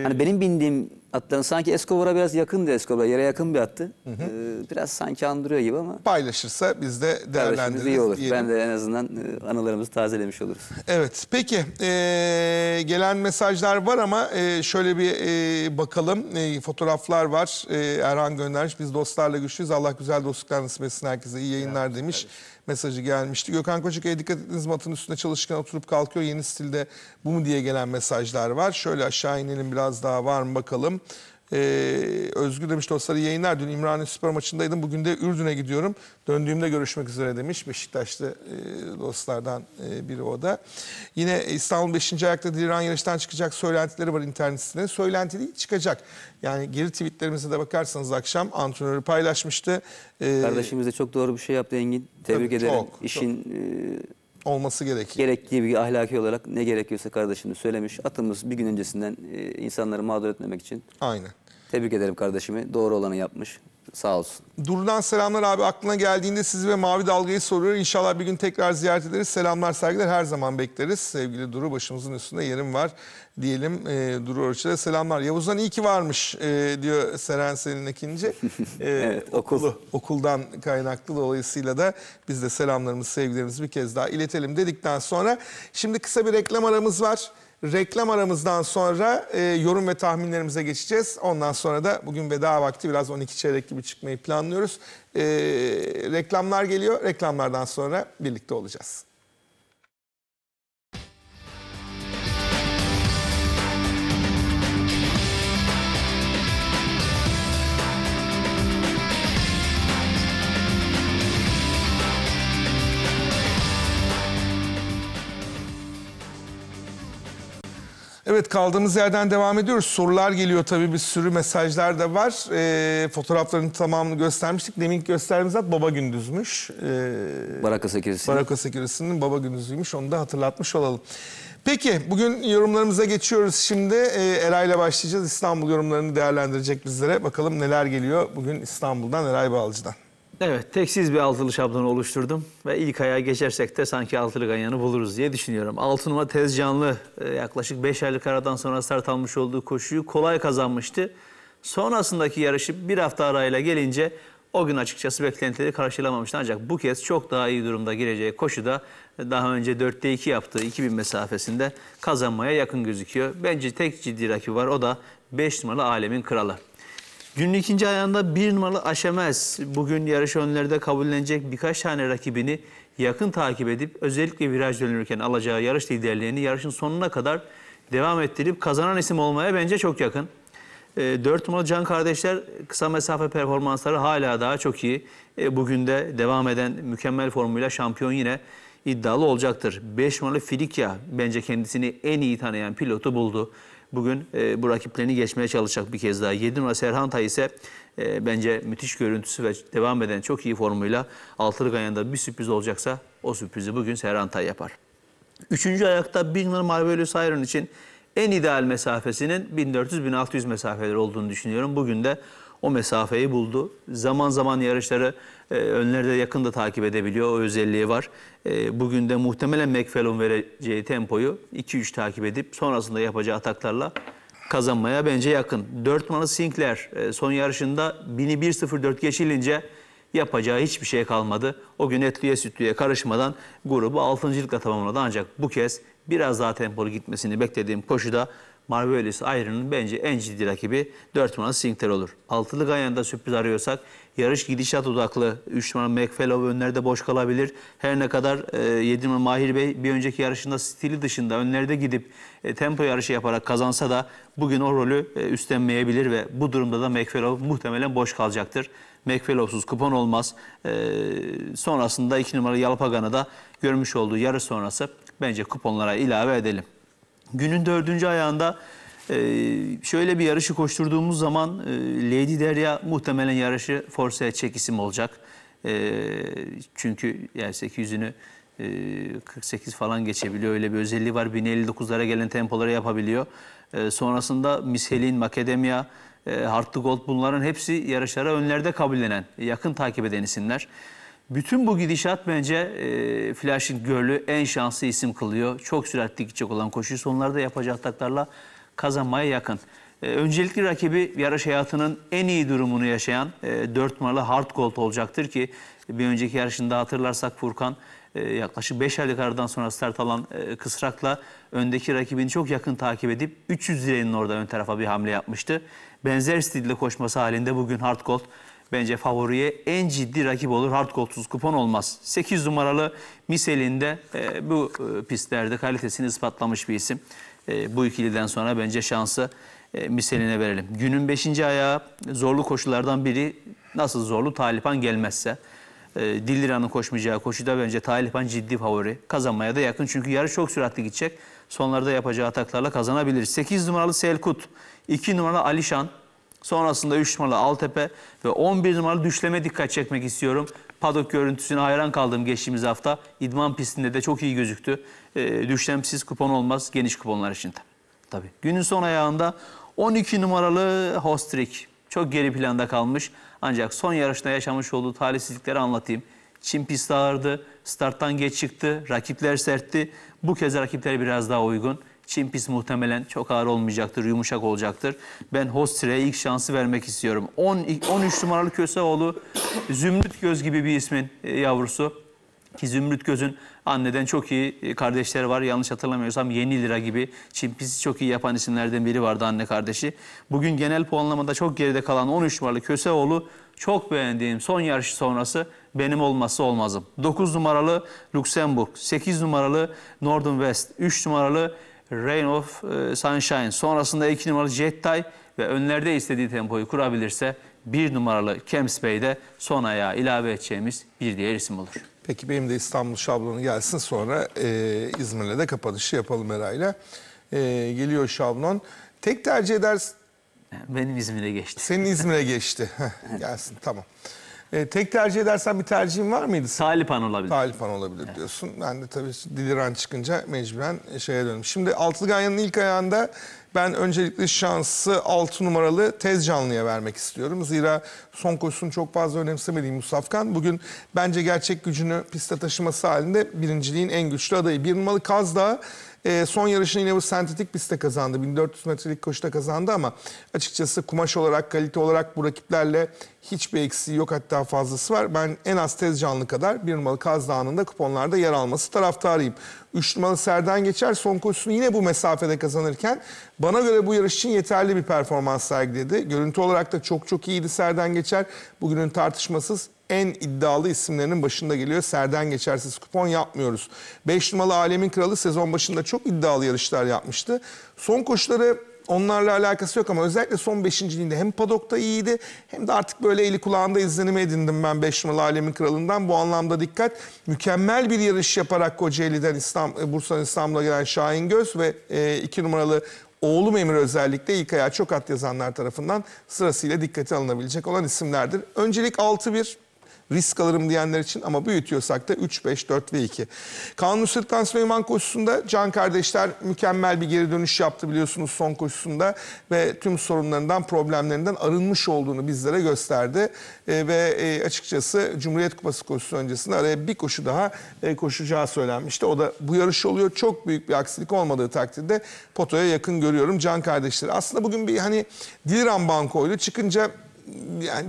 E... Hani benim bindiğim atlarını sanki Escobar'a biraz yakın yakındı Escobar. Yere yakın bir attı. Hı hı. Ee, biraz sanki andırıyor gibi ama. Paylaşırsa biz de değerlendiririz. iyi olur. Diyelim. Ben de en azından e, anılarımızı tazelemiş oluruz. Evet peki ee, gelen mesajlar var ama e, şöyle bir e, bakalım. E, fotoğraflar var. E, Erhan göndermiş. Biz dostlarla güçlüyüz. Allah güzel dostluklar nasip etsin herkese. İyi yayınlar demiş. Evet mesajı gelmişti. Gökhan Koçak'a dikkat ettiniz mi atın çalışırken oturup kalkıyor. Yeni stilde bu mu diye gelen mesajlar var. Şöyle aşağı inelim biraz daha var mı bakalım e, Özgür demiş dostları yayınlar. Dün İmrani Süper maçındaydım. Bugün de Ürdün'e gidiyorum. Döndüğümde görüşmek üzere demiş. Beşiktaşlı e, dostlardan e, biri o da. Yine İstanbul 5. ayakta Diran yarıştan çıkacak söylentileri var internet sitesinde. Söylenti değil çıkacak. Yani geri tweetlerimize de bakarsanız akşam antrenörü paylaşmıştı. E, Kardeşimiz de çok doğru bir şey yaptı Engin. Tebrik Tabii, ederim. Çok, İşin... Çok. E, olması gerekiyor. Gerektiği bir ahlaki olarak ne gerekiyorsa kardeşimi söylemiş. Atımız bir gün öncesinden e, insanları mağdur etmemek için. Aynen. Tebrik ederim kardeşimi. Doğru olanı yapmış. Sağ olsun. Duru'dan selamlar abi. Aklına geldiğinde sizi ve Mavi Dalga'yı soruyor. İnşallah bir gün tekrar ziyaret ederiz. Selamlar, saygılar her zaman bekleriz. Sevgili Duru başımızın üstünde yerim var diyelim. E, Duru Oruç'a selamlar. Yavuz'dan iyi ki varmış e, diyor Seren Selin ikinci [LAUGHS] E, evet, okul. okulu, okuldan kaynaklı dolayısıyla da biz de selamlarımızı, sevgilerimizi bir kez daha iletelim dedikten sonra. Şimdi kısa bir reklam aramız var. Reklam aramızdan sonra e, yorum ve tahminlerimize geçeceğiz. Ondan sonra da bugün veda vakti biraz 12 çeyrek gibi çıkmayı planlıyoruz. E, reklamlar geliyor. Reklamlardan sonra birlikte olacağız. Evet kaldığımız yerden devam ediyoruz. Sorular geliyor tabii bir sürü mesajlar da var. E, fotoğrafların tamamını göstermiştik. Demin gösterdiğimiz zat Baba Gündüz'müş. E, Baraka Sekirisi. Baraka Sekirisi'nin Baba Gündüz'üymüş. Onu da hatırlatmış olalım. Peki bugün yorumlarımıza geçiyoruz şimdi. E, ee, ile başlayacağız. İstanbul yorumlarını değerlendirecek bizlere. Bakalım neler geliyor bugün İstanbul'dan Eray Bağlıcı'dan. Evet, teksiz bir altılı şablon oluşturdum ve ilk ayağa geçersek de sanki altılı ganyanı buluruz diye düşünüyorum. Altınuma tez canlı e, yaklaşık 5 aylık aradan sonra start almış olduğu koşuyu kolay kazanmıştı. Sonrasındaki yarışı bir hafta arayla gelince o gün açıkçası beklentileri karşılamamıştı. Ancak bu kez çok daha iyi durumda gireceği koşuda e, daha önce 4'te 2 yaptığı 2000 mesafesinde kazanmaya yakın gözüküyor. Bence tek ciddi rakibi var o da 5 numaralı alemin kralı. Günün ikinci ayağında bir numaralı aşamaz Bugün yarış önlerinde kabullenecek birkaç tane rakibini yakın takip edip özellikle viraj dönülürken alacağı yarış liderliğini yarışın sonuna kadar devam ettirip kazanan isim olmaya bence çok yakın. E, ee, 4 numaralı Can Kardeşler kısa mesafe performansları hala daha çok iyi. E, bugün de devam eden mükemmel formuyla şampiyon yine iddialı olacaktır. 5 numaralı Filikya bence kendisini en iyi tanıyan pilotu buldu bugün e, bu rakiplerini geçmeye çalışacak bir kez daha. 7 numara Serhanta ise e, bence müthiş görüntüsü ve devam eden çok iyi formuyla altılı bir sürpriz olacaksa o sürprizi bugün Serhanta yapar. Üçüncü ayakta 1 numara Marvelous Iron için en ideal mesafesinin 1400-1600 mesafeler olduğunu düşünüyorum. Bugün de o mesafeyi buldu. Zaman zaman yarışları e, önlerde yakında takip edebiliyor. O özelliği var. E, bugün de muhtemelen McFallon vereceği tempoyu 2-3 takip edip sonrasında yapacağı ataklarla kazanmaya bence yakın. Dörtmanı numaralı Sinclair e, son yarışında 1001.04 geçilince yapacağı hiçbir şey kalmadı. O gün etliye sütlüye karışmadan grubu 6. tamamladı ancak bu kez biraz daha tempolu gitmesini beklediğim koşuda Mavi Ölis Iron'ın bence en ciddi rakibi 4 numaralı Sinclair olur. Altılı Ganyan'da sürpriz arıyorsak yarış gidişat odaklı 3 numara McFellow önlerde boş kalabilir. Her ne kadar e, 7 numara Mahir Bey bir önceki yarışında stili dışında önlerde gidip e, tempo yarışı yaparak kazansa da bugün o rolü e, üstlenmeyebilir ve bu durumda da McFellow muhtemelen boş kalacaktır. McFellow'suz kupon olmaz. E, sonrasında 2 numara Yalpagan'ı da görmüş olduğu yarış sonrası bence kuponlara ilave edelim. Günün dördüncü ayağında e, şöyle bir yarışı koşturduğumuz zaman e, Lady Derya muhtemelen yarışı Forsa'ya çek isim olacak. E, çünkü yani 800'ünü 48 falan geçebiliyor. Öyle bir özelliği var. 1059'lara gelen tempoları yapabiliyor. E, sonrasında Miselin, Makedemya, e, Hartlı Gold bunların hepsi yarışlara önlerde kabullenen, yakın takip eden isimler. Bütün bu gidişat bence e, Flash'ın Görlü en şanslı isim kılıyor. Çok süratli gidecek olan koşuyu sonlarda yapacağı ataklarla kazanmaya yakın. E, öncelikli rakibi yarış hayatının en iyi durumunu yaşayan e, 4 numaralı Hard Gold olacaktır ki bir önceki yarışında hatırlarsak Furkan e, yaklaşık 5 aylık aradan sonra start alan e, Kısrak'la öndeki rakibini çok yakın takip edip 300 liranın orada ön tarafa bir hamle yapmıştı. Benzer stilde koşması halinde bugün Hard Gold bence favoriye en ciddi rakip olur. Hard koltsuz kupon olmaz. 8 numaralı Misel'inde e, bu e, pistlerde kalitesini ispatlamış bir isim. E, bu ikiliden sonra bence şansı e, Misel'ine verelim. Günün 5. ayağı zorlu koşulardan biri nasıl zorlu Talipan gelmezse. E, Dillira'nın koşmayacağı koşuda bence Talipan ciddi favori. Kazanmaya da yakın çünkü yarış çok süratli gidecek. Sonlarda yapacağı ataklarla kazanabilir. 8 numaralı Selkut, 2 numaralı Alişan, Sonrasında 3 numaralı Altepe ve 11 numaralı düşleme dikkat çekmek istiyorum. Padok görüntüsüne hayran kaldım geçtiğimiz hafta. İdman pistinde de çok iyi gözüktü. E, düşlemsiz kupon olmaz geniş kuponlar içinde. Tabii. Günün son ayağında 12 numaralı Hostrik. Çok geri planda kalmış. Ancak son yarışta yaşamış olduğu talihsizlikleri anlatayım. Çin pisti ağırdı. Starttan geç çıktı. Rakipler sertti. Bu kez rakipleri biraz daha uygun. Çin pis muhtemelen çok ağır olmayacaktır, yumuşak olacaktır. Ben hostreye ilk şansı vermek istiyorum. 10, 13 numaralı Köseoğlu, Zümrüt Göz gibi bir ismin e, yavrusu. Ki Zümrüt Göz'ün anneden çok iyi e, kardeşleri var. Yanlış hatırlamıyorsam Yeni Lira gibi Çimpisi çok iyi yapan isimlerden biri vardı anne kardeşi. Bugün genel puanlamada çok geride kalan 13 numaralı Köseoğlu çok beğendiğim son yarış sonrası benim olması olmazım. 9 numaralı Luxemburg, 8 numaralı Northern West, 3 numaralı Rain of e, Sunshine. Sonrasında 2 numaralı Jettay ve önlerde istediği tempoyu kurabilirse bir numaralı Kems Bey de son ayağa ilave edeceğimiz bir diğer isim olur. Peki benim de İstanbul şablonu gelsin sonra e, İzmir'le de kapanışı yapalım Eray'la. E, geliyor şablon. Tek tercih edersin. Benim İzmir'e geçti. Senin İzmir'e [LAUGHS] geçti. Heh, gelsin tamam. E, tek tercih edersen bir tercihin var mıydı? Talipan olabilir. Talipan olabilir evet. diyorsun. Ben de tabii diliran çıkınca mecburen e, şeye döndüm. Şimdi Altılı Ganyan'ın ilk ayağında ben öncelikli şansı 6 numaralı Tez Canlı'ya vermek istiyorum. Zira son koşusunu çok fazla önemsemediğim Musafkan bugün bence gerçek gücünü piste taşıması halinde birinciliğin en güçlü adayı. Bir numaralı Kaz da e, son yarışını yine bu sentetik pistte kazandı. 1400 metrelik koşuda kazandı ama açıkçası kumaş olarak, kalite olarak bu rakiplerle hiçbir eksiği yok hatta fazlası var. Ben en az tez canlı kadar bir numaralı Kaz Dağı'nın da kuponlarda yer alması taraftarıyım. Üç numaralı Serden Geçer son koşusunu yine bu mesafede kazanırken bana göre bu yarış için yeterli bir performans sergiledi. Görüntü olarak da çok çok iyiydi Serden Geçer. Bugünün tartışmasız en iddialı isimlerinin başında geliyor. Serden geçersiz kupon yapmıyoruz. 5 numaralı Alemin Kralı sezon başında çok iddialı yarışlar yapmıştı. Son koşuları onlarla alakası yok ama özellikle son beşinciliğinde hem padokta iyiydi hem de artık böyle eli kulağında izlenimi edindim ben 5 numaralı alemin kralından. Bu anlamda dikkat. Mükemmel bir yarış yaparak Kocaeli'den İslam, e, Bursa'nın İstanbul'a gelen Şahin Göz ve 2 e, numaralı oğlum Emir özellikle ilk ayağı çok at yazanlar tarafından sırasıyla dikkate alınabilecek olan isimlerdir. Öncelik 6-1 risk alırım diyenler için ama büyütüyorsak da 3, 5, 4 ve 2. Kanunsuzluk lansman koşusunda Can kardeşler mükemmel bir geri dönüş yaptı biliyorsunuz son koşusunda ve tüm sorunlarından, problemlerinden arınmış olduğunu bizlere gösterdi. E, ve e, açıkçası Cumhuriyet Kupası koşusu öncesinde araya bir koşu daha e, koşacağı söylenmişti. O da bu yarış oluyor. Çok büyük bir aksilik olmadığı takdirde potoya yakın görüyorum Can kardeşleri. Aslında bugün bir hani Dilran Banko çıkınca yani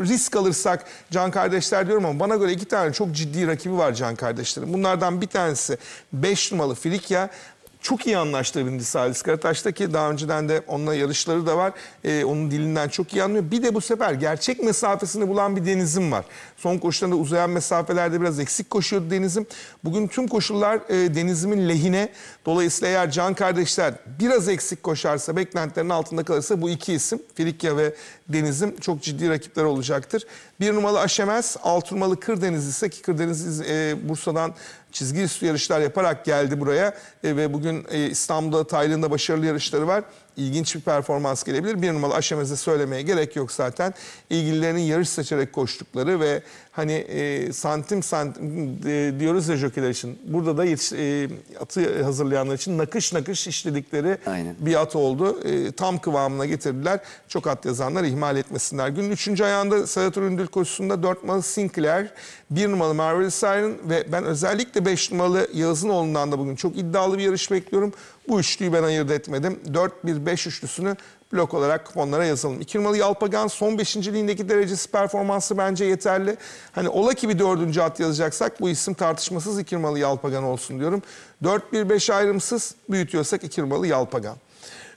risk alırsak Can kardeşler diyorum ama bana göre iki tane çok ciddi rakibi var Can kardeşlerim. Bunlardan bir tanesi 5 numaralı Frikya çok iyi anlaştığı birincisi Halis Karataş'ta ki daha önceden de onunla yarışları da var. E, onun dilinden çok iyi anlıyor. Bir de bu sefer gerçek mesafesini bulan bir Deniz'im var. Son koşularda uzayan mesafelerde biraz eksik koşuyordu Deniz'im. Bugün tüm koşullar e, Deniz'im'in lehine. Dolayısıyla eğer Can kardeşler biraz eksik koşarsa, beklentilerin altında kalırsa bu iki isim Frikya ve Deniz'im çok ciddi rakipler olacaktır. Bir numaralı Aşemez, altı numaralı Kırdeniz ise ki Kırdeniz e, Bursa'dan çizgi yarışlar yaparak geldi buraya e, ve bugün e, İstanbul'da, Tayland'da başarılı yarışları var ilginç bir performans gelebilir. Bir numaralı aşamızda söylemeye gerek yok zaten. İlgililerinin yarış seçerek koştukları ve hani e, santim santim e, diyoruz ya jockeyler için. Burada da yetiş, e, atı hazırlayanlar için nakış nakış işledikleri Aynen. bir at oldu. E, tam kıvamına getirdiler. Çok at yazanlar ihmal etmesinler. Günün üçüncü ayağında Sedat Üründül koşusunda dört numaralı Sinclair, bir numaralı Marvel Siren ve ben özellikle beş numaralı Yağız'ın oğlundan da bugün çok iddialı bir yarış bekliyorum. Bu üçlüyü ben ayırt etmedim. 4-1-5 üçlüsünü blok olarak kuponlara yazalım. İki numaralı Yalpagan son beşinciliğindeki derecesi performansı bence yeterli. Hani ola ki bir dördüncü at yazacaksak bu isim tartışmasız iki numaralı Yalpagan olsun diyorum. 4-1-5 ayrımsız büyütüyorsak iki numaralı Yalpagan.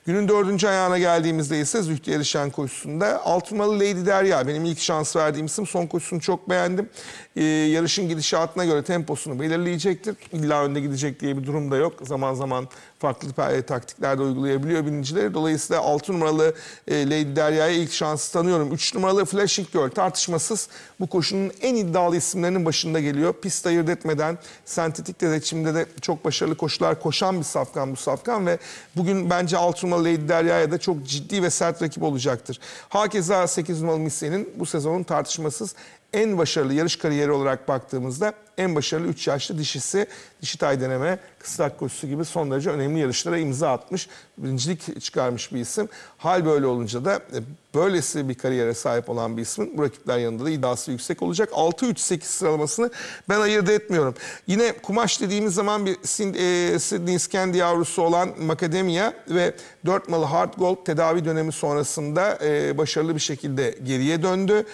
Günün dördüncü ayağına geldiğimizde ise Zühtü yarışan koşusunda Altınmalı Lady Derya benim ilk şans verdiğim isim. Son koşusunu çok beğendim. Ee, yarışın gidişatına göre temposunu belirleyecektir. İlla önde gidecek diye bir durum da yok. Zaman zaman farklı e, taktikler de uygulayabiliyor binicileri. Dolayısıyla 6 numaralı e, Lady Derya'ya ilk şansı tanıyorum. 3 numaralı Flashing Girl tartışmasız bu koşunun en iddialı isimlerinin başında geliyor. Pist ayırt etmeden sentetik de seçimde de çok başarılı koşular koşan bir safkan bu safkan ve bugün bence 6 numaralı Lady Derya'ya da çok ciddi ve sert rakip olacaktır. Hakeza 8 numaralı Misya'nın bu sezonun tartışmasız en başarılı yarış kariyeri olarak baktığımızda en başarılı 3 yaşlı dişisi dişitay deneme kısrak koşusu gibi son derece önemli yarışlara imza atmış. Birincilik çıkarmış bir isim. Hal böyle olunca da e, böylesi bir kariyere sahip olan bir ismin bu rakipler yanında da iddiası yüksek olacak. 6-3-8 sıralamasını ben ayırt etmiyorum. Yine kumaş dediğimiz zaman bir Sydney e, Scandy yavrusu olan Macadamia ve 4 malı Hard Gold tedavi dönemi sonrasında e, başarılı bir şekilde geriye döndü.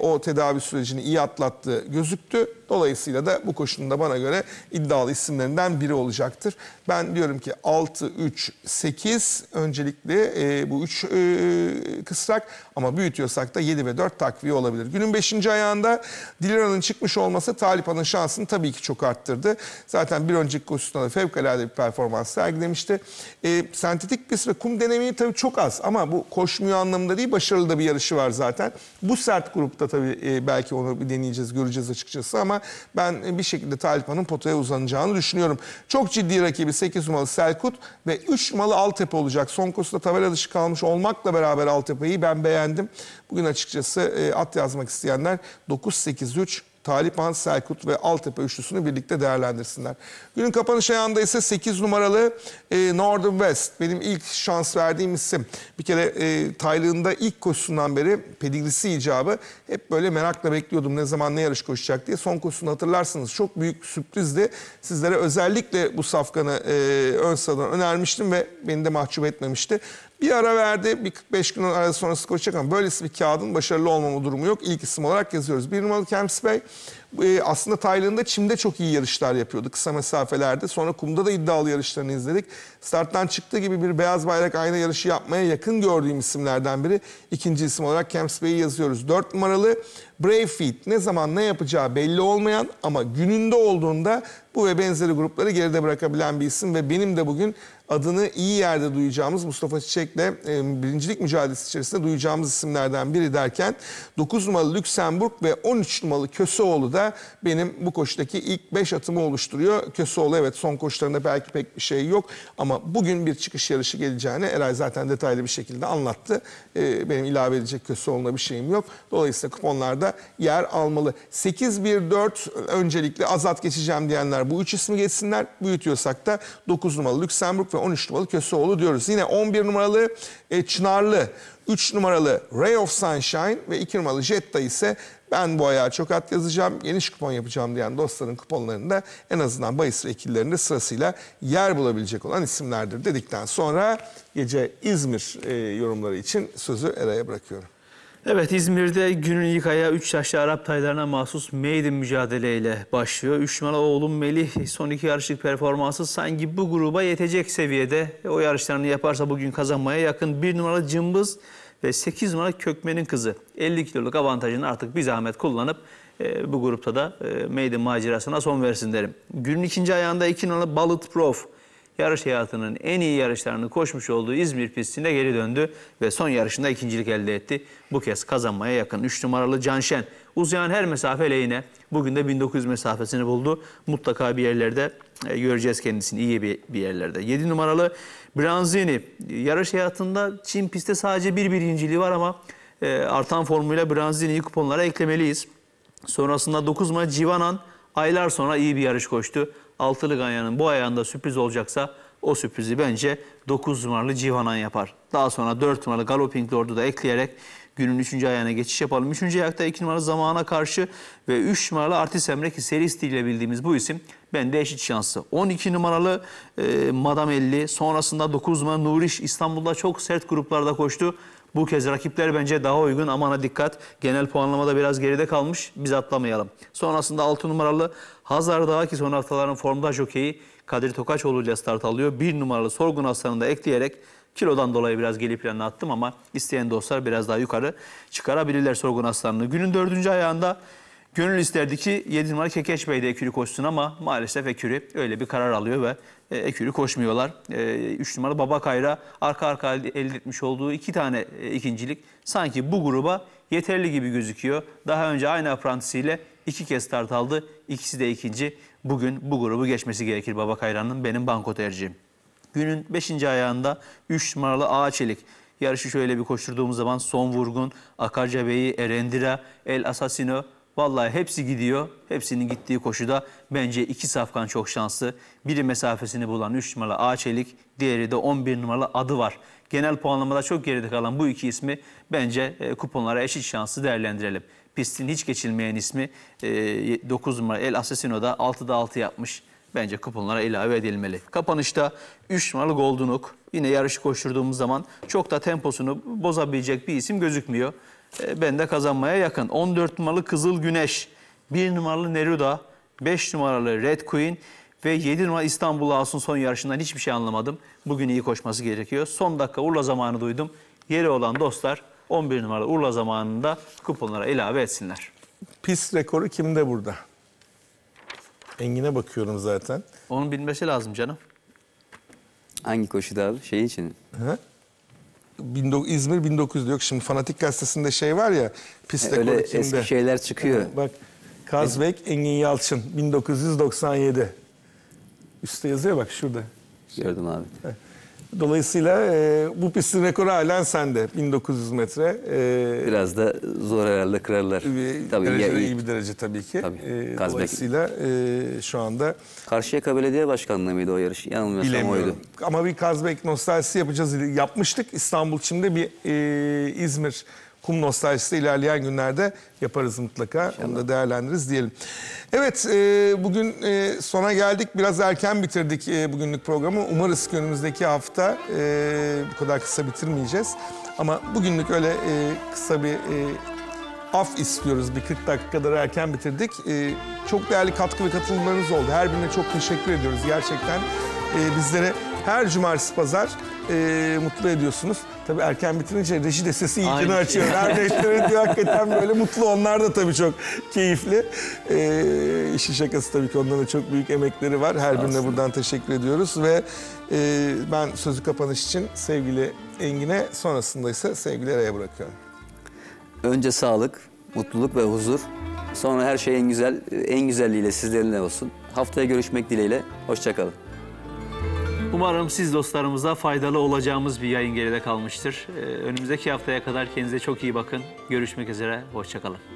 O tedavi sürecini iyi atlattı gözüktü. Dolayısıyla Dolayısıyla da bu koşunda bana göre iddialı isimlerinden biri olacaktır. Ben diyorum ki 6, 3, 8 öncelikle e, bu 3 e, kısrak ama büyütüyorsak da 7 ve 4 takviye olabilir. Günün 5. ayağında Dilara'nın çıkmış olması Talip Han'ın şansını tabii ki çok arttırdı. Zaten bir önceki koşusunda da fevkalade bir performans sergilemişti. E, sentetik pist ve kum denemeyi tabii çok az ama bu koşmuyor anlamında değil başarılı da bir yarışı var zaten. Bu sert grupta tabii e, belki onu bir deneyeceğiz göreceğiz açıkçası ama ben e, bir şekilde Talipa'nın potaya uzanacağını düşünüyorum. Çok ciddi rakibi 8 numaralı Selkut ve 3 numaralı Altepe olacak. Son koşuda tabela dışı kalmış olmakla beraber Altepe'yi ben beğendim. Bugün açıkçası e, at yazmak isteyenler 9-8-3 Han, Selkut ve Altepe üçlüsünü birlikte değerlendirsinler. Günün kapanış ayağında ise 8 numaralı e, Northern West. Benim ilk şans verdiğim isim. Bir kere e, taylığında ilk koşusundan beri pedigrisi icabı hep böyle merakla bekliyordum ne zaman ne yarış koşacak diye. Son koşusunu hatırlarsınız. Çok büyük sürprizdi. Sizlere özellikle bu safkanı e, ön sıradan önermiştim ve beni de mahcup etmemişti. Bir ara verdi. Bir 45 gün arası sonra skor çek ama böylesi bir kağıdın başarılı olmama durumu yok. İlk isim olarak yazıyoruz. Bir numaralı Kemps Bey. E, aslında Tayland'da çimde çok iyi yarışlar yapıyordu kısa mesafelerde. Sonra kumda da iddialı yarışlarını izledik. Starttan çıktığı gibi bir beyaz bayrak ayna yarışı yapmaya yakın gördüğüm isimlerden biri. İkinci isim olarak Camps Bay'i yazıyoruz. Dört numaralı Brave Feet. ne zaman ne yapacağı belli olmayan ama gününde olduğunda bu ve benzeri grupları geride bırakabilen bir isim ve benim de bugün adını iyi yerde duyacağımız Mustafa Çiçek'le e, birincilik mücadelesi içerisinde duyacağımız isimlerden biri derken 9 numaralı Lüksemburg ve 13 numaralı Köseoğlu da benim bu koşudaki ilk 5 atımı oluşturuyor. Köseoğlu evet son koşularında belki pek bir şey yok ama bugün bir çıkış yarışı geleceğini Eray zaten detaylı bir şekilde anlattı. Ee, benim ilave edecek Köseoğlu'na bir şeyim yok. Dolayısıyla kuponlarda yer almalı. 8-1-4 öncelikle azat geçeceğim diyenler bu 3 ismi geçsinler. Büyütüyorsak da 9 numaralı Lüksemburg ve 13 numaralı Köseoğlu diyoruz. Yine 11 numaralı e, Çınarlı 3 numaralı Ray of Sunshine ve 2 numaralı Jetta ise ben bu ayağa çok at yazacağım, geniş kupon yapacağım diyen dostların kuponlarında en azından bahis ve sırasıyla yer bulabilecek olan isimlerdir dedikten sonra gece İzmir e, yorumları için sözü Eray'a bırakıyorum. Evet İzmir'de günün ilk ayağı 3 yaşlı Arap taylarına mahsus Maiden mücadeleyle başlıyor. 3 numara oğlum Melih son iki yarışlık performansı sanki bu gruba yetecek seviyede. O yarışlarını yaparsa bugün kazanmaya yakın. bir numaralı Cımbız ve 8 numaralı Kökmen'in kızı 50 kiloluk avantajını artık bir zahmet kullanıp e, bu grupta da e, Maiden macerasına son versin derim. Günün ikinci ayağında 2 numaralı Bullet Prof yarış hayatının en iyi yarışlarını koşmuş olduğu İzmir pistine geri döndü ve son yarışında ikincilik elde etti. Bu kez kazanmaya yakın 3 numaralı Canşen uzayan her mesafe lehine bugün de 1900 mesafesini buldu. Mutlaka bir yerlerde e, göreceğiz kendisini iyi bir, bir yerlerde. 7 numaralı Branzini yarış hayatında Çin pistte sadece bir birinciliği var ama e, artan formuyla Branzini'yi kuponlara eklemeliyiz. Sonrasında 9 numara Civanan aylar sonra iyi bir yarış koştu. Altılı Ganyan'ın bu ayağında sürpriz olacaksa o sürprizi bence 9 numaralı Civanan yapar. Daha sonra 4 numaralı Galloping Lord'u da ekleyerek günün 3. ayağına geçiş yapalım. 3. ayakta 2 numaralı Zaman'a karşı ve 3 numaralı Artis Emre ki seri stiliyle bildiğimiz bu isim ben de eşit şansı. 12 numaralı e, Madam 50. Sonrasında 9 numaralı Nuriş İstanbul'da çok sert gruplarda koştu. Bu kez rakipler bence daha uygun. Amana dikkat. Genel puanlamada biraz geride kalmış. Biz atlamayalım. Sonrasında 6 numaralı Hazar Dağı ki son haftaların formda jokeyi Kadir Tokaçoğlu ile start alıyor. 1 numaralı Sorgun Aslan'ı da ekleyerek kilodan dolayı biraz gelip planını attım ama isteyen dostlar biraz daha yukarı çıkarabilirler Sorgun aslanını Günün dördüncü ayağında Gönül isterdi ki 7 numara Kekeç Bey de ekürü koşsun ama maalesef ekürü öyle bir karar alıyor ve e, ekürü koşmuyorlar. 3 e, numara Baba Kayra arka arka elde etmiş olduğu iki tane e, ikincilik sanki bu gruba yeterli gibi gözüküyor. Daha önce aynı aprantisiyle iki kez start aldı. İkisi de ikinci. Bugün bu grubu geçmesi gerekir Baba Kayra'nın benim banko tercihim. Günün 5. ayağında 3 numaralı Ağa Yarışı şöyle bir koşturduğumuz zaman Son Vurgun, Akarca Bey'i, Erendira, El Asasino, Vallahi hepsi gidiyor. Hepsinin gittiği koşuda bence iki safkan çok şanslı. Biri mesafesini bulan 3 numaralı ağaçelik, diğeri de 11 numaralı adı var. Genel puanlamada çok geride kalan bu iki ismi bence e, kuponlara eşit şanslı değerlendirelim. Pistin hiç geçilmeyen ismi e, 9 numara El Asesino Asesino'da 6'da 6 yapmış. Bence kuponlara ilave edilmeli. Kapanışta 3 numaralı Goldunuk yine yarışı koşturduğumuz zaman çok da temposunu bozabilecek bir isim gözükmüyor. E, ben de kazanmaya yakın. 14 numaralı Kızıl Güneş, 1 numaralı Neruda, 5 numaralı Red Queen ve 7 numaralı İstanbul As'ın son yarışından hiçbir şey anlamadım. Bugün iyi koşması gerekiyor. Son dakika Urla zamanı duydum. Yeri olan dostlar 11 numaralı Urla zamanında kuponlara ilave etsinler. Pis rekoru kimde burada? Engin'e bakıyorum zaten. Onun bilmesi lazım canım. Hangi koşuda abi? Şey için. Hı? İzmir 1900 yok şimdi Fanatik Gazetesi'nde şey var ya piste Öyle eski şeyler çıkıyor. bak Kazbek Engin Yalçın 1997. Üste yazıyor bak şurada. Gördüm abi. Evet. Dolayısıyla e, bu pistin rekoru halen sende 1900 metre. E, Biraz da zor herhalde kırarlar. E, tabii derece iyi. iyi bir derece tabii ki. Tabii. E, dolayısıyla e, şu anda... Karşıyaka Belediye Başkanlığı mıydı o yarış? Yanılmıyorsam oydu. Ama bir Kazbek nostaljisi yapacağız. Yapmıştık İstanbul için de bir e, İzmir kum nostaljisi ilerleyen günlerde yaparız mutlaka. İnşallah. Onu da değerlendiririz diyelim. Evet e, bugün e, sona geldik. Biraz erken bitirdik e, bugünlük programı. Umarız ki önümüzdeki hafta e, bu kadar kısa bitirmeyeceğiz. Ama bugünlük öyle e, kısa bir e, af istiyoruz. Bir 40 dakika kadar erken bitirdik. E, çok değerli katkı ve katılımlarınız oldu. Her birine çok teşekkür ediyoruz gerçekten. E, bizlere her cumartesi pazar e, mutlu ediyorsunuz. Tabii erken bitirince reji de sesi iyicini Aynı açıyor. Şey. Kardeşleri diyor hakikaten böyle mutlu. Onlar da tabii çok keyifli. E, işin şakası tabii ki onların da çok büyük emekleri var. Her birine buradan teşekkür ediyoruz ve e, ben sözü kapanış için sevgili Engin'e sonrasında ise sevgili Eray'a bırakıyorum. Önce sağlık, mutluluk ve huzur. Sonra her şey en güzel, en güzelliğiyle sizlerinle olsun. Haftaya görüşmek dileğiyle. Hoşçakalın. Umarım siz dostlarımıza faydalı olacağımız bir yayın geride kalmıştır. Ee, önümüzdeki haftaya kadar kendinize çok iyi bakın. Görüşmek üzere, hoşçakalın.